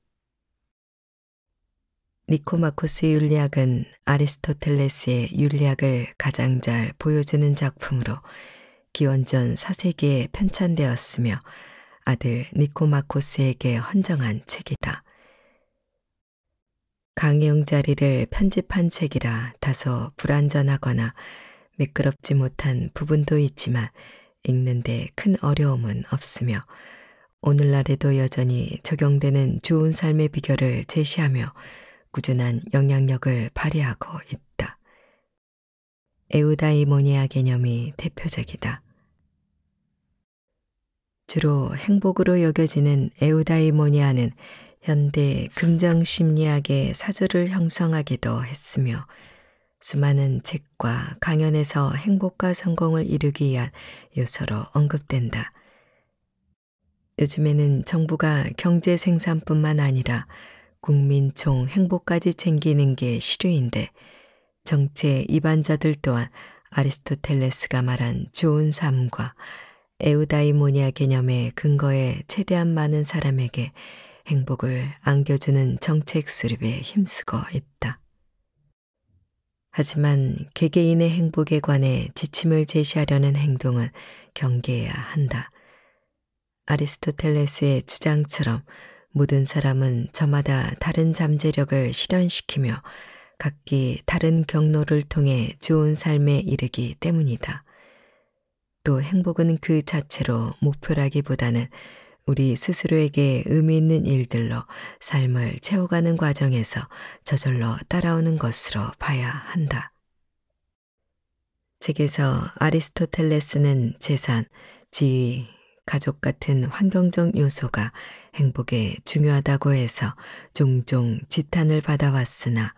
니코마코스 윤리학은 아리스토텔레스의 윤리학을 가장 잘 보여주는 작품으로 기원전 4세기에 편찬되었으며 아들 니코마코스에게 헌정한 책이다. 강영 자리를 편집한 책이라 다소 불완전하거나 매끄럽지 못한 부분도 있지만 읽는데 큰 어려움은 없으며 오늘날에도 여전히 적용되는 좋은 삶의 비결을 제시하며 꾸준한 영향력을 발휘하고 있다. 에우다이모니아 개념이 대표적이다. 주로 행복으로 여겨지는 에우다이모니아는 현대 긍정심리학의 사조를 형성하기도 했으며 수많은 책과 강연에서 행복과 성공을 이루기 위한 요소로 언급된다. 요즘에는 정부가 경제 생산뿐만 아니라 국민총 행복까지 챙기는 게 실효인데 정치의 이반자들 또한 아리스토텔레스가 말한 좋은 삶과 에우다이모니아 개념의 근거에 최대한 많은 사람에게 행복을 안겨주는 정책 수립에 힘쓰고 있다. 하지만 개개인의 행복에 관해 지침을 제시하려는 행동은 경계해야 한다. 아리스토텔레스의 주장처럼 모든 사람은 저마다 다른 잠재력을 실현시키며 각기 다른 경로를 통해 좋은 삶에 이르기 때문이다. 또 행복은 그 자체로 목표라기보다는 우리 스스로에게 의미 있는 일들로 삶을 채워가는 과정에서 저절로 따라오는 것으로 봐야 한다. 책에서 아리스토텔레스는 재산, 지위, 가족 같은 환경적 요소가 행복에 중요하다고 해서 종종 지탄을 받아왔으나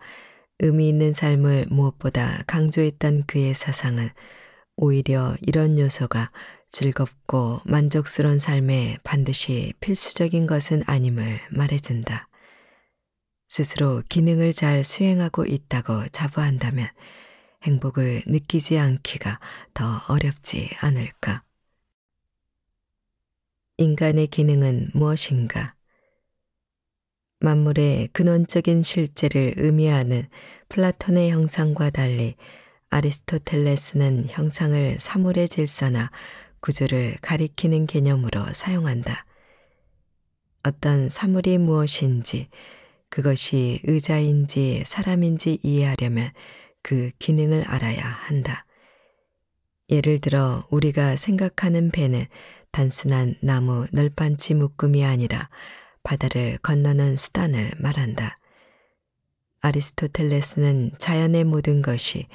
의미 있는 삶을 무엇보다 강조했던 그의 사상은 오히려 이런 요소가 즐겁고 만족스러운 삶에 반드시 필수적인 것은 아님을 말해준다. 스스로 기능을 잘 수행하고 있다고 자부한다면 행복을 느끼지 않기가 더 어렵지 않을까. 인간의 기능은 무엇인가? 만물의 근원적인 실제를 의미하는 플라톤의 형상과 달리 아리스토텔레스는 형상을 사물의 질서나 구조를 가리키는 개념으로 사용한다. 어떤 사물이 무엇인지, 그것이 의자인지 사람인지 이해하려면 그 기능을 알아야 한다. 예를 들어 우리가 생각하는 배는 단순한 나무 널빤치 묶음이 아니라 바다를 건너는 수단을 말한다. 아리스토텔레스는 자연의 모든 것이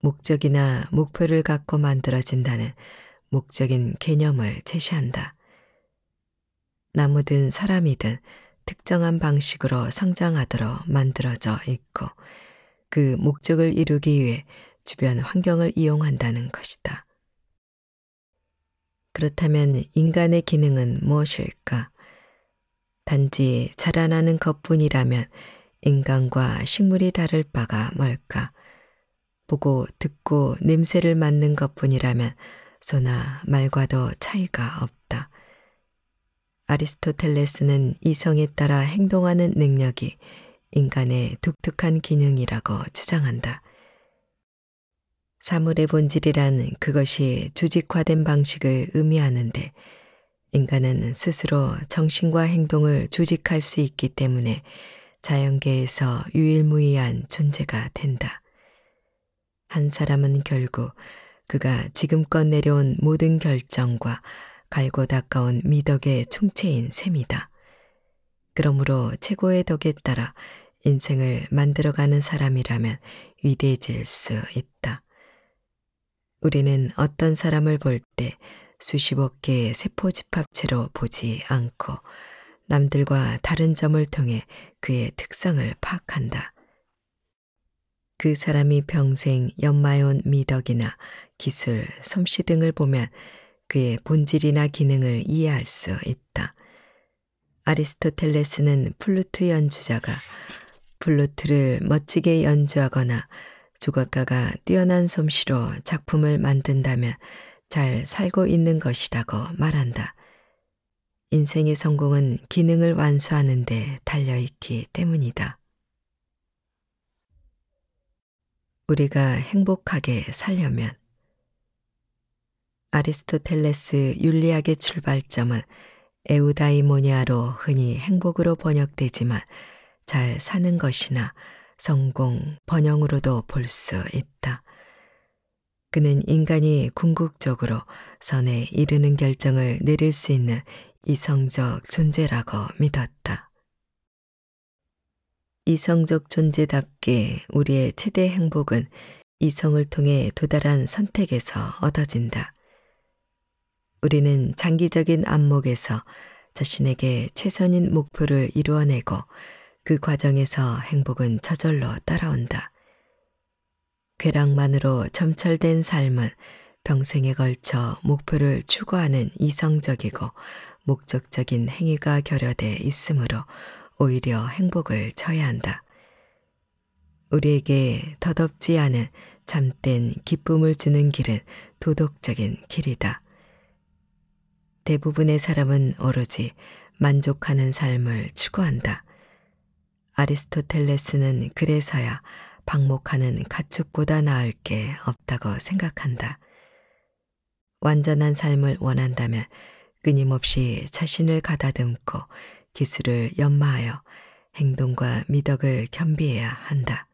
목적이나 목표를 갖고 만들어진다는 목적인 개념을 제시한다. 나무든 사람이든 특정한 방식으로 성장하도록 만들어져 있고 그 목적을 이루기 위해 주변 환경을 이용한다는 것이다. 그렇다면 인간의 기능은 무엇일까? 단지 자라나는 것뿐이라면 인간과 식물이 다를 바가 뭘까? 보고 듣고 냄새를 맡는 것뿐이라면 소나 말과도 차이가 없다. 아리스토텔레스는 이성에 따라 행동하는 능력이 인간의 독특한 기능이라고 주장한다. 사물의 본질이란 그것이 조직화된 방식을 의미하는데 인간은 스스로 정신과 행동을 조직할 수 있기 때문에 자연계에서 유일무이한 존재가 된다. 한 사람은 결국 그가 지금껏 내려온 모든 결정과 갈고 닦아온 미덕의 총체인 셈이다. 그러므로 최고의 덕에 따라 인생을 만들어가는 사람이라면 위대해질 수 있다. 우리는 어떤 사람을 볼 때 수십억 개의 세포 집합체로 보지 않고 남들과 다른 점을 통해 그의 특성을 파악한다. 그 사람이 평생 연마해온 미덕이나 기술, 솜씨 등을 보면 그의 본질이나 기능을 이해할 수 있다. 아리스토텔레스는 플루트 연주자가 플루트를 멋지게 연주하거나 조각가가 뛰어난 솜씨로 작품을 만든다면 잘 살고 있는 것이라고 말한다. 인생의 성공은 기능을 완수하는 데 달려있기 때문이다. 우리가 행복하게 살려면 아리스토텔레스 윤리학의 출발점은 에우다이모니아로 흔히 행복으로 번역되지만 잘 사는 것이나 성공, 번영으로도 볼 수 있다. 그는 인간이 궁극적으로 선에 이르는 결정을 내릴 수 있는 이성적 존재라고 믿었다. 이성적 존재답게 우리의 최대 행복은 이성을 통해 도달한 선택에서 얻어진다. 우리는 장기적인 안목에서 자신에게 최선인 목표를 이루어내고 그 과정에서 행복은 저절로 따라온다. 괴락만으로 점철된 삶은 평생에 걸쳐 목표를 추구하는 이성적이고 목적적인 행위가 결여돼 있으므로 오히려 행복을 저해한다. 우리에게 덧없지 않은 참된 기쁨을 주는 길은 도덕적인 길이다. 대부분의 사람은 오로지 만족하는 삶을 추구한다. 아리스토텔레스는 그래서야 방목하는 가축보다 나을 게 없다고 생각한다. 완전한 삶을 원한다면 끊임없이 자신을 가다듬고 기술을 연마하여 행동과 미덕을 겸비해야 한다.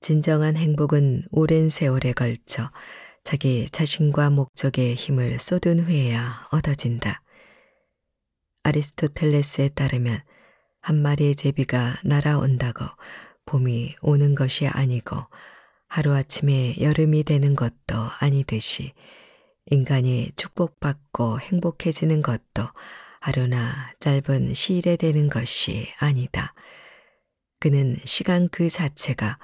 진정한 행복은 오랜 세월에 걸쳐 자기 자신과 목적에 힘을 쏟은 후에야 얻어진다. 아리스토텔레스에 따르면 한 마리의 제비가 날아온다고 봄이 오는 것이 아니고 하루아침에 여름이 되는 것도 아니듯이 인간이 축복받고 행복해지는 것도 하루나 짧은 시일에 되는 것이 아니다. 그는 시간 그 자체가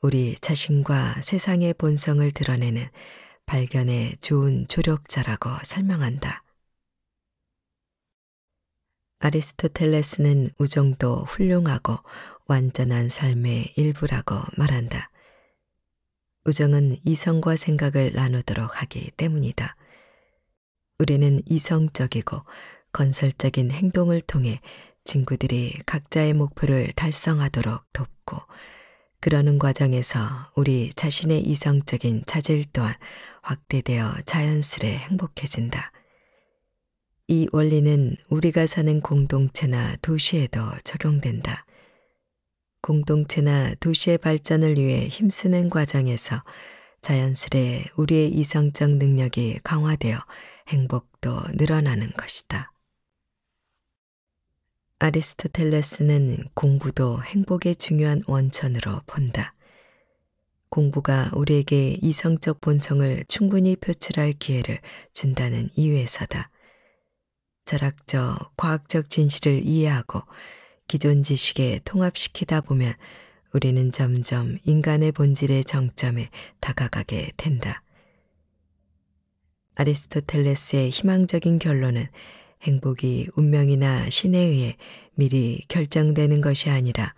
우리 자신과 세상의 본성을 드러내는 발견의 좋은 조력자라고 설명한다. 아리스토텔레스는 우정도 훌륭하고 완전한 삶의 일부라고 말한다. 우정은 이성과 생각을 나누도록 하기 때문이다. 우리는 이성적이고 건설적인 행동을 통해 친구들이 각자의 목표를 달성하도록 돕고 그러는 과정에서 우리 자신의 이성적인 자질 또한 확대되어 자연스레 행복해진다. 이 원리는 우리가 사는 공동체나 도시에도 적용된다. 공동체나 도시의 발전을 위해 힘쓰는 과정에서 자연스레 우리의 이성적 능력이 강화되어 행복도 늘어나는 것이다. 아리스토텔레스는 공부도 행복의 중요한 원천으로 본다. 공부가 우리에게 이성적 본성을 충분히 표출할 기회를 준다는 이유에서다. 철학적, 과학적 진실을 이해하고 기존 지식에 통합시키다 보면 우리는 점점 인간의 본질의 정점에 다가가게 된다. 아리스토텔레스의 희망적인 결론은 행복이 운명이나 신에 의해 미리 결정되는 것이 아니라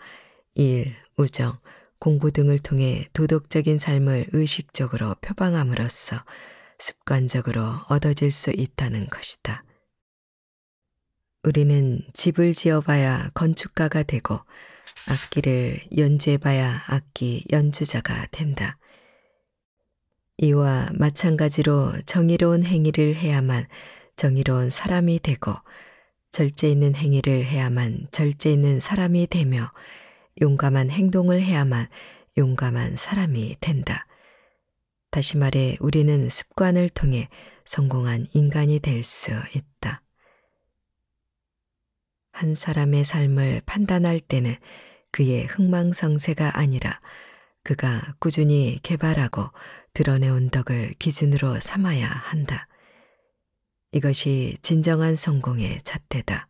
일, 우정, 공부 등을 통해 도덕적인 삶을 의식적으로 표방함으로써 습관적으로 얻어질 수 있다는 것이다. 우리는 집을 지어봐야 건축가가 되고 악기를 연주해봐야 악기 연주자가 된다. 이와 마찬가지로 정의로운 행위를 해야만 정의로운 사람이 되고 절제 있는 행위를 해야만 절제 있는 사람이 되며 용감한 행동을 해야만 용감한 사람이 된다. 다시 말해 우리는 습관을 통해 성공한 인간이 될 수 있다. 한 사람의 삶을 판단할 때는 그의 흥망성쇠가 아니라 그가 꾸준히 개발하고 드러내온 덕을 기준으로 삼아야 한다. 이것이 진정한 성공의 잣대다.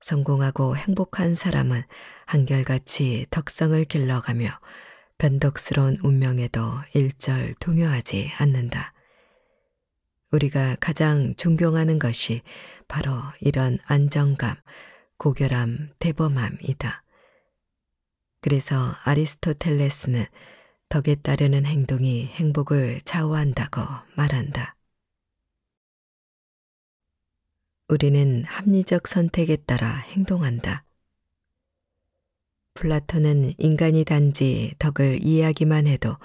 성공하고 행복한 사람은 한결같이 덕성을 길러가며 변덕스러운 운명에도 일절 동요하지 않는다. 우리가 가장 존경하는 것이 바로 이런 안정감, 고결함, 대범함이다. 그래서 아리스토텔레스는 덕에 따르는 행동이 행복을 좌우한다고 말한다. 우리는 합리적 선택에 따라 행동한다. 플라톤은 인간이 단지 덕을 이해하기만 해도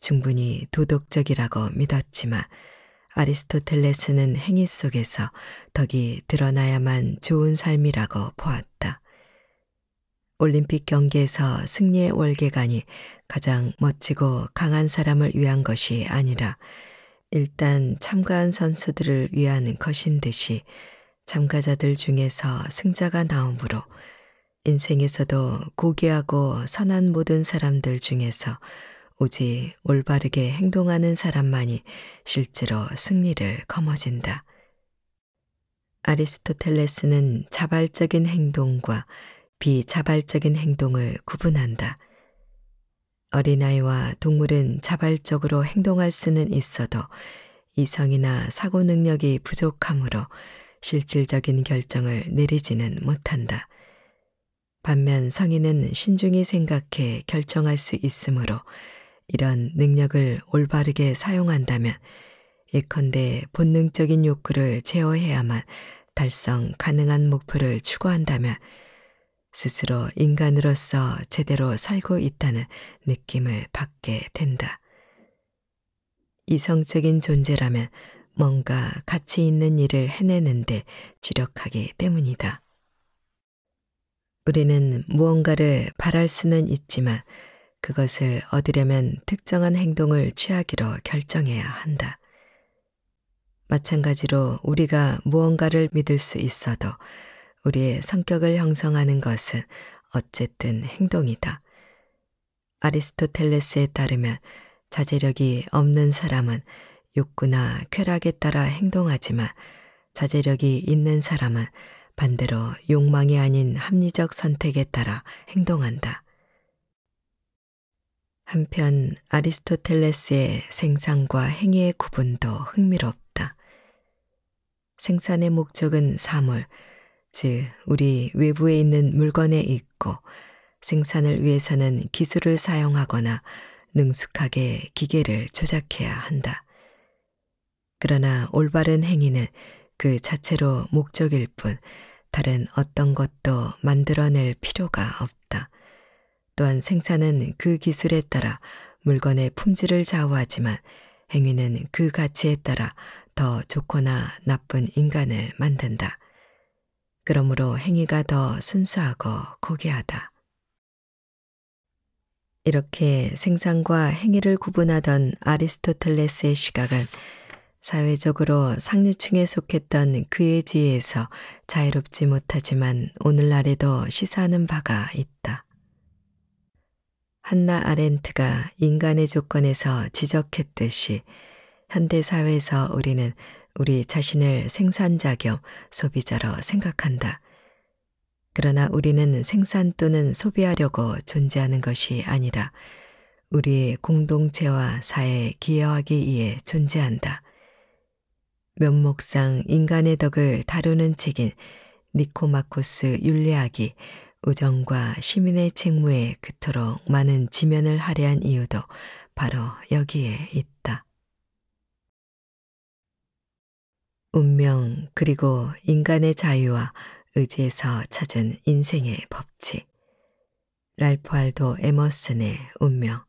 충분히 도덕적이라고 믿었지만 아리스토텔레스는 행위 속에서 덕이 드러나야만 좋은 삶이라고 보았다. 올림픽 경기에서 승리의 월계관이 가장 멋지고 강한 사람을 위한 것이 아니라 일단 참가한 선수들을 위한 것인 듯이 참가자들 중에서 승자가 나오므로 인생에서도 고귀하고 선한 모든 사람들 중에서 오직 올바르게 행동하는 사람만이 실제로 승리를 거머쥔다. 아리스토텔레스는 자발적인 행동과 비자발적인 행동을 구분한다. 어린아이와 동물은 자발적으로 행동할 수는 있어도 이성이나 사고 능력이 부족하므로 실질적인 결정을 내리지는 못한다. 반면 성인은 신중히 생각해 결정할 수 있으므로 이런 능력을 올바르게 사용한다면 예컨대 본능적인 욕구를 제어해야만 달성 가능한 목표를 추구한다면 스스로 인간으로서 제대로 살고 있다는 느낌을 받게 된다. 이성적인 존재라면 뭔가 가치 있는 일을 해내는데 주력하기 때문이다. 우리는 무언가를 바랄 수는 있지만 그것을 얻으려면 특정한 행동을 취하기로 결정해야 한다. 마찬가지로 우리가 무언가를 믿을 수 있어도 우리의 성격을 형성하는 것은 어쨌든 행동이다. 아리스토텔레스에 따르면 자제력이 없는 사람은 욕구나 쾌락에 따라 행동하지만 자제력이 있는 사람은 반대로 욕망이 아닌 합리적 선택에 따라 행동한다. 한편 아리스토텔레스의 생산과 행위의 구분도 흥미롭다. 생산의 목적은 사물, 즉 우리 외부에 있는 물건에 있고 생산을 위해서는 기술을 사용하거나 능숙하게 기계를 조작해야 한다. 그러나 올바른 행위는 그 자체로 목적일 뿐 다른 어떤 것도 만들어낼 필요가 없다. 또한 생산은 그 기술에 따라 물건의 품질을 좌우하지만 행위는 그 가치에 따라 더 좋거나 나쁜 인간을 만든다. 그러므로 행위가 더 순수하고 고귀하다. 이렇게 생산과 행위를 구분하던 아리스토텔레스의 시각은 사회적으로 상류층에 속했던 그의 지혜에서 자유롭지 못하지만 오늘날에도 시사하는 바가 있다. 한나 아렌트가 인간의 조건에서 지적했듯이 현대사회에서 우리는 우리 자신을 생산자 겸 소비자로 생각한다. 그러나 우리는 생산 또는 소비하려고 존재하는 것이 아니라 우리의 공동체와 사회에 기여하기 위해 존재한다. 면목상 인간의 덕을 다루는 책인 니코마코스 율리학이 우정과 시민의 책무에 그토록 많은 지면을 할애한 이유도 바로 여기에 있다. 운명 그리고 인간의 자유와 의지에서 찾은 인생의 법칙. 랄프 알도 에머슨의 운명.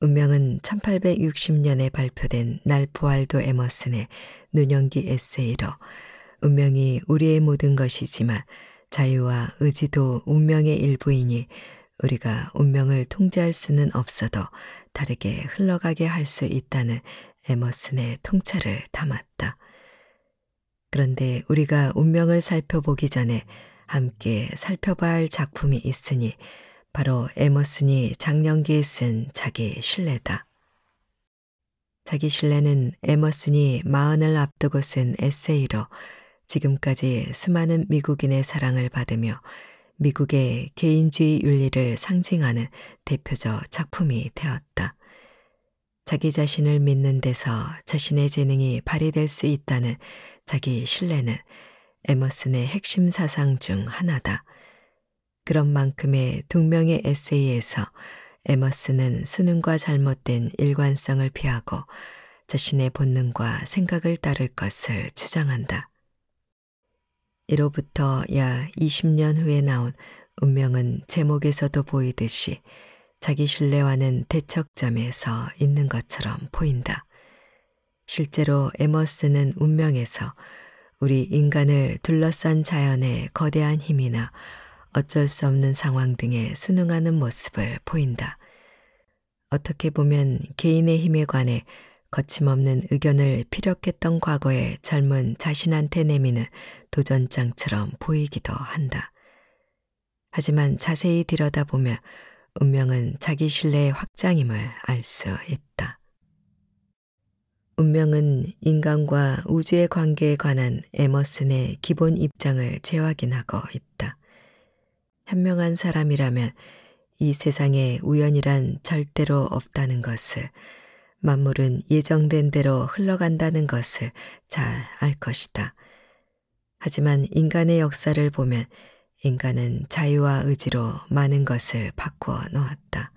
운명은 1860년에 발표된 랄프 알도 에머슨의 노년기 에세이로 운명이 우리의 모든 것이지만 자유와 의지도 운명의 일부이니 우리가 운명을 통제할 수는 없어도 다르게 흘러가게 할 수 있다는 에머슨의 통찰을 담았다. 그런데 우리가 운명을 살펴보기 전에 함께 살펴봐야 할 작품이 있으니 바로 에머슨이 작년기에 쓴 자기 신뢰다. 자기 신뢰는 에머슨이 마흔을 앞두고 쓴 에세이로 지금까지 수많은 미국인의 사랑을 받으며 미국의 개인주의 윤리를 상징하는 대표적 작품이 되었다. 자기 자신을 믿는 데서 자신의 재능이 발휘될 수 있다는 자기 신뢰는 에머슨의 핵심 사상 중 하나다. 그런 만큼의 동명의 에세이에서 에머슨은 수능과 잘못된 일관성을 피하고 자신의 본능과 생각을 따를 것을 주장한다. 이로부터 약 20년 후에 나온 운명은 제목에서도 보이듯이 자기 신뢰와는 대척점에서 있는 것처럼 보인다. 실제로 에머스는 운명에서 우리 인간을 둘러싼 자연의 거대한 힘이나 어쩔 수 없는 상황 등에 순응하는 모습을 보인다. 어떻게 보면 개인의 힘에 관해 거침없는 의견을 피력했던 과거의 젊은 자신한테 내미는 도전장처럼 보이기도 한다. 하지만 자세히 들여다보면 운명은 자기 신뢰의 확장임을 알 수 있다. 운명은 인간과 우주의 관계에 관한 에머슨의 기본 입장을 재확인하고 있다. 현명한 사람이라면 이 세상에 우연이란 절대로 없다는 것을 만물은 예정된 대로 흘러간다는 것을 잘 알 것이다. 하지만 인간의 역사를 보면 인간은 자유와 의지로 많은 것을 바꾸어 놓았다.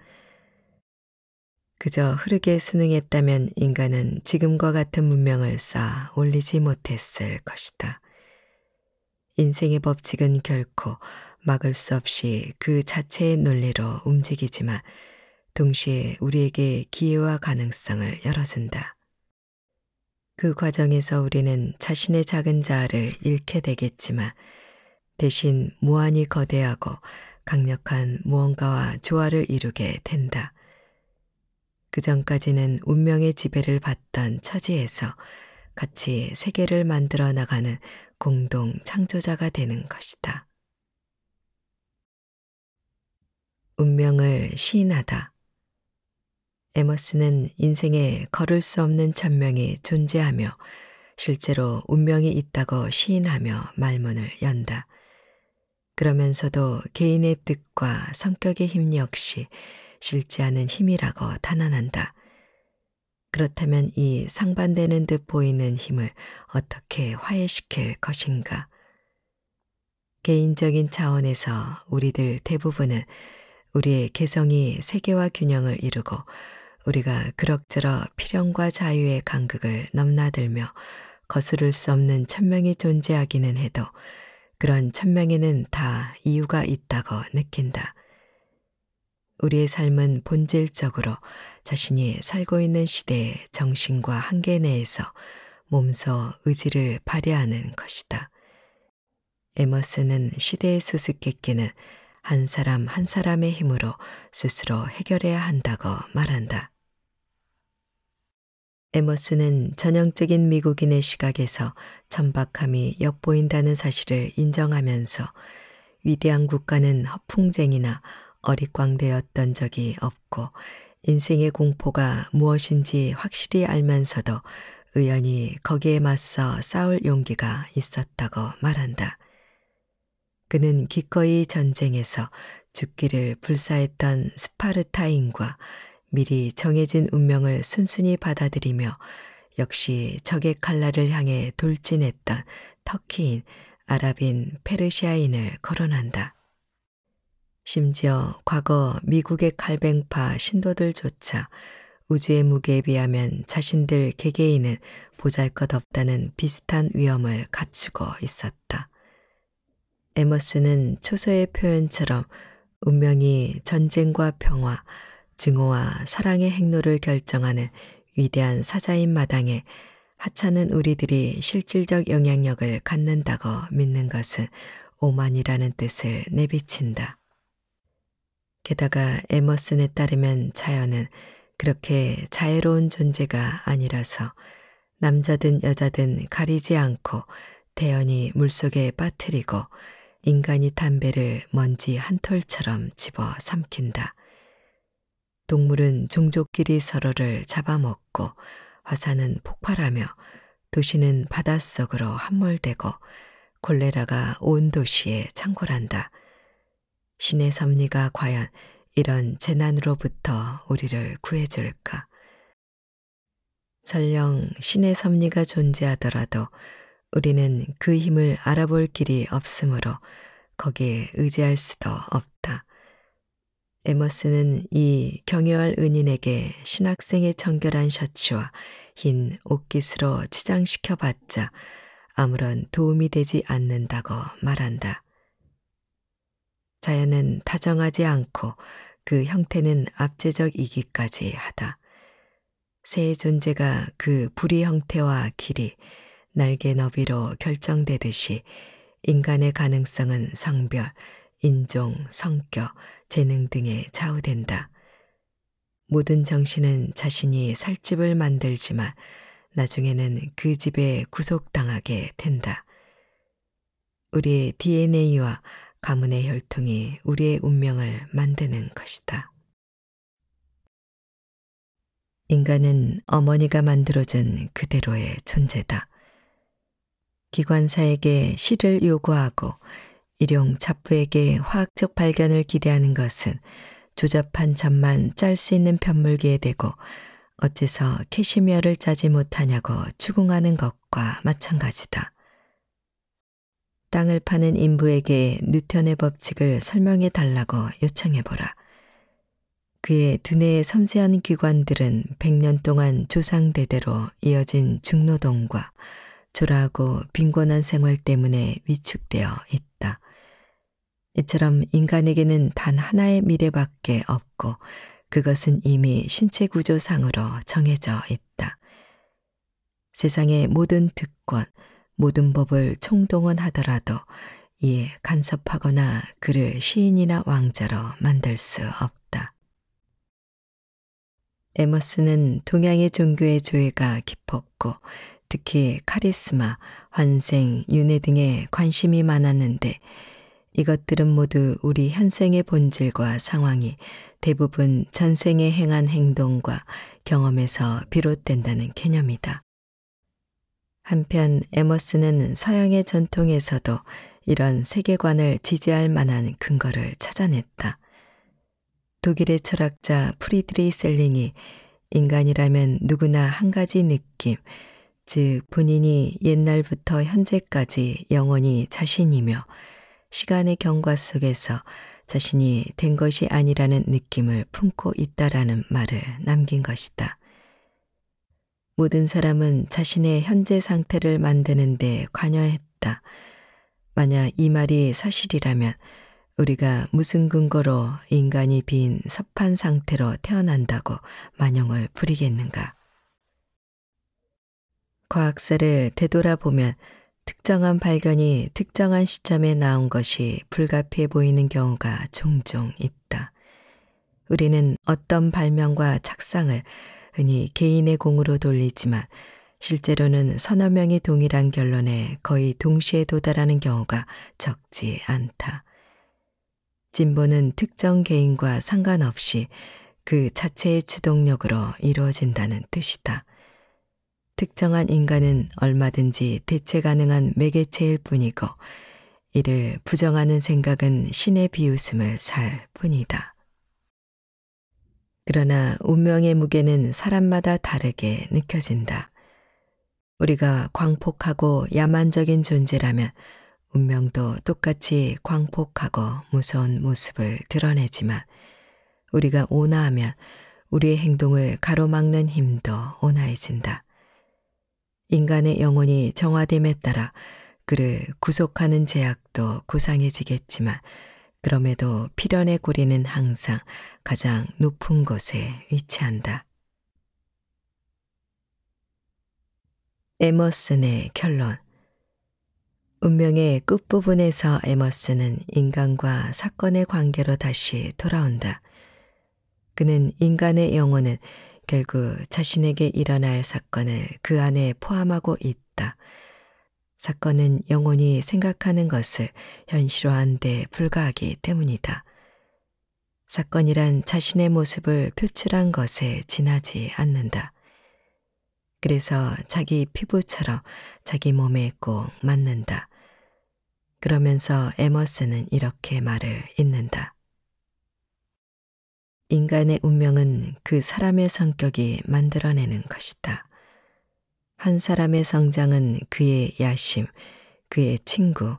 그저 흐르게 순응했다면 인간은 지금과 같은 문명을 쌓아 올리지 못했을 것이다. 인생의 법칙은 결코 막을 수 없이 그 자체의 논리로 움직이지만 동시에 우리에게 기회와 가능성을 열어준다. 그 과정에서 우리는 자신의 작은 자아를 잃게 되겠지만 대신 무한히 거대하고 강력한 무언가와 조화를 이루게 된다. 그 전까지는 운명의 지배를 받던 처지에서 같이 세계를 만들어 나가는 공동 창조자가 되는 것이다. 운명을 시인하다. 에머스는 인생에 걸을 수 없는 천명이 존재하며 실제로 운명이 있다고 시인하며 말문을 연다. 그러면서도 개인의 뜻과 성격의 힘 역시 실지 않은 힘이라고 단언한다. 그렇다면 이 상반되는 듯 보이는 힘을 어떻게 화해시킬 것인가? 개인적인 차원에서 우리들 대부분은 우리의 개성이 세계와 균형을 이루고 우리가 그럭저럭 필연과 자유의 간극을 넘나들며 거스를 수 없는 천명이 존재하기는 해도 그런 천명에는 다 이유가 있다고 느낀다. 우리의 삶은 본질적으로 자신이 살고 있는 시대의 정신과 한계 내에서 몸소 의지를 발휘하는 것이다. 에머스는 시대의 수수께끼는 한 사람 한 사람의 힘으로 스스로 해결해야 한다고 말한다. 에머스는 전형적인 미국인의 시각에서 천박함이 엿보인다는 사실을 인정하면서 위대한 국가는 허풍쟁이나 어리광대였던 적이 없고 인생의 공포가 무엇인지 확실히 알면서도 의연히 거기에 맞서 싸울 용기가 있었다고 말한다. 그는 기꺼이 전쟁에서 죽기를 불사했던 스파르타인과 미리 정해진 운명을 순순히 받아들이며 역시 적의 칼날을 향해 돌진했던 터키인, 아랍인, 페르시아인을 거론한다. 심지어 과거 미국의 칼뱅파 신도들조차 우주의 무게에 비하면 자신들 개개인은 보잘 것 없다는 비슷한 위험을 갖추고 있었다. 에머스는 초소의 표현처럼 운명이 전쟁과 평화, 증오와 사랑의 행로를 결정하는 위대한 사자인 마당에 하찮은 우리들이 실질적 영향력을 갖는다고 믿는 것은 오만이라는 뜻을 내비친다. 게다가 에머슨에 따르면 자연은 그렇게 자애로운 존재가 아니라서 남자든 여자든 가리지 않고 대연히 물속에 빠뜨리고 인간이 담배를 먼지 한 톨처럼 집어 삼킨다. 동물은 종족끼리 서로를 잡아먹고 화산은 폭발하며 도시는 바닷속으로 함몰되고 콜레라가 온 도시에 창궐한다. 신의 섭리가 과연 이런 재난으로부터 우리를 구해줄까? 설령 신의 섭리가 존재하더라도 우리는 그 힘을 알아볼 길이 없으므로 거기에 의지할 수도 없다. 에머스는 이 경여할 은인에게 신학생의 정결한 셔츠와 흰 옷깃으로 치장시켜봤자 아무런 도움이 되지 않는다고 말한다. 자연은 다정하지 않고 그 형태는 압제적이기까지 하다. 새의 존재가 그 부리 형태와 길이 날개 너비로 결정되듯이 인간의 가능성은 성별, 인종, 성격, 재능 등에 좌우된다. 모든 정신은 자신이 살 집을 만들지만 나중에는 그 집에 구속당하게 된다. 우리의 DNA와 가문의 혈통이 우리의 운명을 만드는 것이다. 인간은 어머니가 만들어준 그대로의 존재다. 기관사에게 시를 요구하고 일용 잡부에게 화학적 발견을 기대하는 것은 조잡한 점만 짤 수 있는 편물기에 대고 어째서 캐시미어를 짜지 못하냐고 추궁하는 것과 마찬가지다. 땅을 파는 인부에게 뉴턴의 법칙을 설명해 달라고 요청해 보라. 그의 두뇌의 섬세한 기관들은 100년 동안 조상대대로 이어진 중노동과 조라하고 빈곤한 생활 때문에 위축되어 있다. 이처럼 인간에게는 단 하나의 미래밖에 없고 그것은 이미 신체 구조상으로 정해져 있다. 세상의 모든 특권, 모든 법을 총동원하더라도 이에 간섭하거나 그를 시인이나 왕자로 만들 수 없다. 에머스는 동양의 종교의 조예가 깊었고 특히 카리스마, 환생, 윤회 등에 관심이 많았는데 이것들은 모두 우리 현생의 본질과 상황이 대부분 전생에 행한 행동과 경험에서 비롯된다는 개념이다. 한편 에머스는 서양의 전통에서도 이런 세계관을 지지할 만한 근거를 찾아냈다. 독일의 철학자 프리드리 셀링이 인간이라면 누구나 한 가지 느낌, 즉 본인이 옛날부터 현재까지 영원히 자신이며 시간의 경과 속에서 자신이 된 것이 아니라는 느낌을 품고 있다라는 말을 남긴 것이다. 모든 사람은 자신의 현재 상태를 만드는 데 관여했다. 만약 이 말이 사실이라면 우리가 무슨 근거로 인간이 빈 섭한 상태로 태어난다고 만용을 부리겠는가? 과학사를 되돌아보면 특정한 발견이 특정한 시점에 나온 것이 불가피해 보이는 경우가 종종 있다. 우리는 어떤 발명과 착상을 흔히 개인의 공으로 돌리지만 실제로는 서너 명이 동일한 결론에 거의 동시에 도달하는 경우가 적지 않다. 진보는 특정 개인과 상관없이 그 자체의 주동력으로 이루어진다는 뜻이다. 특정한 인간은 얼마든지 대체 가능한 매개체일 뿐이고 이를 부정하는 생각은 신의 비웃음을 살 뿐이다. 그러나 운명의 무게는 사람마다 다르게 느껴진다. 우리가 광폭하고 야만적인 존재라면 운명도 똑같이 광폭하고 무서운 모습을 드러내지만 우리가 온화하면 우리의 행동을 가로막는 힘도 온화해진다. 인간의 영혼이 정화됨에 따라 그를 구속하는 제약도 고상해지겠지만 그럼에도 필연의 고리는 항상 가장 높은 곳에 위치한다. 에머슨의 결론 운명의 끝부분에서 에머슨은 인간과 사건의 관계로 다시 돌아온다. 그는 인간의 영혼은 결국 그 자신에게 일어날 사건을 그 안에 포함하고 있다. 사건은 영혼이 생각하는 것을 현실화한 데 불과하기 때문이다. 사건이란 자신의 모습을 표출한 것에 지나지 않는다. 그래서 자기 피부처럼 자기 몸에 꼭 맞는다. 그러면서 에머스는 이렇게 말을 잇는다. 인간의 운명은 그 사람의 성격이 만들어내는 것이다. 한 사람의 성장은 그의 야심, 그의 친구,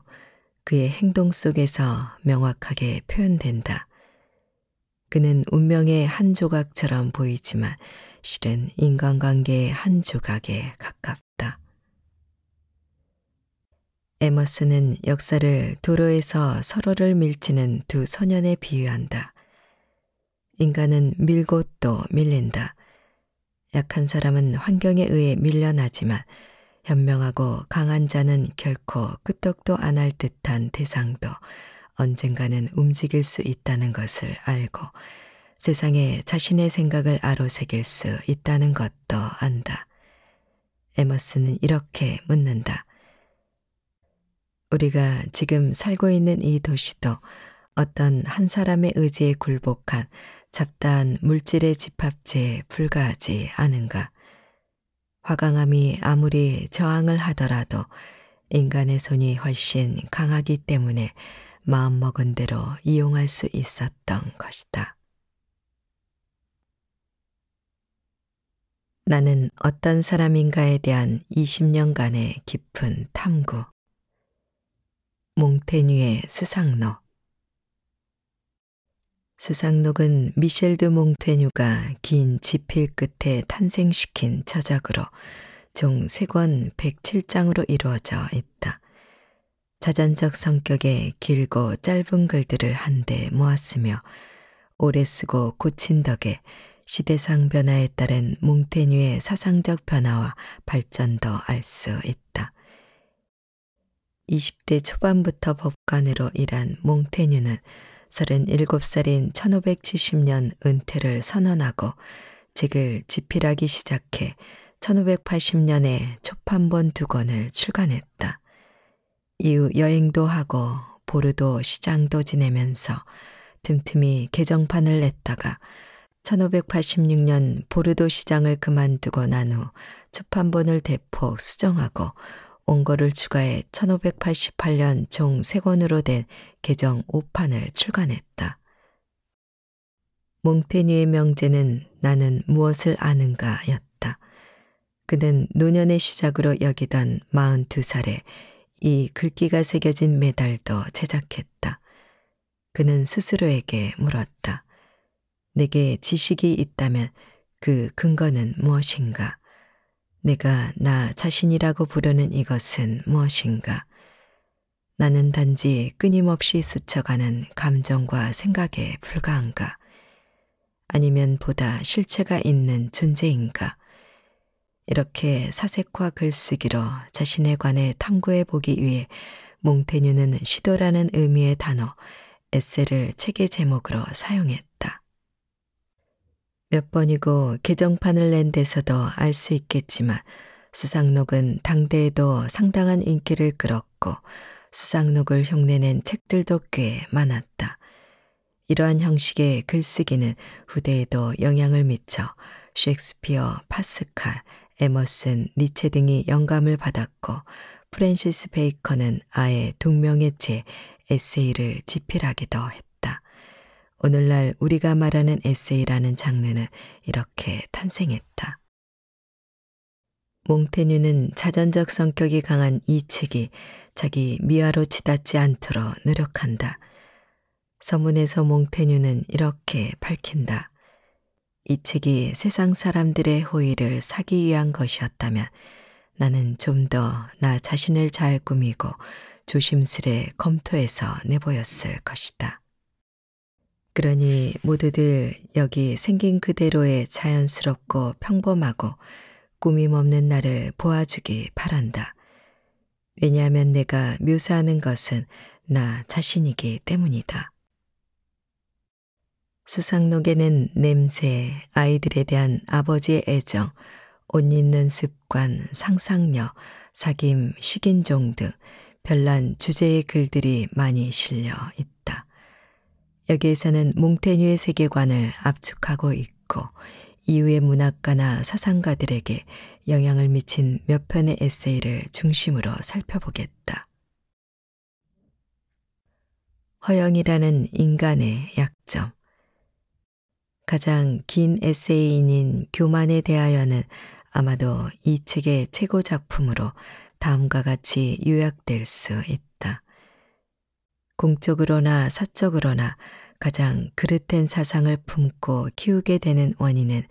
그의 행동 속에서 명확하게 표현된다. 그는 운명의 한 조각처럼 보이지만 실은 인간관계의 한 조각에 가깝다. 에머스는 역사를 도로에서 서로를 밀치는 두 소년에 비유한다. 인간은 밀고 또 밀린다. 약한 사람은 환경에 의해 밀려나지만 현명하고 강한 자는 결코 끄떡도 안 할 듯한 대상도 언젠가는 움직일 수 있다는 것을 알고 세상에 자신의 생각을 아로새길 수 있다는 것도 안다. 에머스는 이렇게 묻는다. 우리가 지금 살고 있는 이 도시도 어떤 한 사람의 의지에 굴복한 잡다한 물질의 집합체에 불과하지 않은가. 화강암이 아무리 저항을 하더라도 인간의 손이 훨씬 강하기 때문에 마음먹은 대로 이용할 수 있었던 것이다. 나는 어떤 사람인가에 대한 20년간의 깊은 탐구. 몽테뉴의 수상로 수상록은 미셸 드 몽테뉴가 긴 지필 끝에 탄생시킨 저작으로 총 3권 107장으로 이루어져 있다. 자전적 성격의 길고 짧은 글들을 한데 모았으며 오래 쓰고 고친 덕에 시대상 변화에 따른 몽테뉴의 사상적 변화와 발전도 알 수 있다. 20대 초반부터 법관으로 일한 몽테뉴는 37살인 1570년 은퇴를 선언하고 책을 집필하기 시작해 1580년에 초판본 두 권을 출간했다. 이후 여행도 하고 보르도 시장도 지내면서 틈틈이 개정판을 냈다가 1586년 보르도 시장을 그만두고 난 후 초판본을 대폭 수정하고 원고를 추가해 1588년 총 3권으로 된 개정 5판을 출간했다. 몽테뉴의 명제는 나는 무엇을 아는가 였다. 그는 노년의 시작으로 여기던 42살에 이 글귀가 새겨진 메달도 제작했다. 그는 스스로에게 물었다. 내게 지식이 있다면 그 근거는 무엇인가? 내가 나 자신이라고 부르는 이것은 무엇인가? 나는 단지 끊임없이 스쳐가는 감정과 생각에 불과한가? 아니면 보다 실체가 있는 존재인가? 이렇게 사색과 글쓰기로 자신에 관해 탐구해 보기 위해 몽테뉴는 시도라는 의미의 단어, 에세를 책의 제목으로 사용했다. 몇 번이고 개정판을 낸 데서도 알 수 있겠지만 수상록은 당대에도 상당한 인기를 끌었고 수상록을 흉내낸 책들도 꽤 많았다. 이러한 형식의 글쓰기는 후대에도 영향을 미쳐 셰익스피어, 파스칼, 에머슨, 니체 등이 영감을 받았고 프랜시스 베이커는 아예 동명의 책 에세이를 집필하기도 했다. 오늘날 우리가 말하는 에세이라는 장르는 이렇게 탄생했다. 몽테뉴는 자전적 성격이 강한 이 책이 자기 미화로 치닫지 않도록 노력한다. 서문에서 몽테뉴는 이렇게 밝힌다. 이 책이 세상 사람들의 호의를 사기 위한 것이었다면 나는 좀 더 나 자신을 잘 꾸미고 조심스레 검토해서 내보였을 것이다. 그러니 모두들 여기 생긴 그대로의 자연스럽고 평범하고 꾸밈 없는 나를 보아주기 바란다. 왜냐하면 내가 묘사하는 것은 나 자신이기 때문이다. 수상록에는 냄새, 아이들에 대한 아버지의 애정, 옷 입는 습관, 상상력, 사김, 식인종 등 별난 주제의 글들이 많이 실려 있다. 여기에서는 몽테뉴의 세계관을 압축하고 있고 이후의 문학가나 사상가들에게 영향을 미친 몇 편의 에세이를 중심으로 살펴보겠다. 허영이라는 인간의 약점 가장 긴에세이인 교만에 대하여는 아마도 이 책의 최고 작품으로 다음과 같이 요약될 수 있다. 공적으로나 사적으로나 가장 그릇된 사상을 품고 키우게 되는 원인은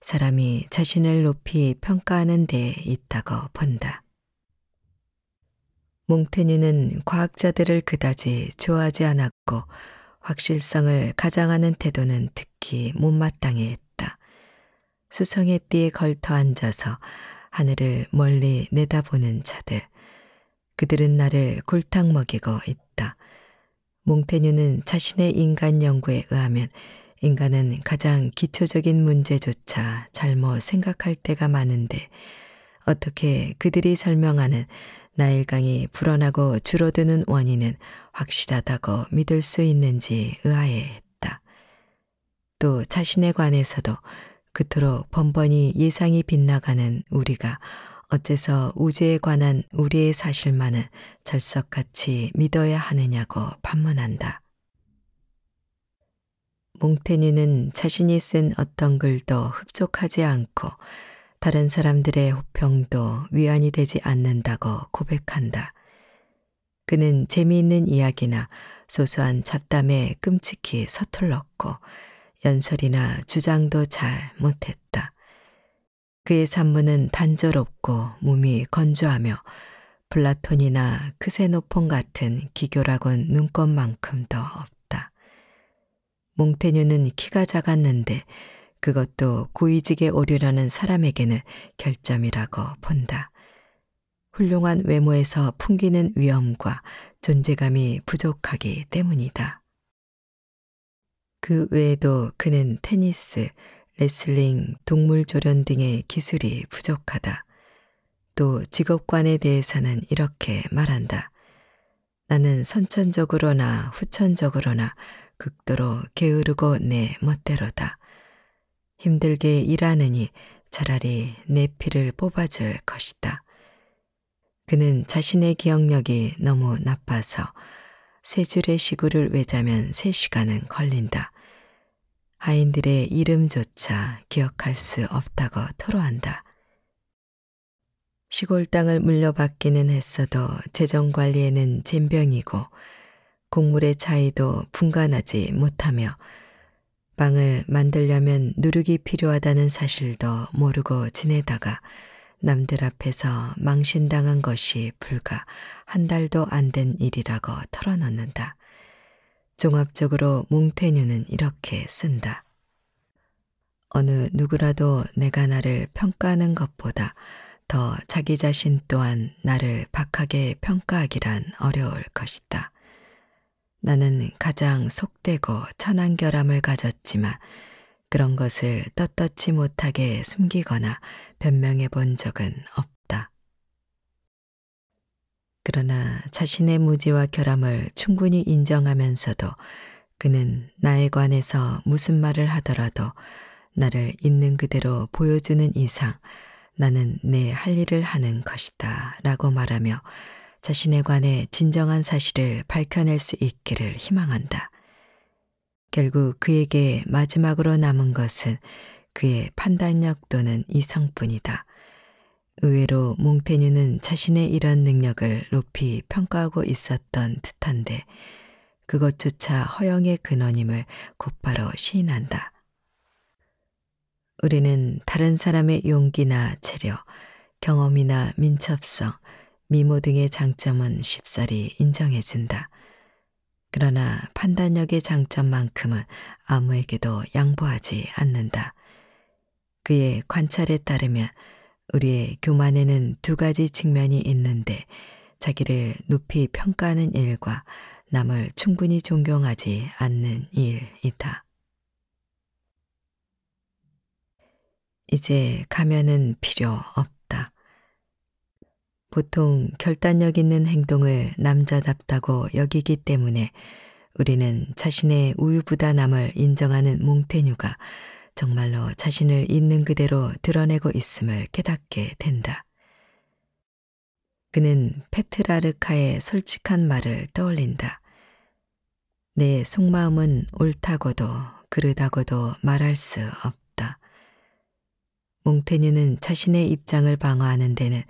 사람이 자신을 높이 평가하는 데 있다고 본다. 몽테뉴는 과학자들을 그다지 좋아하지 않았고 확실성을 가장하는 태도는 특히 못마땅해 했다. 수성의 띠에 걸터 앉아서 하늘을 멀리 내다보는 자들. 그들은 나를 골탕 먹이고 있다. 몽테뉴는 자신의 인간 연구에 의하면 인간은 가장 기초적인 문제조차 잘못 생각할 때가 많은데 어떻게 그들이 설명하는 나일강이 불어나고 줄어드는 원인은 확실하다고 믿을 수 있는지 의아해했다. 또 자신에 관해서도 그토록 번번이 예상이 빗나가는 우리가 어째서 우주에 관한 우리의 사실만은 절석같이 믿어야 하느냐고 반문한다. 몽테뉴는 자신이 쓴 어떤 글도 흡족하지 않고 다른 사람들의 호평도 위안이 되지 않는다고 고백한다. 그는 재미있는 이야기나 소소한 잡담에 끔찍히 서툴렀고 연설이나 주장도 잘 못했다. 그의 산문은 단조롭고 몸이 건조하며 플라톤이나 크세노폰 같은 기교라곤 눈꽃만큼 도 없다. 몽테뉴는 키가 작았는데 그것도 고위직에 오류라는 사람에게는 결점이라고 본다. 훌륭한 외모에서 풍기는 위엄과 존재감이 부족하기 때문이다. 그 외에도 그는 테니스, 레슬링, 동물조련 등의 기술이 부족하다. 또 직업관에 대해서는 이렇게 말한다. 나는 선천적으로나 후천적으로나 극도로 게으르고 내 멋대로다. 힘들게 일하느니 차라리 내 피를 뽑아줄 것이다. 그는 자신의 기억력이 너무 나빠서 세 줄의 시구를 외자면 세 시간은 걸린다. 아이들의 이름조차 기억할 수 없다고 토로한다. 시골 땅을 물려받기는 했어도 재정관리에는 젬병이고 곡물의 차이도 분간하지 못하며 빵을 만들려면 누룩이 필요하다는 사실도 모르고 지내다가 남들 앞에서 망신당한 것이 불과 한 달도 안 된 일이라고 털어놓는다. 종합적으로 몽테뉴는 이렇게 쓴다. 어느 누구라도 내가 나를 평가하는 것보다 더 자기 자신 또한 나를 박하게 평가하기란 어려울 것이다. 나는 가장 속되고 천한결함을 가졌지만 그런 것을 떳떳지 못하게 숨기거나 변명해 본 적은 없다. 그러나 자신의 무지와 결함을 충분히 인정하면서도 그는 나에 관해서 무슨 말을 하더라도 나를 있는 그대로 보여주는 이상 나는 내 할 일을 하는 것이다 라고 말하며 자신에 관해 진정한 사실을 밝혀낼 수 있기를 희망한다. 결국 그에게 마지막으로 남은 것은 그의 판단력 또는 이성뿐이다. 의외로 몽테뉴는 자신의 이런 능력을 높이 평가하고 있었던 듯한데 그것조차 허영의 근원임을 곧바로 시인한다. 우리는 다른 사람의 용기나 체력, 경험이나 민첩성, 미모 등의 장점은 쉽사리 인정해준다. 그러나 판단력의 장점만큼은 아무에게도 양보하지 않는다. 그의 관찰에 따르면 우리의 교만에는 두 가지 측면이 있는데 자기를 높이 평가하는 일과 남을 충분히 존경하지 않는 일이다. 이제 가면은 필요 없다. 보통 결단력 있는 행동을 남자답다고 여기기 때문에 우리는 자신의 우유부단함을 인정하는 몽테뉴가 정말로 자신을 있는 그대로 드러내고 있음을 깨닫게 된다. 그는 페트라르카의 솔직한 말을 떠올린다. 내 속마음은 옳다고도 그르다고도 말할 수 없다. 몽테뉴는 자신의 입장을 방어하는 데는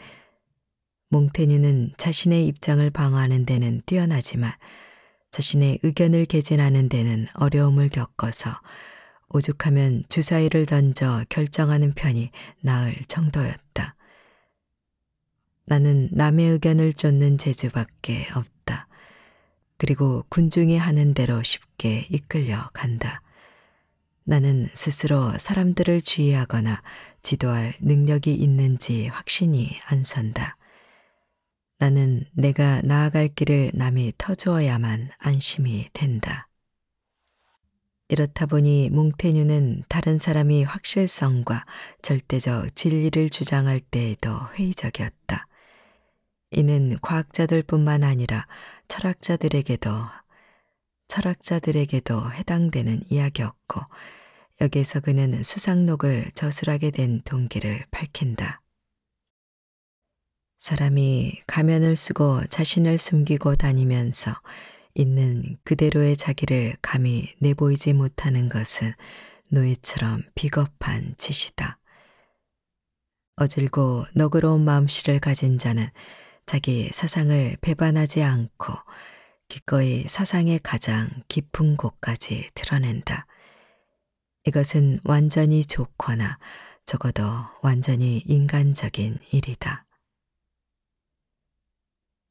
몽테뉴는 자신의 입장을 방어하는 데는 뛰어나지만 자신의 의견을 개진하는 데는 어려움을 겪어서 오죽하면 주사위를 던져 결정하는 편이 나을 정도였다. 나는 남의 의견을 쫓는 재주밖에 없다. 그리고 군중이 하는 대로 쉽게 이끌려 간다. 나는 스스로 사람들을 지휘하거나 지도할 능력이 있는지 확신이 안 선다. 나는 내가 나아갈 길을 남이 터주어야만 안심이 된다. 이렇다 보니 몽테뉴는 다른 사람이 확실성과 절대적 진리를 주장할 때에도 회의적이었다. 이는 과학자들 뿐만 아니라 철학자들에게도, 철학자들에게도 해당되는 이야기였고, 여기에서 그는 수상록을 저술하게 된 동기를 밝힌다. 사람이 가면을 쓰고 자신을 숨기고 다니면서 있는 그대로의 자기를 감히 내보이지 못하는 것은 노예처럼 비겁한 짓이다. 어질고 너그러운 마음씨를 가진 자는 자기 사상을 배반하지 않고 기꺼이 사상의 가장 깊은 곳까지 드러낸다. 이것은 완전히 좋거나 적어도 완전히 인간적인 일이다.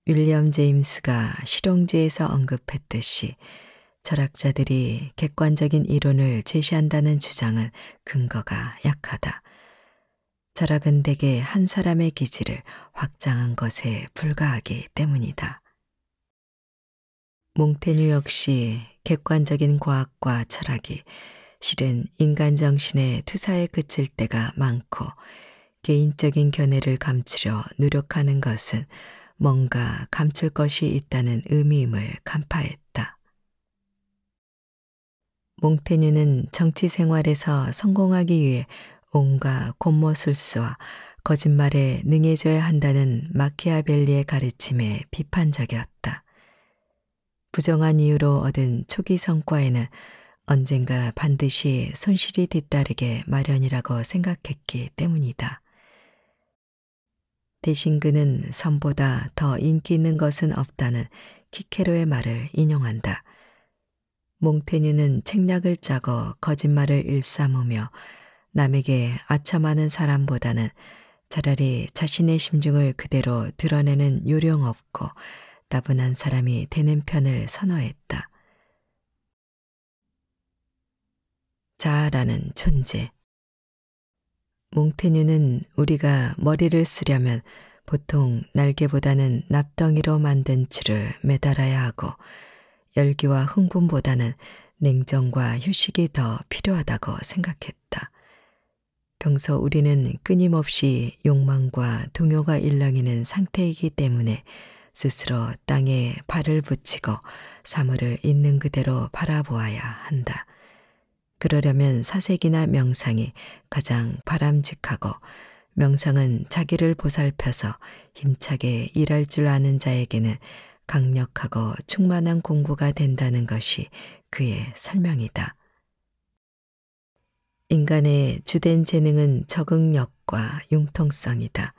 윌리엄 제임스가 실용주에서 언급했듯이 철학자들이 객관적인 이론을 제시한다는 주장은 근거가 약하다. 철학은 대개 한 사람의 기질을 확장한 것에 불과하기 때문이다. 몽테뉴 역시 객관적인 과학과 철학이 실은 인간 정신의 투사에 그칠 때가 많고 개인적인 견해를 감추려 노력하는 것은 뭔가 감출 것이 있다는 의미임을 간파했다. 몽테뉴는 정치 생활에서 성공하기 위해 온갖 곤모술수와 거짓말에 능해져야 한다는 마키아벨리의 가르침에 비판적이었다. 부정한 이유로 얻은 초기 성과에는 언젠가 반드시 손실이 뒤따르게 마련이라고 생각했기 때문이다. 대신 그는 선보다더 인기 있는 것은 없다는 키케로의 말을 인용한다. 몽테뉴는 책략을 짜고 거짓말을 일삼으며 남에게 아첨하는 사람보다는 차라리 자신의 심중을 그대로 드러내는 요령 없고 따분한 사람이 되는 편을 선호했다. 자라는 존재. 몽테뉴는 우리가 머리를 쓰려면 보통 날개보다는 납덩이로 만든 줄을 매달아야 하고 열기와 흥분보다는 냉정과 휴식이 더 필요하다고 생각했다. 평소 우리는 끊임없이 욕망과 동요가 일렁이는 상태이기 때문에 스스로 땅에 발을 붙이고 사물을 있는 그대로 바라보아야 한다. 그러려면 사색이나 명상이 가장 바람직하고 명상은 자기를 보살펴서 힘차게 일할 줄 아는 자에게는 강력하고 충만한 공부가 된다는 것이 그의 설명이다. 인간의 주된 재능은 적응력과 융통성이다.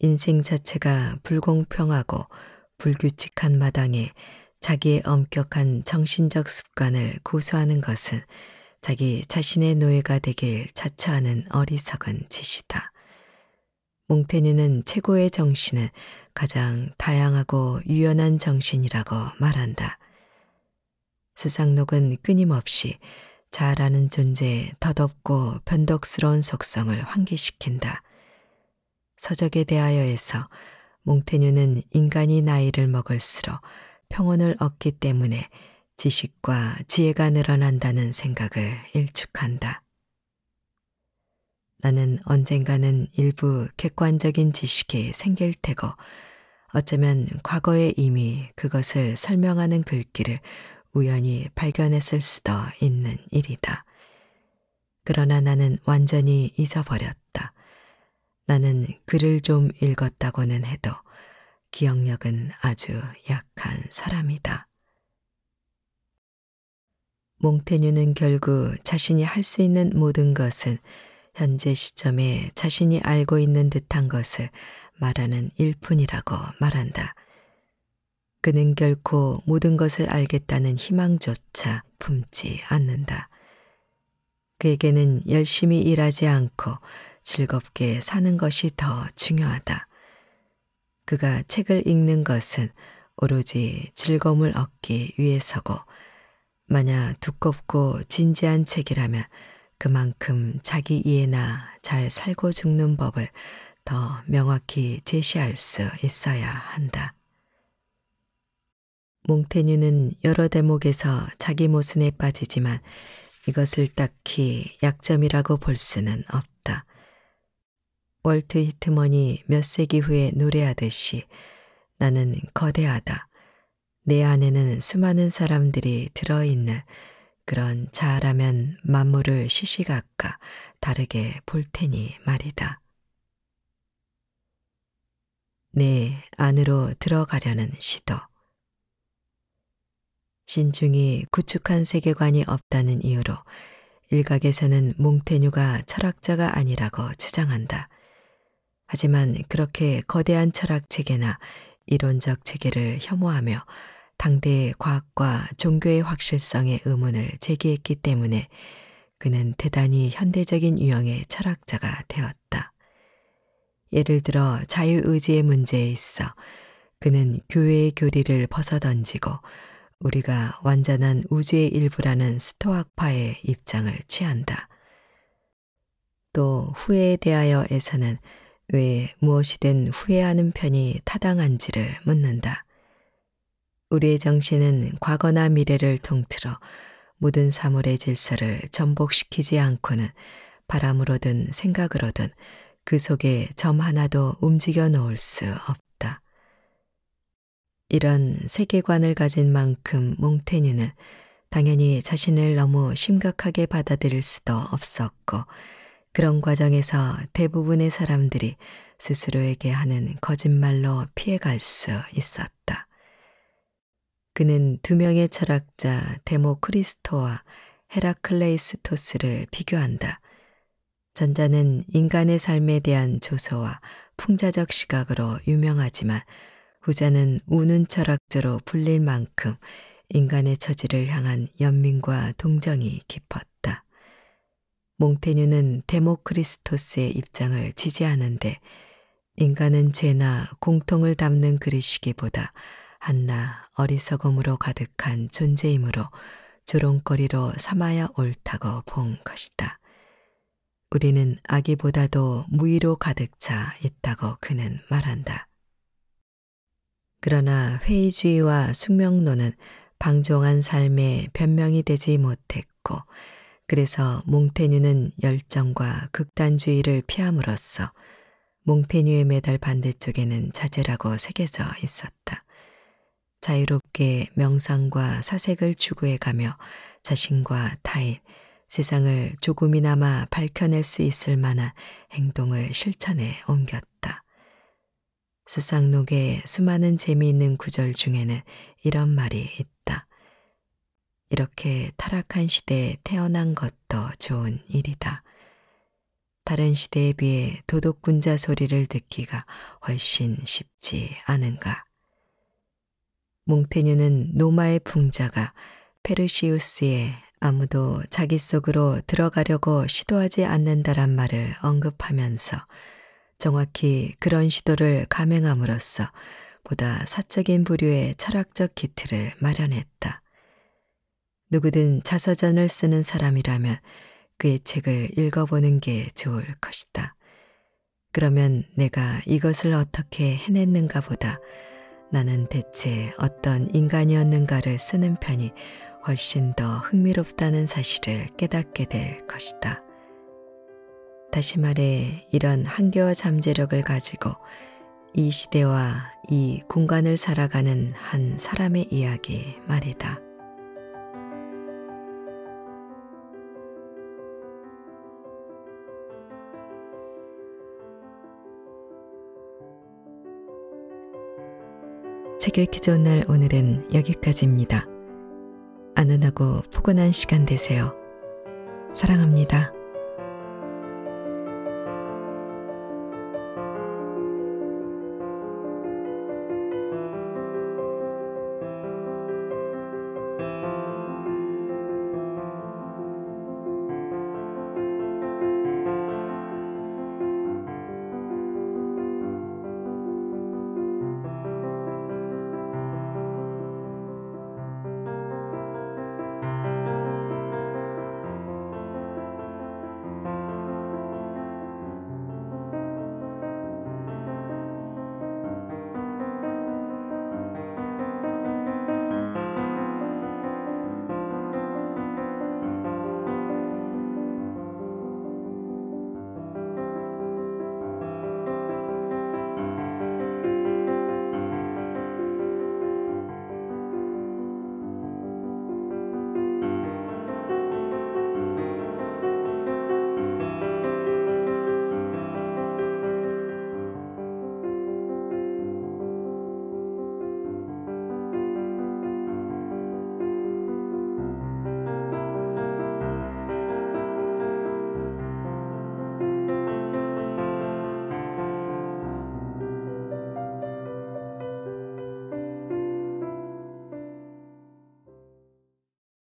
인생 자체가 불공평하고 불규칙한 마당에 자기의 엄격한 정신적 습관을 고수하는 것은 자기 자신의 노예가 되길 자처하는 어리석은 짓이다. 몽테뉴는 최고의 정신을 가장 다양하고 유연한 정신이라고 말한다. 수상록은 끊임없이 자라는 존재의 덧없고 변덕스러운 속성을 환기시킨다. 서적에 대하여에서 몽테뉴는 인간이 나이를 먹을수록 평온을 얻기 때문에 지식과 지혜가 늘어난다는 생각을 일축한다. 나는 언젠가는 일부 객관적인 지식이 생길 테고 어쩌면 과거에 이미 그것을 설명하는 글귀를 우연히 발견했을 수도 있는 일이다. 그러나 나는 완전히 잊어버렸다. 나는 글을 좀 읽었다고는 해도 기억력은 아주 약한 사람이다. 몽테뉴는 결국 자신이 할 수 있는 모든 것은 현재 시점에 자신이 알고 있는 듯한 것을 말하는 일뿐이라고 말한다. 그는 결코 모든 것을 알겠다는 희망조차 품지 않는다. 그에게는 열심히 일하지 않고 즐겁게 사는 것이 더 중요하다. 그가 책을 읽는 것은 오로지 즐거움을 얻기 위해서고 만약 두껍고 진지한 책이라면 그만큼 자기 이해나 잘 살고 죽는 법을 더 명확히 제시할 수 있어야 한다. 몽테뉴는 여러 대목에서 자기 모순에 빠지지만 이것을 딱히 약점이라고 볼 수는 없다. 월트 히트먼이 몇 세기 후에 노래하듯이 나는 거대하다. 내 안에는 수많은 사람들이 들어있는 그런 자라면 만물을 시시각각 다르게 볼 테니 말이다. 내 안으로 들어가려는 시도. 신중이 구축한 세계관이 없다는 이유로 일각에서는 몽테뉴가 철학자가 아니라고 주장한다. 하지만 그렇게 거대한 철학 체계나 이론적 체계를 혐오하며 당대의 과학과 종교의 확실성에 의문을 제기했기 때문에 그는 대단히 현대적인 유형의 철학자가 되었다. 예를 들어 자유의지의 문제에 있어 그는 교회의 교리를 벗어던지고 우리가 완전한 우주의 일부라는 스토학파의 입장을 취한다. 또 후에 대하여에서는 왜 무엇이든 후회하는 편이 타당한지를 묻는다. 우리의 정신은 과거나 미래를 통틀어 모든 사물의 질서를 전복시키지 않고는 바람으로든 생각으로든 그 속에 점 하나도 움직여 놓을 수 없다. 이런 세계관을 가진 만큼 몽테뉴는 당연히 자신을 너무 심각하게 받아들일 수도 없었고 그런 과정에서 대부분의 사람들이 스스로에게 하는 거짓말로 피해갈 수 있었다. 그는 두 명의 철학자 데모크리스토와 헤라클레이스토스를 비교한다. 전자는 인간의 삶에 대한 조서와 풍자적 시각으로 유명하지만 후자는 우는 철학자로 불릴 만큼 인간의 처지를 향한 연민과 동정이 깊었다. 몽테뉴는 데모크리스토스의 입장을 지지하는데 인간은 죄나 공통을 담는 그릇이기보다 한나 어리석음으로 가득한 존재이므로 조롱거리로 삼아야 옳다고 본 것이다. 우리는 아기보다도 무의로 가득 차 있다고 그는 말한다. 그러나 회의주의와 숙명론은 방종한 삶에 변명이 되지 못했고 그래서 몽테뉴는 열정과 극단주의를 피함으로써 몽테뉴의 메달 반대쪽에는 자제라고 새겨져 있었다. 자유롭게 명상과 사색을 추구해가며 자신과 타인, 세상을 조금이나마 밝혀낼 수 있을 만한 행동을 실천에 옮겼다. 수상록의 수많은 재미있는 구절 중에는 이런 말이 있다. 이렇게 타락한 시대에 태어난 것도 좋은 일이다. 다른 시대에 비해 도둑군자 소리를 듣기가 훨씬 쉽지 않은가. 몽테뉴는 노마의 풍자가 페르시우스의 아무도 자기 속으로 들어가려고 시도하지 않는다란 말을 언급하면서 정확히 그런 시도를 감행함으로써 보다 사적인 부류의 철학적 기틀을 마련했다. 누구든 자서전을 쓰는 사람이라면 그의 책을 읽어보는 게 좋을 것이다. 그러면 내가 이것을 어떻게 해냈는가 보다 나는 대체 어떤 인간이었는가를 쓰는 편이 훨씬 더 흥미롭다는 사실을 깨닫게 될 것이다. 다시 말해 이런 한계와 잠재력을 가지고 이 시대와 이 공간을 살아가는 한 사람의 이야기 말이다. 책을 기존날 오늘은 여기까지입니다. 안은하고 포근한 시간 되세요. 사랑합니다.